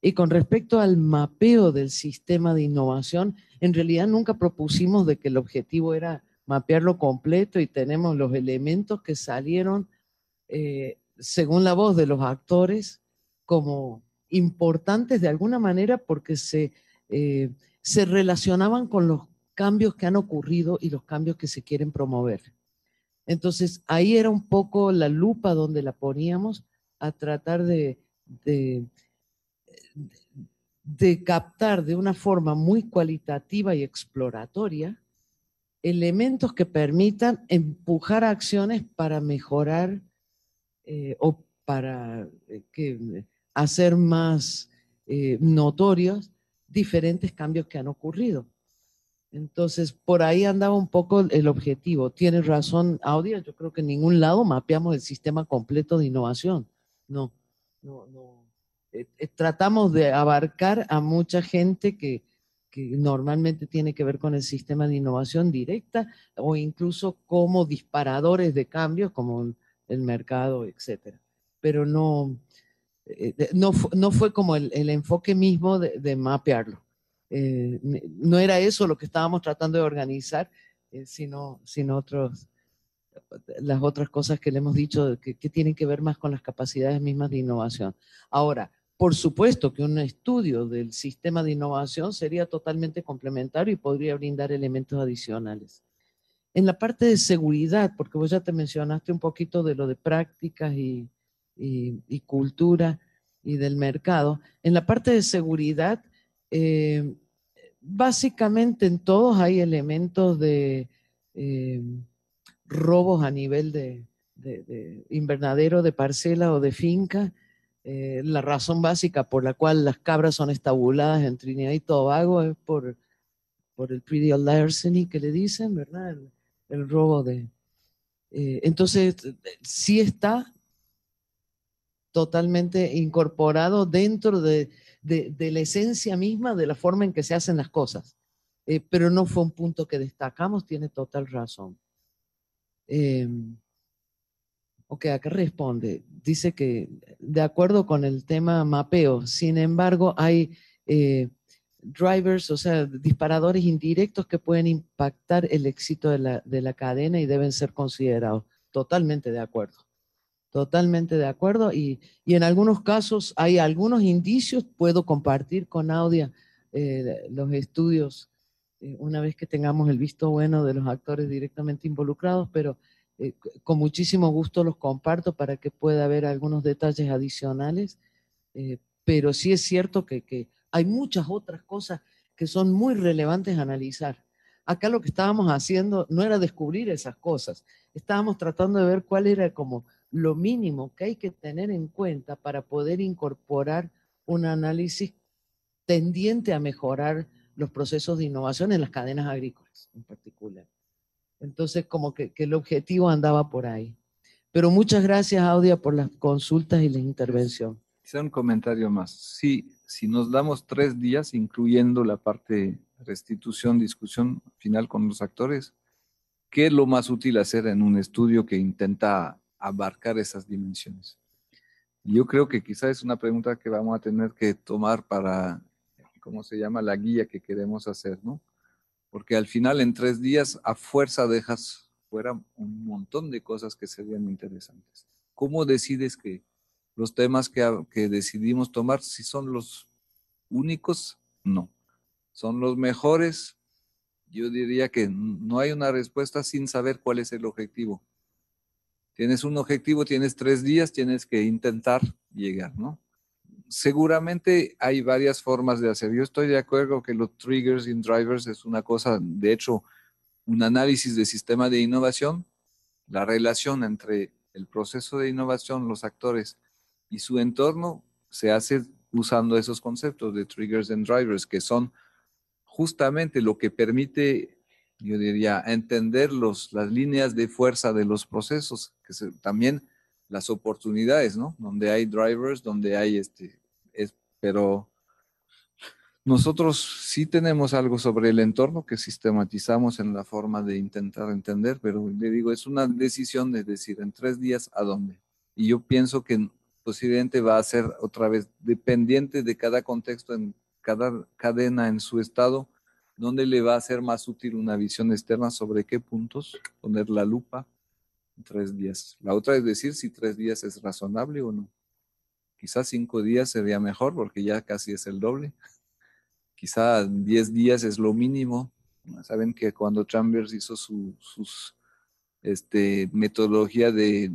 Y con respecto al mapeo del sistema de innovación, en realidad nunca propusimos de que el objetivo era mapearlo completo y tenemos los elementos que salieron eh, según la voz de los actores, como importantes de alguna manera porque se, eh, se relacionaban con los cambios que han ocurrido y los cambios que se quieren promover. Entonces, ahí era un poco la lupa donde la poníamos a tratar de, de captar de una forma muy cualitativa y exploratoria elementos que permitan empujar acciones para mejorar eh, o para eh, que, eh, hacer más notorios diferentes cambios que han ocurrido. Entonces, por ahí andaba un poco el objetivo. Tienes razón, Audia, yo creo que en ningún lado mapeamos el sistema completo de innovación. No, no, no. tratamos de abarcar a mucha gente que, que normalmente tiene que ver con el sistema de innovación directa o incluso como disparadores de cambios, como el mercado, etcétera. Pero no, eh, no, fue como el, enfoque mismo de, de mapearlo. Eh, no era eso lo que estábamos tratando de organizar, eh, sino, sino otros, las otras cosas que le hemos dicho que, tienen que ver más con las capacidades mismas de innovación. Ahora, por supuesto que un estudio del sistema de innovación sería totalmente complementario y podría brindar elementos adicionales en la parte de seguridad, porque vos ya te mencionaste un poquito de lo de prácticas y, y, cultura y del mercado, en la parte de seguridad, eh, básicamente en todos hay elementos de eh, robos a nivel de, invernadero, de parcela o de finca. Eh, la razón básica por la cual las cabras son estabuladas en Trinidad y Tobago es por, por el old larceny que le dicen, ¿verdad? el robo de... Eh, entonces, eh, sí está totalmente incorporado dentro de, la esencia misma de la forma en que se hacen las cosas. Eh, pero no fue un punto que destacamos, tiene total razón. Em, ok, ¿a qué responde. Dice que de acuerdo con el tema mapeo, sin embargo, hay drivers, o sea, disparadores indirectos que pueden impactar el éxito de la, de la cadena y deben ser considerados. Totalmente de acuerdo. Totalmente de acuerdo. Y, y en algunos casos hay algunos indicios, puedo compartir con Audia eh, los estudios eh, una vez que tengamos el visto bueno de los actores directamente involucrados, pero eh, con muchísimo gusto los comparto para que pueda haber algunos detalles adicionales. pero sí es cierto que, que hay muchas otras cosas que son muy relevantes a analizar. Acá lo que estábamos haciendo no era descubrir esas cosas, estábamos tratando de ver cuál era como lo mínimo que hay que tener en cuenta para poder incorporar un análisis tendiente a mejorar los procesos de innovación en las cadenas agrícolas en particular. Entonces, como que, que el objetivo andaba por ahí. Pero muchas gracias, Audia, por las consultas y la intervención. Quizá un comentario más. Sí, si nos damos tres días, incluyendo la parte restitución, discusión final con los actores, ¿qué es lo más útil hacer en un estudio que intenta abarcar esas dimensiones? Yo creo que quizá es una pregunta que vamos a tener que tomar para, ¿cómo se llama?, la guía que queremos hacer, ¿no? Porque al final en tres días a fuerza dejas fuera un montón de cosas que serían interesantes. ¿Cómo decides que los temas que, decidimos tomar, si son los únicos, no. Son los mejores, yo diría que no hay una respuesta sin saber cuál es el objetivo. Tienes un objetivo, tienes tres días, tienes que intentar llegar, ¿no? Seguramente hay varias formas de hacer. Yo estoy de acuerdo que los triggers y drivers es una cosa, de hecho, un análisis de sistema de innovación, la relación entre el proceso de innovación, los actores y su entorno se hace usando esos conceptos de triggers and drivers, que son justamente lo que permite, yo diría, entender los, las líneas de fuerza de los procesos, que también las oportunidades, ¿no? Donde hay drivers, donde hay este, es, pero nosotros sí tenemos algo sobre el entorno que sistematizamos en la forma de intentar entender, pero le digo, es una decisión de decir en tres días a dónde. Y yo pienso que presidente va a ser otra vez dependiente de cada contexto, en cada cadena, en su estado, donde le va a ser más útil una visión externa sobre qué puntos poner la lupa en tres días. La otra es decir si tres días es razonable o no. Quizás cinco días sería mejor porque ya casi es el doble. Quizás diez días es lo mínimo. Saben que cuando Chambers hizo su, sus este, metodología de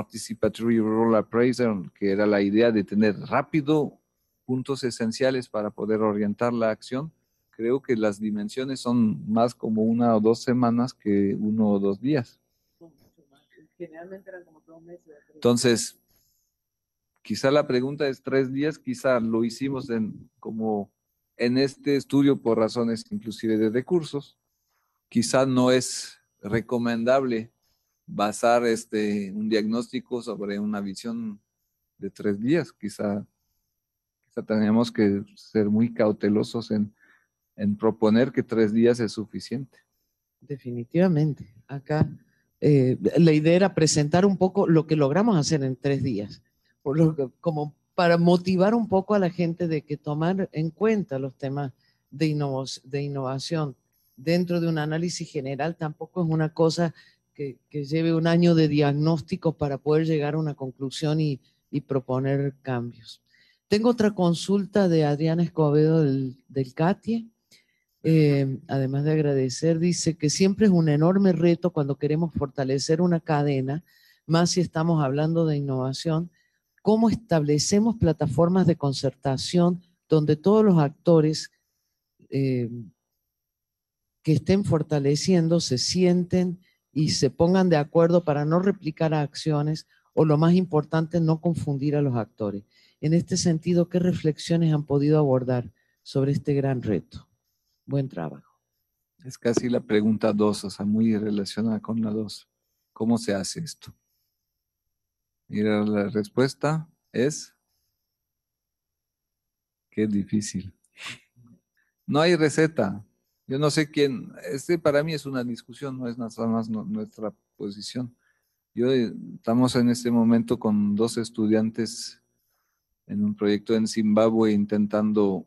Participatory Role Appraisal, que era la idea de tener rápido puntos esenciales para poder orientar la acción. Creo que las dimensiones son más como una o dos semanas que uno o dos días. Entonces, quizá la pregunta es tres días, quizá lo hicimos en, como en este estudio por razones inclusive de recursos. Quizá no es recomendable basar este, un diagnóstico sobre una visión de tres días. Quizá, quizá tenemos que ser muy cautelosos en, proponer que tres días es suficiente. Definitivamente. Acá eh, la idea era presentar un poco lo que logramos hacer en tres días, como para motivar un poco a la gente de que tomar en cuenta los temas de, innovación dentro de un análisis general tampoco es una cosa que, lleve un año de diagnóstico para poder llegar a una conclusión y, proponer cambios. Tengo otra consulta de Adriana Escobedo del, CATIE. Eh, además de agradecer, dice que siempre es un enorme reto cuando queremos fortalecer una cadena, más si estamos hablando de innovación, cómo establecemos plataformas de concertación donde todos los actores eh, que estén fortaleciendo se sienten y se pongan de acuerdo para no replicar acciones o lo más importante, no confundir a los actores. En este sentido, ¿qué reflexiones han podido abordar sobre este gran reto? Buen trabajo. Es casi la pregunta 2, o sea, muy relacionada con la dos. ¿Cómo se hace esto? Mira, la respuesta es qué es difícil. No hay receta, yo no sé quién, este para mí es una discusión, no es nada más nuestra posición. Yo eh, estamos en este momento con dos estudiantes en un proyecto en Zimbabue intentando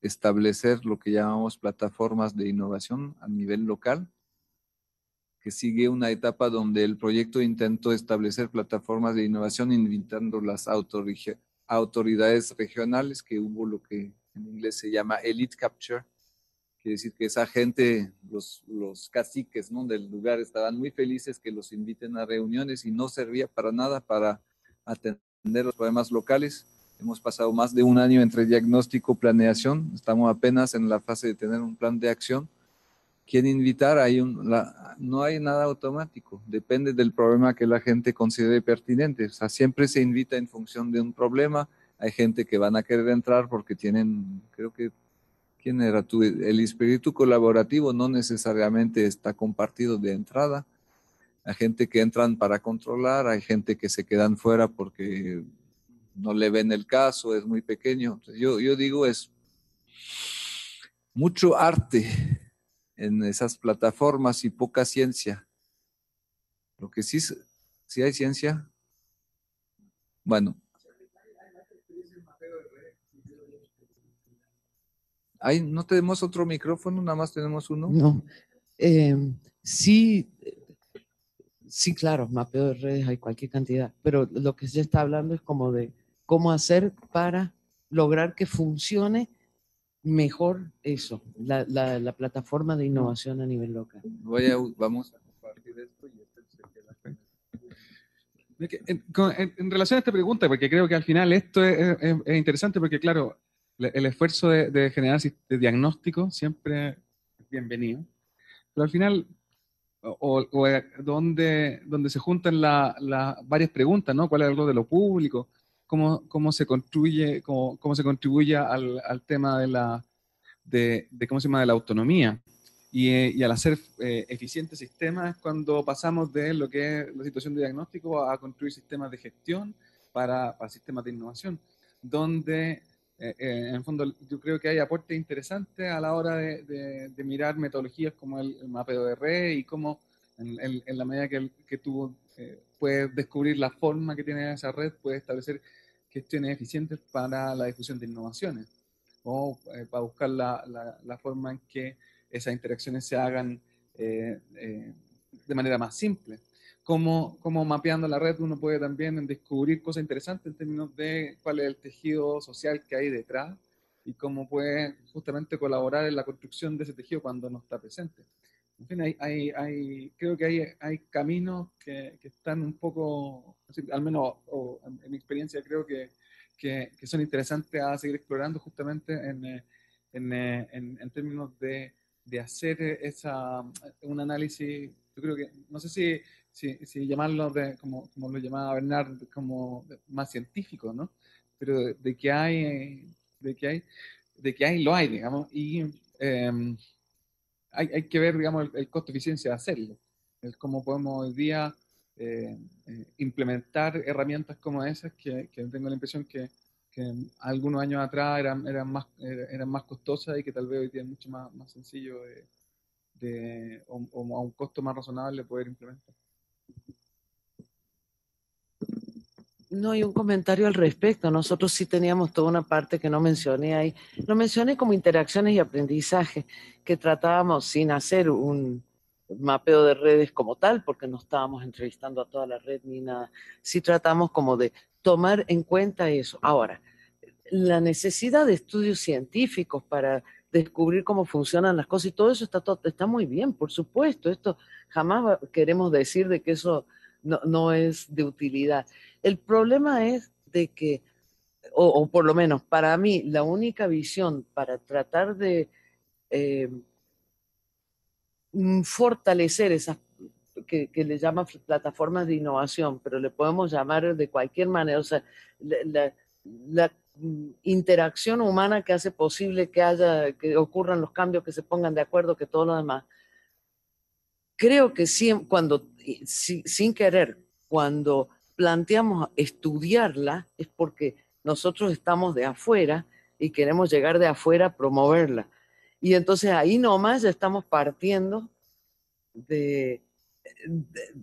establecer lo que llamamos plataformas de innovación a nivel local, que sigue una etapa donde el proyecto intentó establecer plataformas de innovación invitando las autoridades regionales, que hubo lo que en inglés se llama elite capture, Quiere decir que esa gente, los, los caciques ¿no? del lugar, estaban muy felices que los inviten a reuniones y no servía para nada para atender los problemas locales. Hemos pasado más de un año entre diagnóstico, planeación, estamos apenas en la fase de tener un plan de acción. ¿Quién invitar, hay un, no hay nada automático, depende del problema que la gente considere pertinente. O sea, siempre se invita en función de un problema. Hay gente que van a querer entrar porque tienen, creo que ¿Quién era tú? El espíritu colaborativo no necesariamente está compartido de entrada. Hay gente que entran para controlar, hay gente que se quedan fuera porque no le ven el caso, es muy pequeño. Yo, yo digo es mucho arte en esas plataformas y poca ciencia. Lo que sí, sí hay ciencia, bueno, Ahí ¿no tenemos otro micrófono? Nada más tenemos uno. No. Em, sí, sí, claro, mapeo de redes, hay cualquier cantidad, pero lo que se está hablando es como de cómo hacer para lograr que funcione mejor eso, la, la, plataforma de innovación a nivel local. Voy vamos a compartir esto y este en, en, en, relación a esta pregunta, porque creo que al final esto es interesante, porque claro, el, esfuerzo de, generar de diagnóstico siempre es bienvenido. Pero al final, o, eh, donde, donde, se juntan las varias preguntas, ¿no? ¿Cuál es algo de lo público? ¿Cómo, cómo se construye, cómo, cómo se contribuye al, tema de la, de, ¿cómo se llama? de la autonomía? Y, eh, al hacer eh, eficientes sistemas cuando pasamos de lo que es la situación de diagnóstico a construir sistemas de gestión para, para sistemas de innovación, donde eh, eh, en el fondo yo creo que hay aportes interesantes a la hora de, mirar metodologías como el, mapeo de red y cómo en, la medida que, que tú eh, puedes descubrir la forma que tiene esa red, puedes establecer gestiones eficientes para la difusión de innovaciones o para buscar la, la, la, forma en que esas interacciones se hagan de manera más simple cómo, mapeando la red uno puede también descubrir cosas interesantes en términos de cuál es el tejido social que hay detrás y cómo puede justamente colaborar en la construcción de ese tejido cuando no está presente. En fin, hay, hay, creo que hay, hay caminos que, que, están un poco, al menos en mi experiencia creo que, que, que, son interesantes a seguir explorando justamente en, eh, en, eh, en, en términos de, de, hacer esa, un análisis, yo creo que, no sé si si, llamarlo de, como, lo llamaba Bernard, como más científico, ¿no? Pero de, que hay, eh, de que hay, de que hay, lo hay, digamos, y em, hay, hay, que ver, digamos, el, costo-eficiencia de hacerlo, es cómo podemos hoy día eh, eh, implementar herramientas como esas que, tengo la impresión que, algunos años atrás eran, eran, más, er-, eran más costosas y que tal vez hoy día es mucho más, más sencillo de, o a un costo más razonable poder implementar. No hay un comentario al respecto. Nosotros sí teníamos toda una parte que no mencioné ahí. Lo mencioné como interacciones y aprendizaje, que tratábamos sin hacer un mapeo de redes como tal, porque no estábamos entrevistando a toda la red ni nada. Sí tratamos como de tomar en cuenta eso. Ahora, la necesidad de estudios científicos para descubrir cómo funcionan las cosas y todo eso está, está muy bien, por supuesto. Esto jamás queremos decir de que eso no, es de utilidad. El problema es de que, o, por lo menos para mí, la única visión para tratar de eh, mm, fortalecer esas que, le llaman plataformas de innovación, pero le podemos llamar de cualquier manera, o sea, la, la interacción humana que hace posible que haya, que ocurran los cambios, que se pongan de acuerdo, que todo lo demás. Creo que si, cuando, sin querer, cuando planteamos estudiarla, es porque nosotros estamos de afuera y queremos llegar de afuera a promoverla. Y entonces ahí nomás ya estamos partiendo de,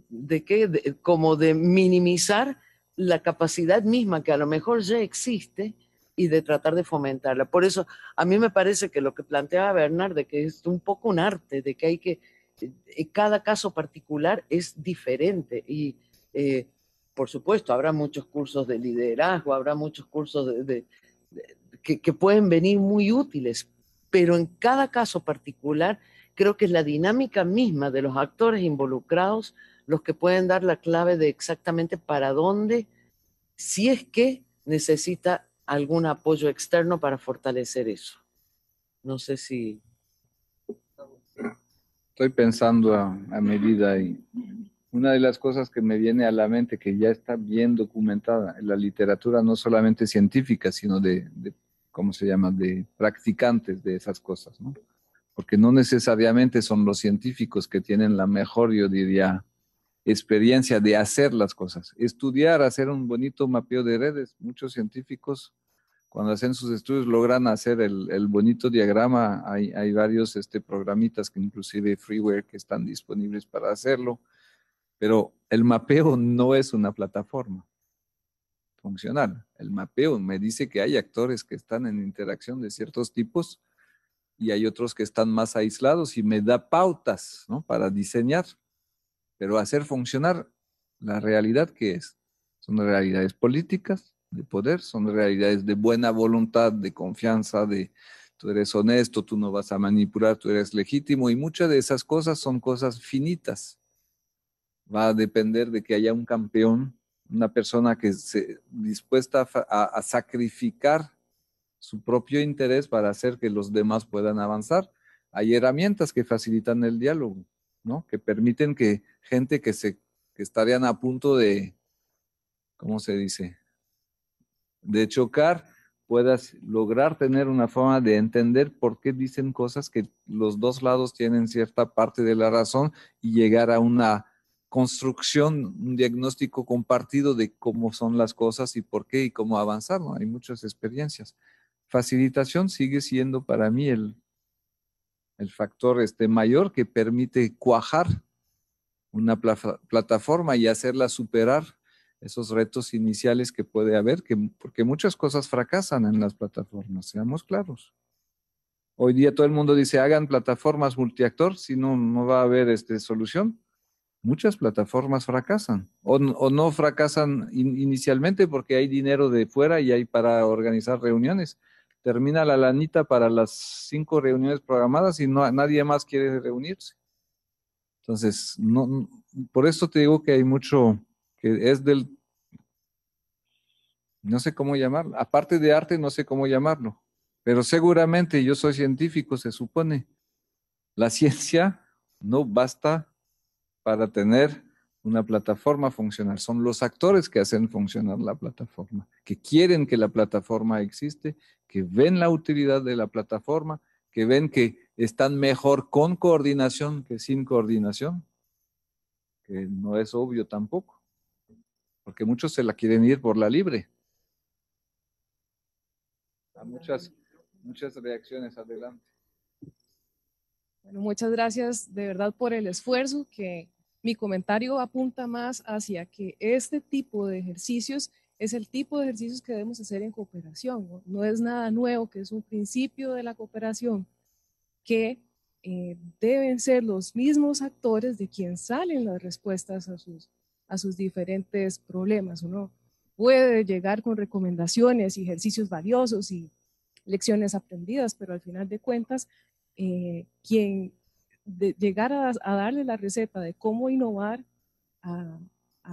de, que, como de minimizar la capacidad misma que a lo mejor ya existe y de tratar de fomentarla. Por eso a mí me parece que lo que planteaba Bernard, de que es un poco un arte, de que hay que, eh, cada caso particular es diferente y eh, por supuesto habrá muchos cursos de liderazgo, habrá muchos cursos de, que pueden venir muy útiles, pero en cada caso particular creo que es la dinámica misma de los actores involucrados los que pueden dar la clave de exactamente para dónde, si es que necesita algún apoyo externo para fortalecer eso. No sé si... Estoy pensando a, medida y una de las cosas que me viene a la mente, que ya está bien documentada en la literatura, no solamente científica, sino de, de ¿cómo se llama?, de practicantes de esas cosas, ¿no? Porque no necesariamente son los científicos que tienen la mejor, yo diría, experiencia de hacer las cosas. Estudiar, hacer un bonito mapeo de redes. Muchos científicos cuando hacen sus estudios logran hacer el, bonito diagrama. Hay, varios este, programitas que inclusive freeware que están disponibles para hacerlo. Pero el mapeo no es una plataforma funcional. El mapeo me dice que hay actores que están en interacción de ciertos tipos y hay otros que están más aislados y me da pautas para diseñar pero hacer funcionar la realidad que es. Son realidades políticas, de poder, son realidades de buena voluntad, de confianza, de tú eres honesto, tú no vas a manipular, tú eres legítimo y muchas de esas cosas son cosas finitas. Va a depender de que haya un campeón, una persona que se dispuesta a, a sacrificar su propio interés para hacer que los demás puedan avanzar. Hay herramientas que facilitan el diálogo, ¿no? Que permiten que gente que, se, estarían a punto de, ¿cómo se dice? De chocar, puedas lograr tener una forma de entender por qué dicen cosas que los dos lados tienen cierta parte de la razón y llegar a una construcción, un diagnóstico compartido de cómo son las cosas y por qué y cómo avanzar. Hay muchas experiencias. Facilitación sigue siendo para mí el, el factor este, mayor que permite cuajar una plataforma y hacerla superar esos retos iniciales que puede haber, que, porque muchas cosas fracasan en las plataformas, seamos claros. Hoy día todo el mundo dice, hagan plataformas multiactor, si no, no va a haber este, solución. Muchas plataformas fracasan o, no fracasan inicialmente porque hay dinero de fuera y hay para organizar reuniones. Termina la lanita para las cinco reuniones programadas y no, nadie más quiere reunirse. Entonces, no, por eso te digo que hay mucho que es del, no sé cómo llamarlo, aparte de arte, no sé cómo llamarlo, pero seguramente yo soy científico, se supone. La [laughs] ciencia no basta para tener una plataforma funcional, son los actores que hacen funcionar la plataforma, que quieren que la plataforma existe, que ven la utilidad de la plataforma, que ven que están mejor con coordinación que sin coordinación, que no es obvio tampoco, porque muchos se la quieren ir por la libre. muchas, muchas reacciones adelante. muchas gracias de verdad por el esfuerzo, que mi comentario apunta más hacia que este tipo de ejercicios es el tipo de ejercicios que debemos hacer en cooperación, no es nada nuevo, que es un principio de la cooperación que eh, deben ser los mismos actores de quien salen las respuestas a sus, a sus diferentes problemas. Uno puede llegar con recomendaciones y ejercicios valiosos y lecciones aprendidas, pero al final de cuentas, eh, quien de llegar a, darle la receta de cómo innovar a,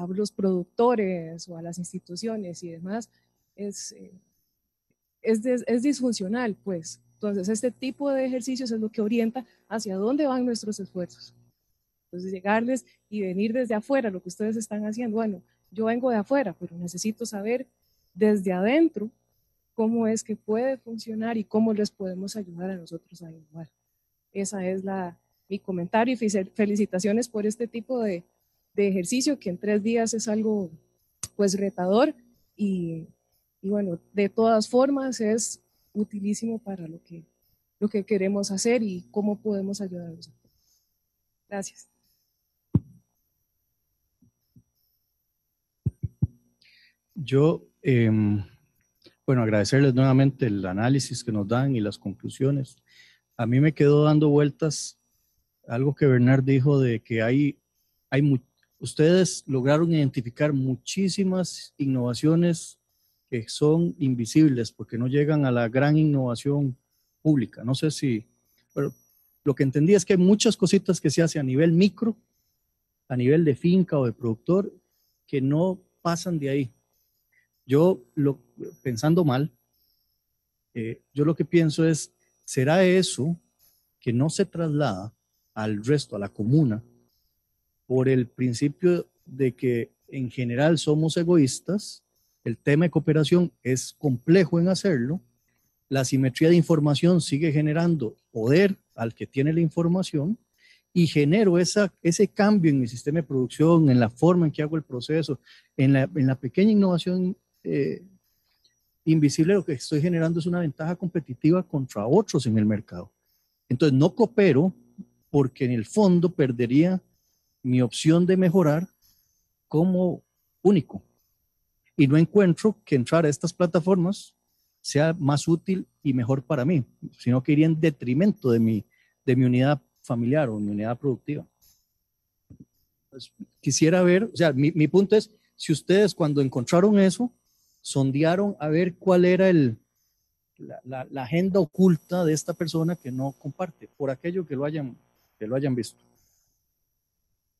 los productores o a las instituciones y demás, es, eh, es disfuncional, pues. Entonces, este tipo de ejercicios es lo que orienta hacia dónde van nuestros esfuerzos. Entonces, llegarles y venir desde afuera, lo que ustedes están haciendo. Bueno, yo vengo de afuera, pero necesito saber desde adentro cómo es que puede funcionar y cómo les podemos ayudar a nosotros a innovar. Esa es la, mi comentario y felicitaciones por este tipo de, de ejercicio que en tres días es algo pues retador y, y bueno, de todas formas es utilísimo para lo que, lo que queremos hacer y cómo podemos ayudarlos. Gracias. Yo, em, bueno, agradecerles nuevamente el análisis que nos dan y las conclusiones. A mí me quedó dando vueltas algo que Bernard dijo de que hay, hay ustedes lograron identificar muchísimas innovaciones que son invisibles porque no llegan a la gran innovación pública. No sé si, pero lo que entendí es que hay muchas cositas que se hacen a nivel micro, a nivel de finca o de productor, que no pasan de ahí. Yo, lo, pensando mal, eh, yo lo que pienso es, ¿será eso que no se traslada al resto, a la comuna, por el principio de que en general somos egoístas el tema de cooperación es complejo en hacerlo. La simetría de información sigue generando poder al que tiene la información y genero esa, ese cambio en mi sistema de producción, en la forma en que hago el proceso, en la, pequeña innovación eh, invisible, lo que estoy generando es una ventaja competitiva contra otros en el mercado. Entonces, no coopero porque en el fondo perdería mi opción de mejorar como único y no encuentro que entrar a estas plataformas sea más útil y mejor para mí, sino que iría en detrimento de mi, de mi unidad familiar o mi unidad productiva. Pues, quisiera ver, o sea, mi, mi punto es, si ustedes cuando encontraron eso, sondearon a ver cuál era el, la, la, agenda oculta de esta persona que no comparte, por aquello que lo hayan, que lo hayan visto.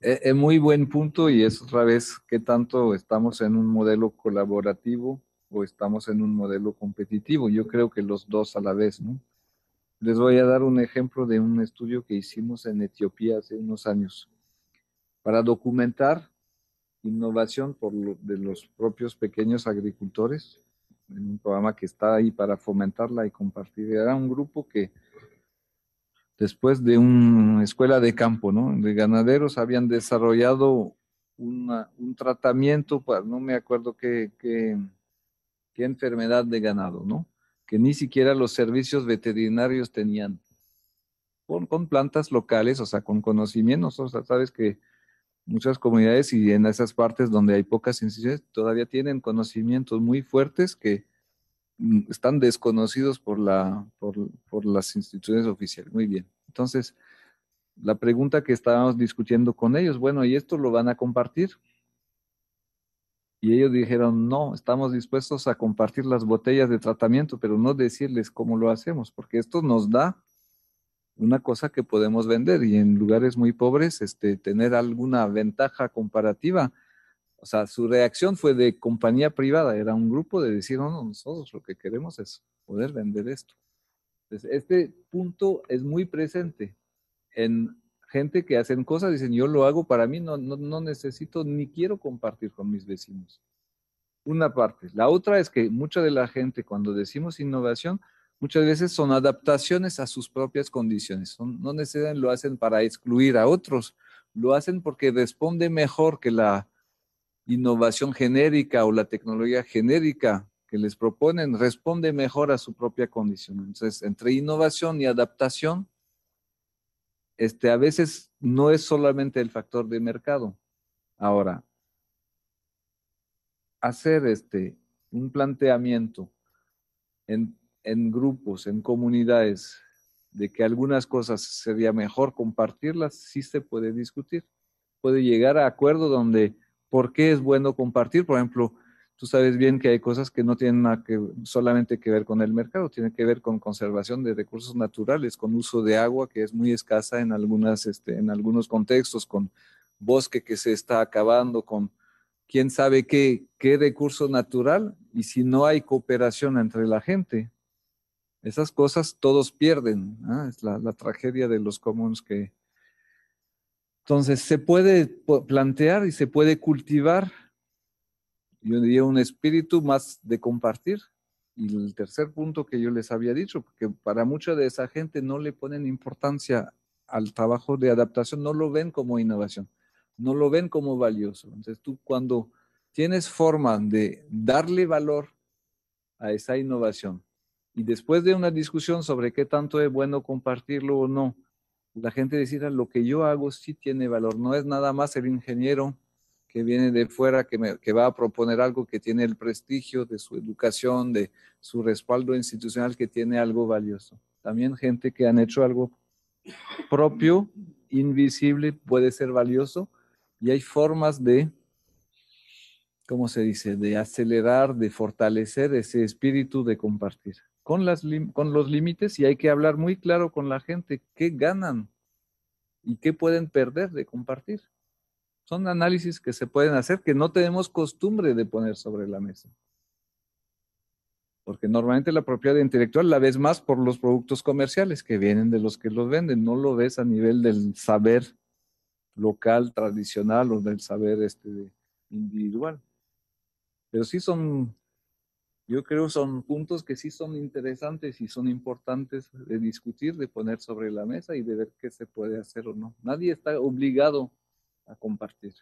E-, es, muy buen punto y es otra vez que tanto estamos en un modelo colaborativo o estamos en un modelo competitivo. Yo creo que los dos a la vez, ¿no? Les voy a dar un ejemplo de un estudio que hicimos en Etiopía hace unos años para documentar innovación por de los propios pequeños agricultores en un programa que está ahí para fomentarla y compartir. Era un grupo que después de una escuela de campo, ¿no? De ganaderos habían desarrollado un tratamiento, para, no me acuerdo qué, qué, enfermedad de ganado, ¿no? Que ni siquiera los servicios veterinarios tenían. Con, plantas locales, o sea, con conocimientos, o sea, sabes que muchas comunidades y en esas partes donde hay pocas instituciones todavía tienen conocimientos muy fuertes que Mm, están desconocidos por, la, por, las instituciones oficiales. Muy bien. Entonces, la pregunta que estábamos discutiendo con ellos, bueno, ¿y esto lo van a compartir? Y ellos dijeron, no, estamos dispuestos a compartir las botellas de tratamiento, pero no decirles cómo lo hacemos, porque esto nos da una cosa que podemos vender y en lugares muy pobres este, tener alguna ventaja comparativa o sea, su reacción fue de compañía privada, era un grupo de decir, no, nosotros lo que queremos es poder vender esto. este punto es muy presente en gente que hacen cosas, dicen, yo lo hago para mí, no, no, necesito ni quiero compartir con mis vecinos. Una parte. La otra es que mucha de la gente, cuando decimos innovación, muchas veces son adaptaciones a sus propias condiciones. no necesariamente lo hacen para excluir a otros, lo hacen porque responde mejor que la innovación genérica o la tecnología genérica que les proponen responde mejor a su propia condición. Entonces, entre innovación y adaptación, este, a veces no es solamente el factor de mercado. Ahora, hacer este, un planteamiento en, grupos, en comunidades, de que algunas cosas sería mejor compartirlas, sí se puede discutir. Puede llegar a acuerdo donde por qué es bueno compartir. Por ejemplo, tú sabes bien que hay cosas que no tienen solamente que ver con el mercado, tienen que ver con conservación de recursos naturales, con uso de agua que es muy escasa en, algunas, este, en algunos contextos, con bosque que se está acabando, con quién sabe qué, qué recurso natural, y si no hay cooperación entre la gente, esas cosas todos pierden. Es la, la tragedia de los comunes que, entonces, se puede plantear y se puede cultivar, yo diría, un espíritu más de compartir. Y el tercer punto que yo les había dicho, que para mucha de esa gente no le ponen importancia al trabajo de adaptación, no lo ven como innovación, no lo ven como valioso. Entonces, tú cuando tienes forma de darle valor a esa innovación, y después de una discusión sobre qué tanto es bueno compartirlo o no, la gente decida lo que yo hago sí tiene valor, no es nada más el ingeniero que viene de fuera, que, que va a proponer algo que tiene el prestigio de su educación, de su respaldo institucional, que tiene algo valioso. También gente que han hecho algo propio, invisible, puede ser valioso y hay formas de, ¿cómo se dice?, de acelerar, de fortalecer ese espíritu de compartir con, las con los límites y hay que hablar muy claro con la gente qué ganan y qué pueden perder de compartir. Son análisis que se pueden hacer que no tenemos costumbre de poner sobre la mesa. Porque normalmente la propiedad intelectual la ves más por los productos comerciales que vienen de los que los venden, no lo ves a nivel del saber local, tradicional o del saber este, individual. Pero sí son yo creo son puntos que sí son interesantes y son importantes de discutir, de poner sobre la mesa y de ver qué se puede hacer o no. Nadie está obligado a compartir.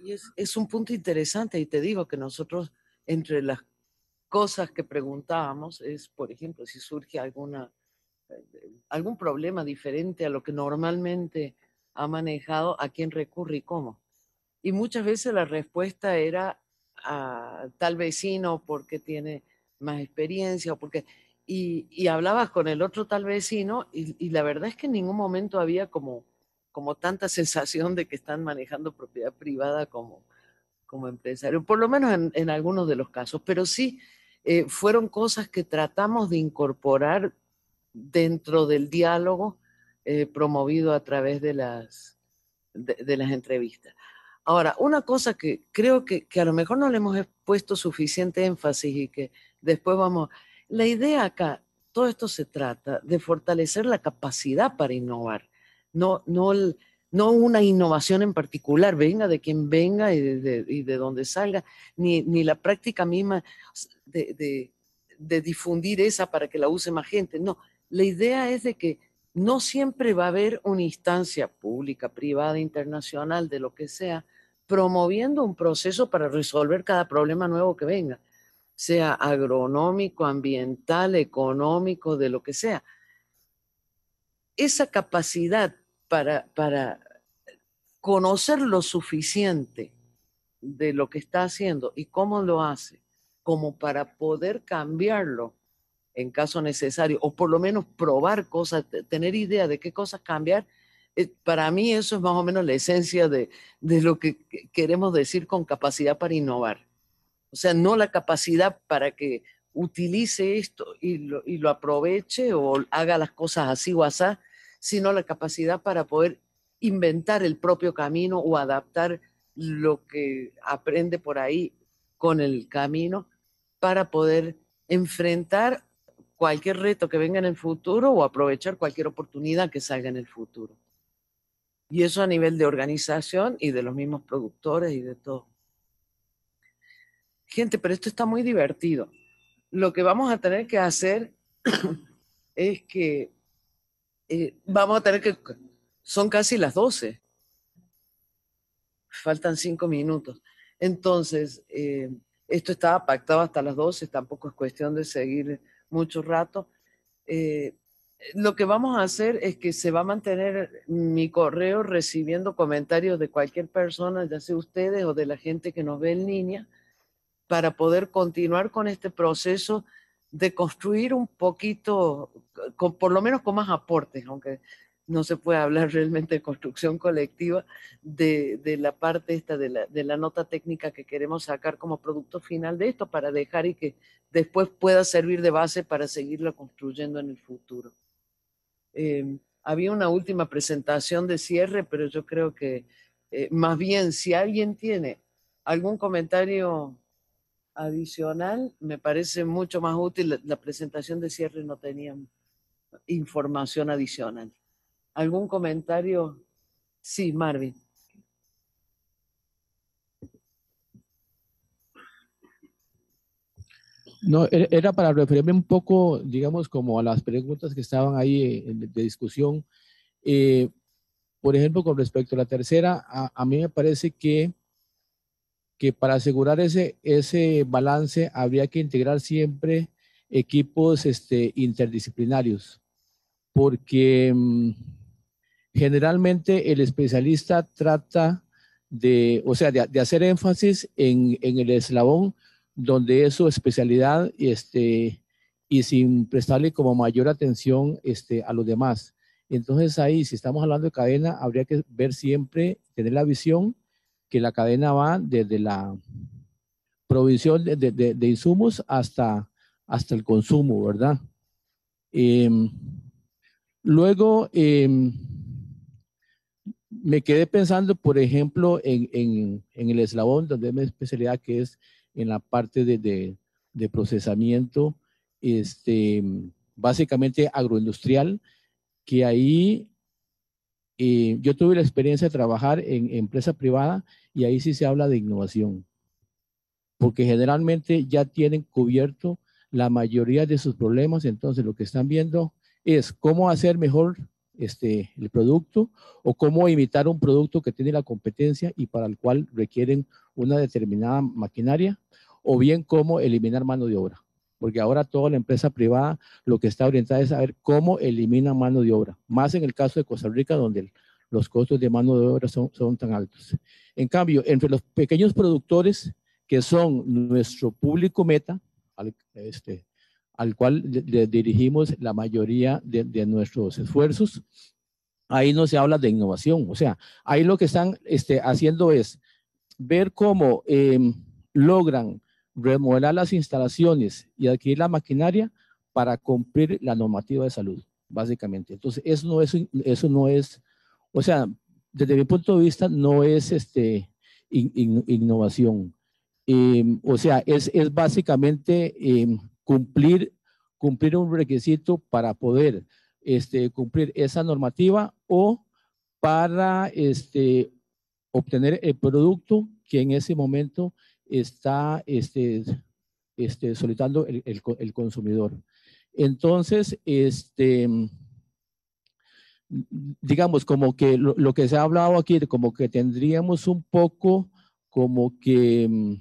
Y es, un punto interesante y te digo que nosotros entre las cosas que preguntábamos es, por ejemplo, si surge alguna, algún problema diferente a lo que normalmente ha manejado, a quién recurre y cómo. Y muchas veces la respuesta era a tal vecino porque tiene más experiencia o porque... Y, hablabas con el otro tal vecino y, la verdad es que en ningún momento había como, como tanta sensación de que están manejando propiedad privada como, como empresario, por lo menos en, algunos de los casos, pero sí eh, fueron cosas que tratamos de incorporar dentro del diálogo eh, promovido a través de las, de las entrevistas. Ahora, una cosa que creo que, a lo mejor no le hemos puesto suficiente énfasis y que después vamos, la idea acá, todo esto se trata de fortalecer la capacidad para innovar, no, no, no una innovación en particular, venga de quien venga y de, donde salga, ni, la práctica misma de, de difundir esa para que la use más gente, no, la idea es de que no siempre va a haber una instancia pública, privada, internacional, de lo que sea, promoviendo un proceso para resolver cada problema nuevo que venga, sea agronómico, ambiental, económico, de lo que sea. Esa capacidad para, para conocer lo suficiente de lo que está haciendo y cómo lo hace, como para poder cambiarlo en caso necesario, o por lo menos probar cosas, tener idea de qué cosas cambiar eh, para mí eso es más o menos la esencia de, lo que queremos decir con capacidad para innovar. O sea, no la capacidad para que utilice esto y lo, y lo aproveche o haga las cosas así o así, sino la capacidad para poder inventar el propio camino o adaptar lo que aprende por ahí con el camino para poder enfrentar cualquier reto que venga en el futuro o aprovechar cualquier oportunidad que salga en el futuro. Y eso a nivel de organización y de los mismos productores y de todo. Gente, pero esto está muy divertido. Lo que vamos a tener que hacer [clears throat] es que eh, vamos a tener que... Son casi las 12. Faltan cinco minutos. Entonces, eh, esto estaba pactado hasta las 12, tampoco es cuestión de seguir mucho rato. Eh, lo que vamos a hacer es que se va a mantener mi correo recibiendo comentarios de cualquier persona, ya sea ustedes o de la gente que nos ve en línea, para poder continuar con este proceso de construir un poquito, por lo menos con más aportes, aunque no se puede hablar [laughs] realmente de construcción colectiva, de, la parte esta, de la, nota técnica que queremos sacar como producto final de esto para dejar y que después pueda servir de base para seguirlo construyendo en el futuro. Em, había una última presentación de cierre, pero yo creo que eh, más bien si alguien tiene algún comentario adicional, me parece mucho más útil. La, la presentación de cierre no tenía información adicional. ¿Algún comentario? Sí, Marvin. No, e-, era para referirme un poco, digamos, como a las preguntas que estaban ahí eh, de discusión. Eh, por ejemplo, con respecto a la tercera, a, mí me parece que, que para asegurar ese, ese balance habría que integrar siempre equipos este, interdisciplinarios, porque mm, generalmente el especialista trata de, o sea, de, hacer énfasis en, en, el eslabón donde es su especialidad este, y sin prestarle como mayor atención este, a los demás. Entonces ahí, si estamos hablando de cadena, habría que ver siempre, tener la visión que la cadena va desde la provisión de, insumos hasta, hasta el consumo, ¿verdad? Em, luego, em, me quedé pensando, por ejemplo, en, en el eslabón donde es mi especialidad, que es en la parte de, procesamiento, este, básicamente agroindustrial, que ahí eh, yo tuve la experiencia de trabajar en empresa privada y ahí sí se habla de innovación, porque generalmente ya tienen cubierto la mayoría de sus problemas, entonces lo que están viendo es cómo hacer mejor este, el producto o cómo imitar un producto que tiene la competencia y para el cual requieren una determinada maquinaria, o bien cómo eliminar mano de obra. Porque ahora toda la empresa privada lo que está orientada es a ver cómo elimina mano de obra, más en el caso de Costa Rica, donde los costos de mano de obra son, tan altos. En cambio, entre los pequeños productores, que son nuestro público meta, este, al cual le dirigimos la mayoría de, nuestros esfuerzos. Ahí no se habla de innovación, o sea, ahí lo que están este, haciendo es ver cómo em, logran remodelar las instalaciones y adquirir la maquinaria para cumplir la normativa de salud, básicamente. Entonces, eso no es, eso no es o sea, desde mi punto de vista, no es este, innovación. Em, o sea, es, es básicamente... Em, cumplir, cumplir un requisito para poder este, cumplir esa normativa o para este, obtener el producto que en ese momento está este, este, solicitando el, consumidor. Entonces, este, digamos, como que lo, que se ha hablado aquí, como que tendríamos un poco como que mm,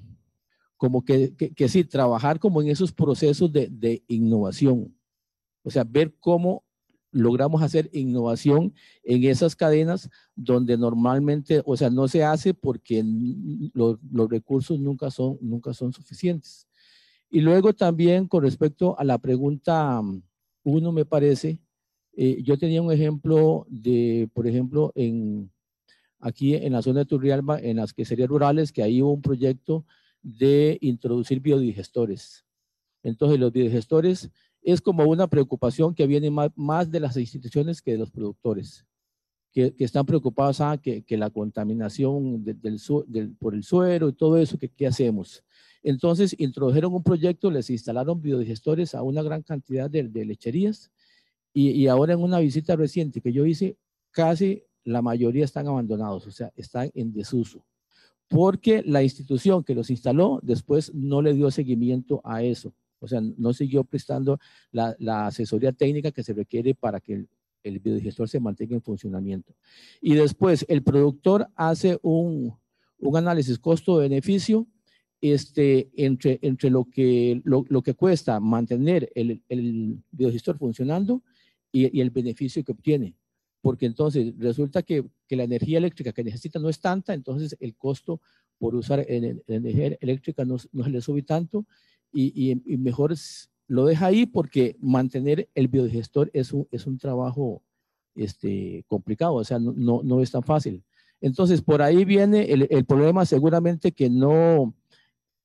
como que, que, sí, trabajar como en esos procesos de, de innovación. O sea, ver cómo logramos hacer innovación en esas cadenas donde normalmente, o sea, no se hace porque los, los, recursos nunca son, nunca son suficientes. Y luego también con respecto a la pregunta uno, me parece, eh, yo tenía un ejemplo de, por ejemplo, en, aquí en la zona de Turrialba, en las que serían rurales, que ahí hubo un proyecto de introducir biodigestores. Entonces, los biodigestores es como una preocupación que viene más, de las instituciones que de los productores, que, están preocupados a ah, que, la contaminación del, por el suero y todo eso, que, ¿qué hacemos? Entonces, introdujeron un proyecto, les instalaron biodigestores a una gran cantidad de, lecherías y, y ahora en una visita reciente que yo hice, casi la mayoría están abandonados, o sea, están en desuso porque la institución que los instaló después no le dio seguimiento a eso. O sea, no siguió prestando la, asesoría técnica que se requiere para que el, biodigestor se mantenga en funcionamiento. Y después, el productor hace un, análisis costo-beneficio este, entre, entre lo, que, que cuesta mantener el, el, biodigestor funcionando y el beneficio que obtiene porque entonces resulta que, que, la energía eléctrica que necesita no es tanta, entonces el costo por usar energía eléctrica no, no se le sube tanto y, y, mejor lo deja ahí porque mantener el biodigestor es un, es un trabajo este, complicado, o sea, no, no, no es tan fácil. Entonces, por ahí viene el, el, problema seguramente que no,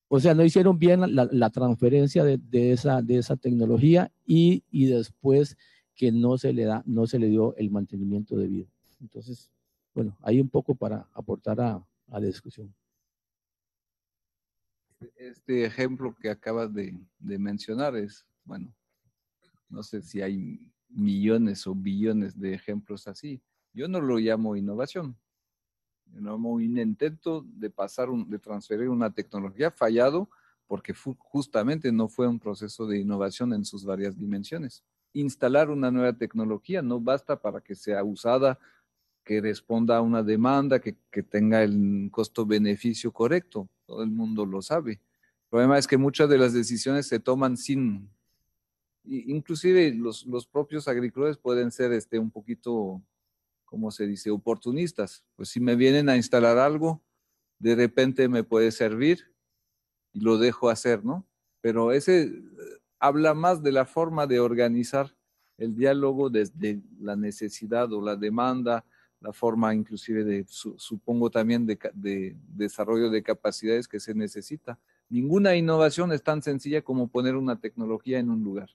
o sea, no hicieron bien la, la transferencia de, de, esa, de esa tecnología y, y después que no se le da, no se le dio el mantenimiento debido. Entonces, bueno, hay un poco para aportar a, la discusión. Este ejemplo que acabas de, mencionar es, bueno, no sé si hay millones o billones de ejemplos así. Yo no lo llamo innovación, un intento de pasar, de transferir una tecnología fallado porque justamente no fue un proceso de innovación en sus varias dimensiones instalar una nueva tecnología, no basta para que sea usada, que responda a una demanda, que, tenga el costo-beneficio correcto, todo el mundo lo sabe. El problema es que muchas de las decisiones se toman sin, inclusive los, propios agricultores pueden ser este, un poquito, como se dice, oportunistas. Pues si me vienen a instalar algo, de repente me puede servir y lo dejo hacer, ¿no? Pero ese habla más de la forma de organizar el diálogo desde la necesidad o la demanda, la forma inclusive de, supongo también, de, de, desarrollo de capacidades que se necesita. Ninguna innovación es tan sencilla como poner una tecnología en un lugar.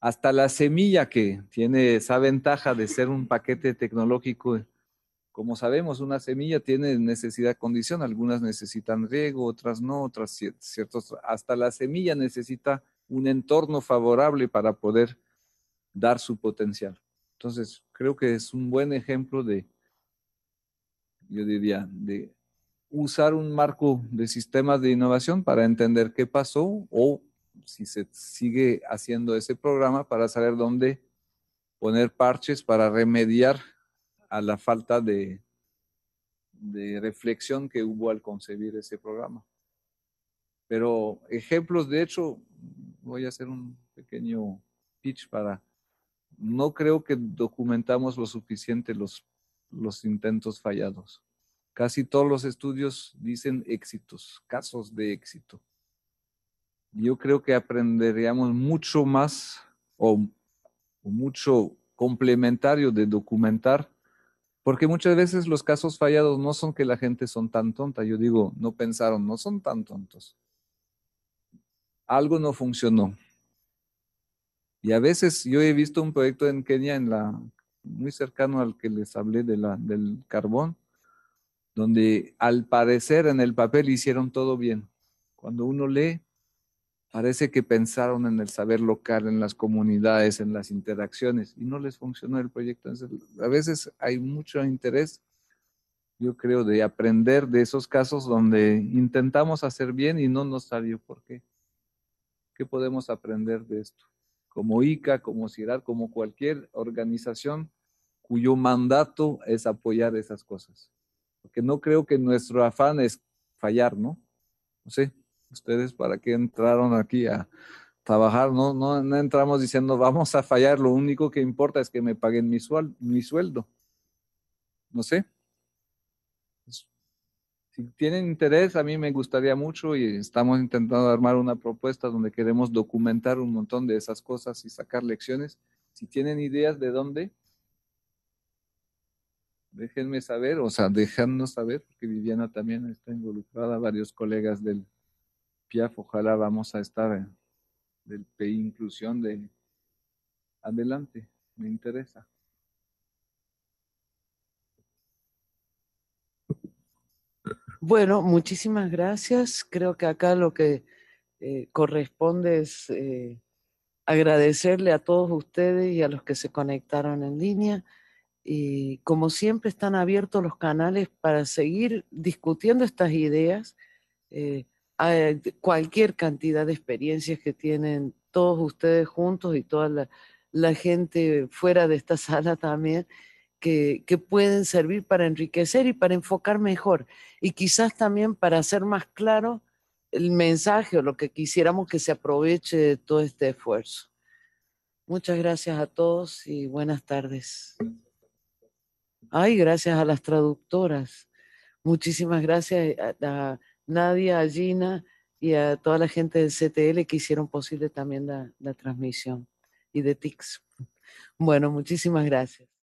Hasta la semilla que tiene esa ventaja de ser un paquete tecnológico como sabemos, una semilla tiene necesidad condición, algunas necesitan riego, otras no, otras ciertos, hasta la semilla necesita un entorno favorable para poder dar su potencial. Entonces, creo que es un buen ejemplo de, yo diría, de usar un marco de sistemas de innovación para entender qué pasó o si se sigue haciendo ese programa para saber dónde poner parches para remediar a la falta de, reflexión que hubo al concebir ese programa. Pero ejemplos, de hecho, voy a hacer un pequeño pitch para... No creo que documentamos lo suficiente los, los intentos fallados. Casi todos los estudios dicen éxitos, casos de éxito. Yo creo que aprenderíamos mucho más o mucho complementario de documentar porque muchas veces los casos fallados no son que la gente son tan tonta. Yo digo, no pensaron, no son tan tontos. Algo no funcionó. Y a veces yo he visto un proyecto en Kenia, en muy cercano al que les hablé del carbón, donde al parecer en el papel hicieron todo bien. Cuando uno lee, Parece que pensaron en el saber local, en las comunidades, en las interacciones, y no les funcionó el proyecto. a veces hay mucho interés, yo creo, de aprender de esos casos donde intentamos hacer bien y no nos salió. ¿Por qué? ¿Qué podemos aprender de esto? Como ICA, como CIRAR, como cualquier organización cuyo mandato es apoyar esas cosas. Porque no creo que nuestro afán es fallar, ¿no? No sé, ustedes para qué entraron aquí a trabajar, no, no, entramos diciendo vamos a fallar, lo único que importa es que me paguen mi, mi sueldo. No sé. Si tienen interés, a mí me gustaría mucho y estamos intentando armar una propuesta donde queremos documentar un montón de esas cosas y sacar lecciones. Si tienen ideas de dónde, déjenme saber, o sea, déjanos saber, porque Viviana también está involucrada, varios colegas del, Piaf, ojalá vamos a estar del PI Inclusión de adelante, me interesa. Bueno, muchísimas gracias. Creo que acá lo que eh, corresponde es eh, agradecerle a todos ustedes y a los que se conectaron en línea. Y como siempre están abiertos los canales para seguir discutiendo estas ideas. Eh, eh, cualquier cantidad de experiencias que tienen todos ustedes juntos y toda la, gente fuera de esta [laughs] sala también, que, que, pueden servir para enriquecer y para enfocar mejor y quizás también para hacer más claro el mensaje o lo que quisiéramos que se aproveche de todo este esfuerzo. Muchas gracias a todos y buenas tardes. Ay, gracias a las traductoras. Muchísimas gracias eh, a Nadia, a Gina y a toda la gente del CTL que hicieron posible también la, la transmisión y de TICS. Bueno, muchísimas gracias.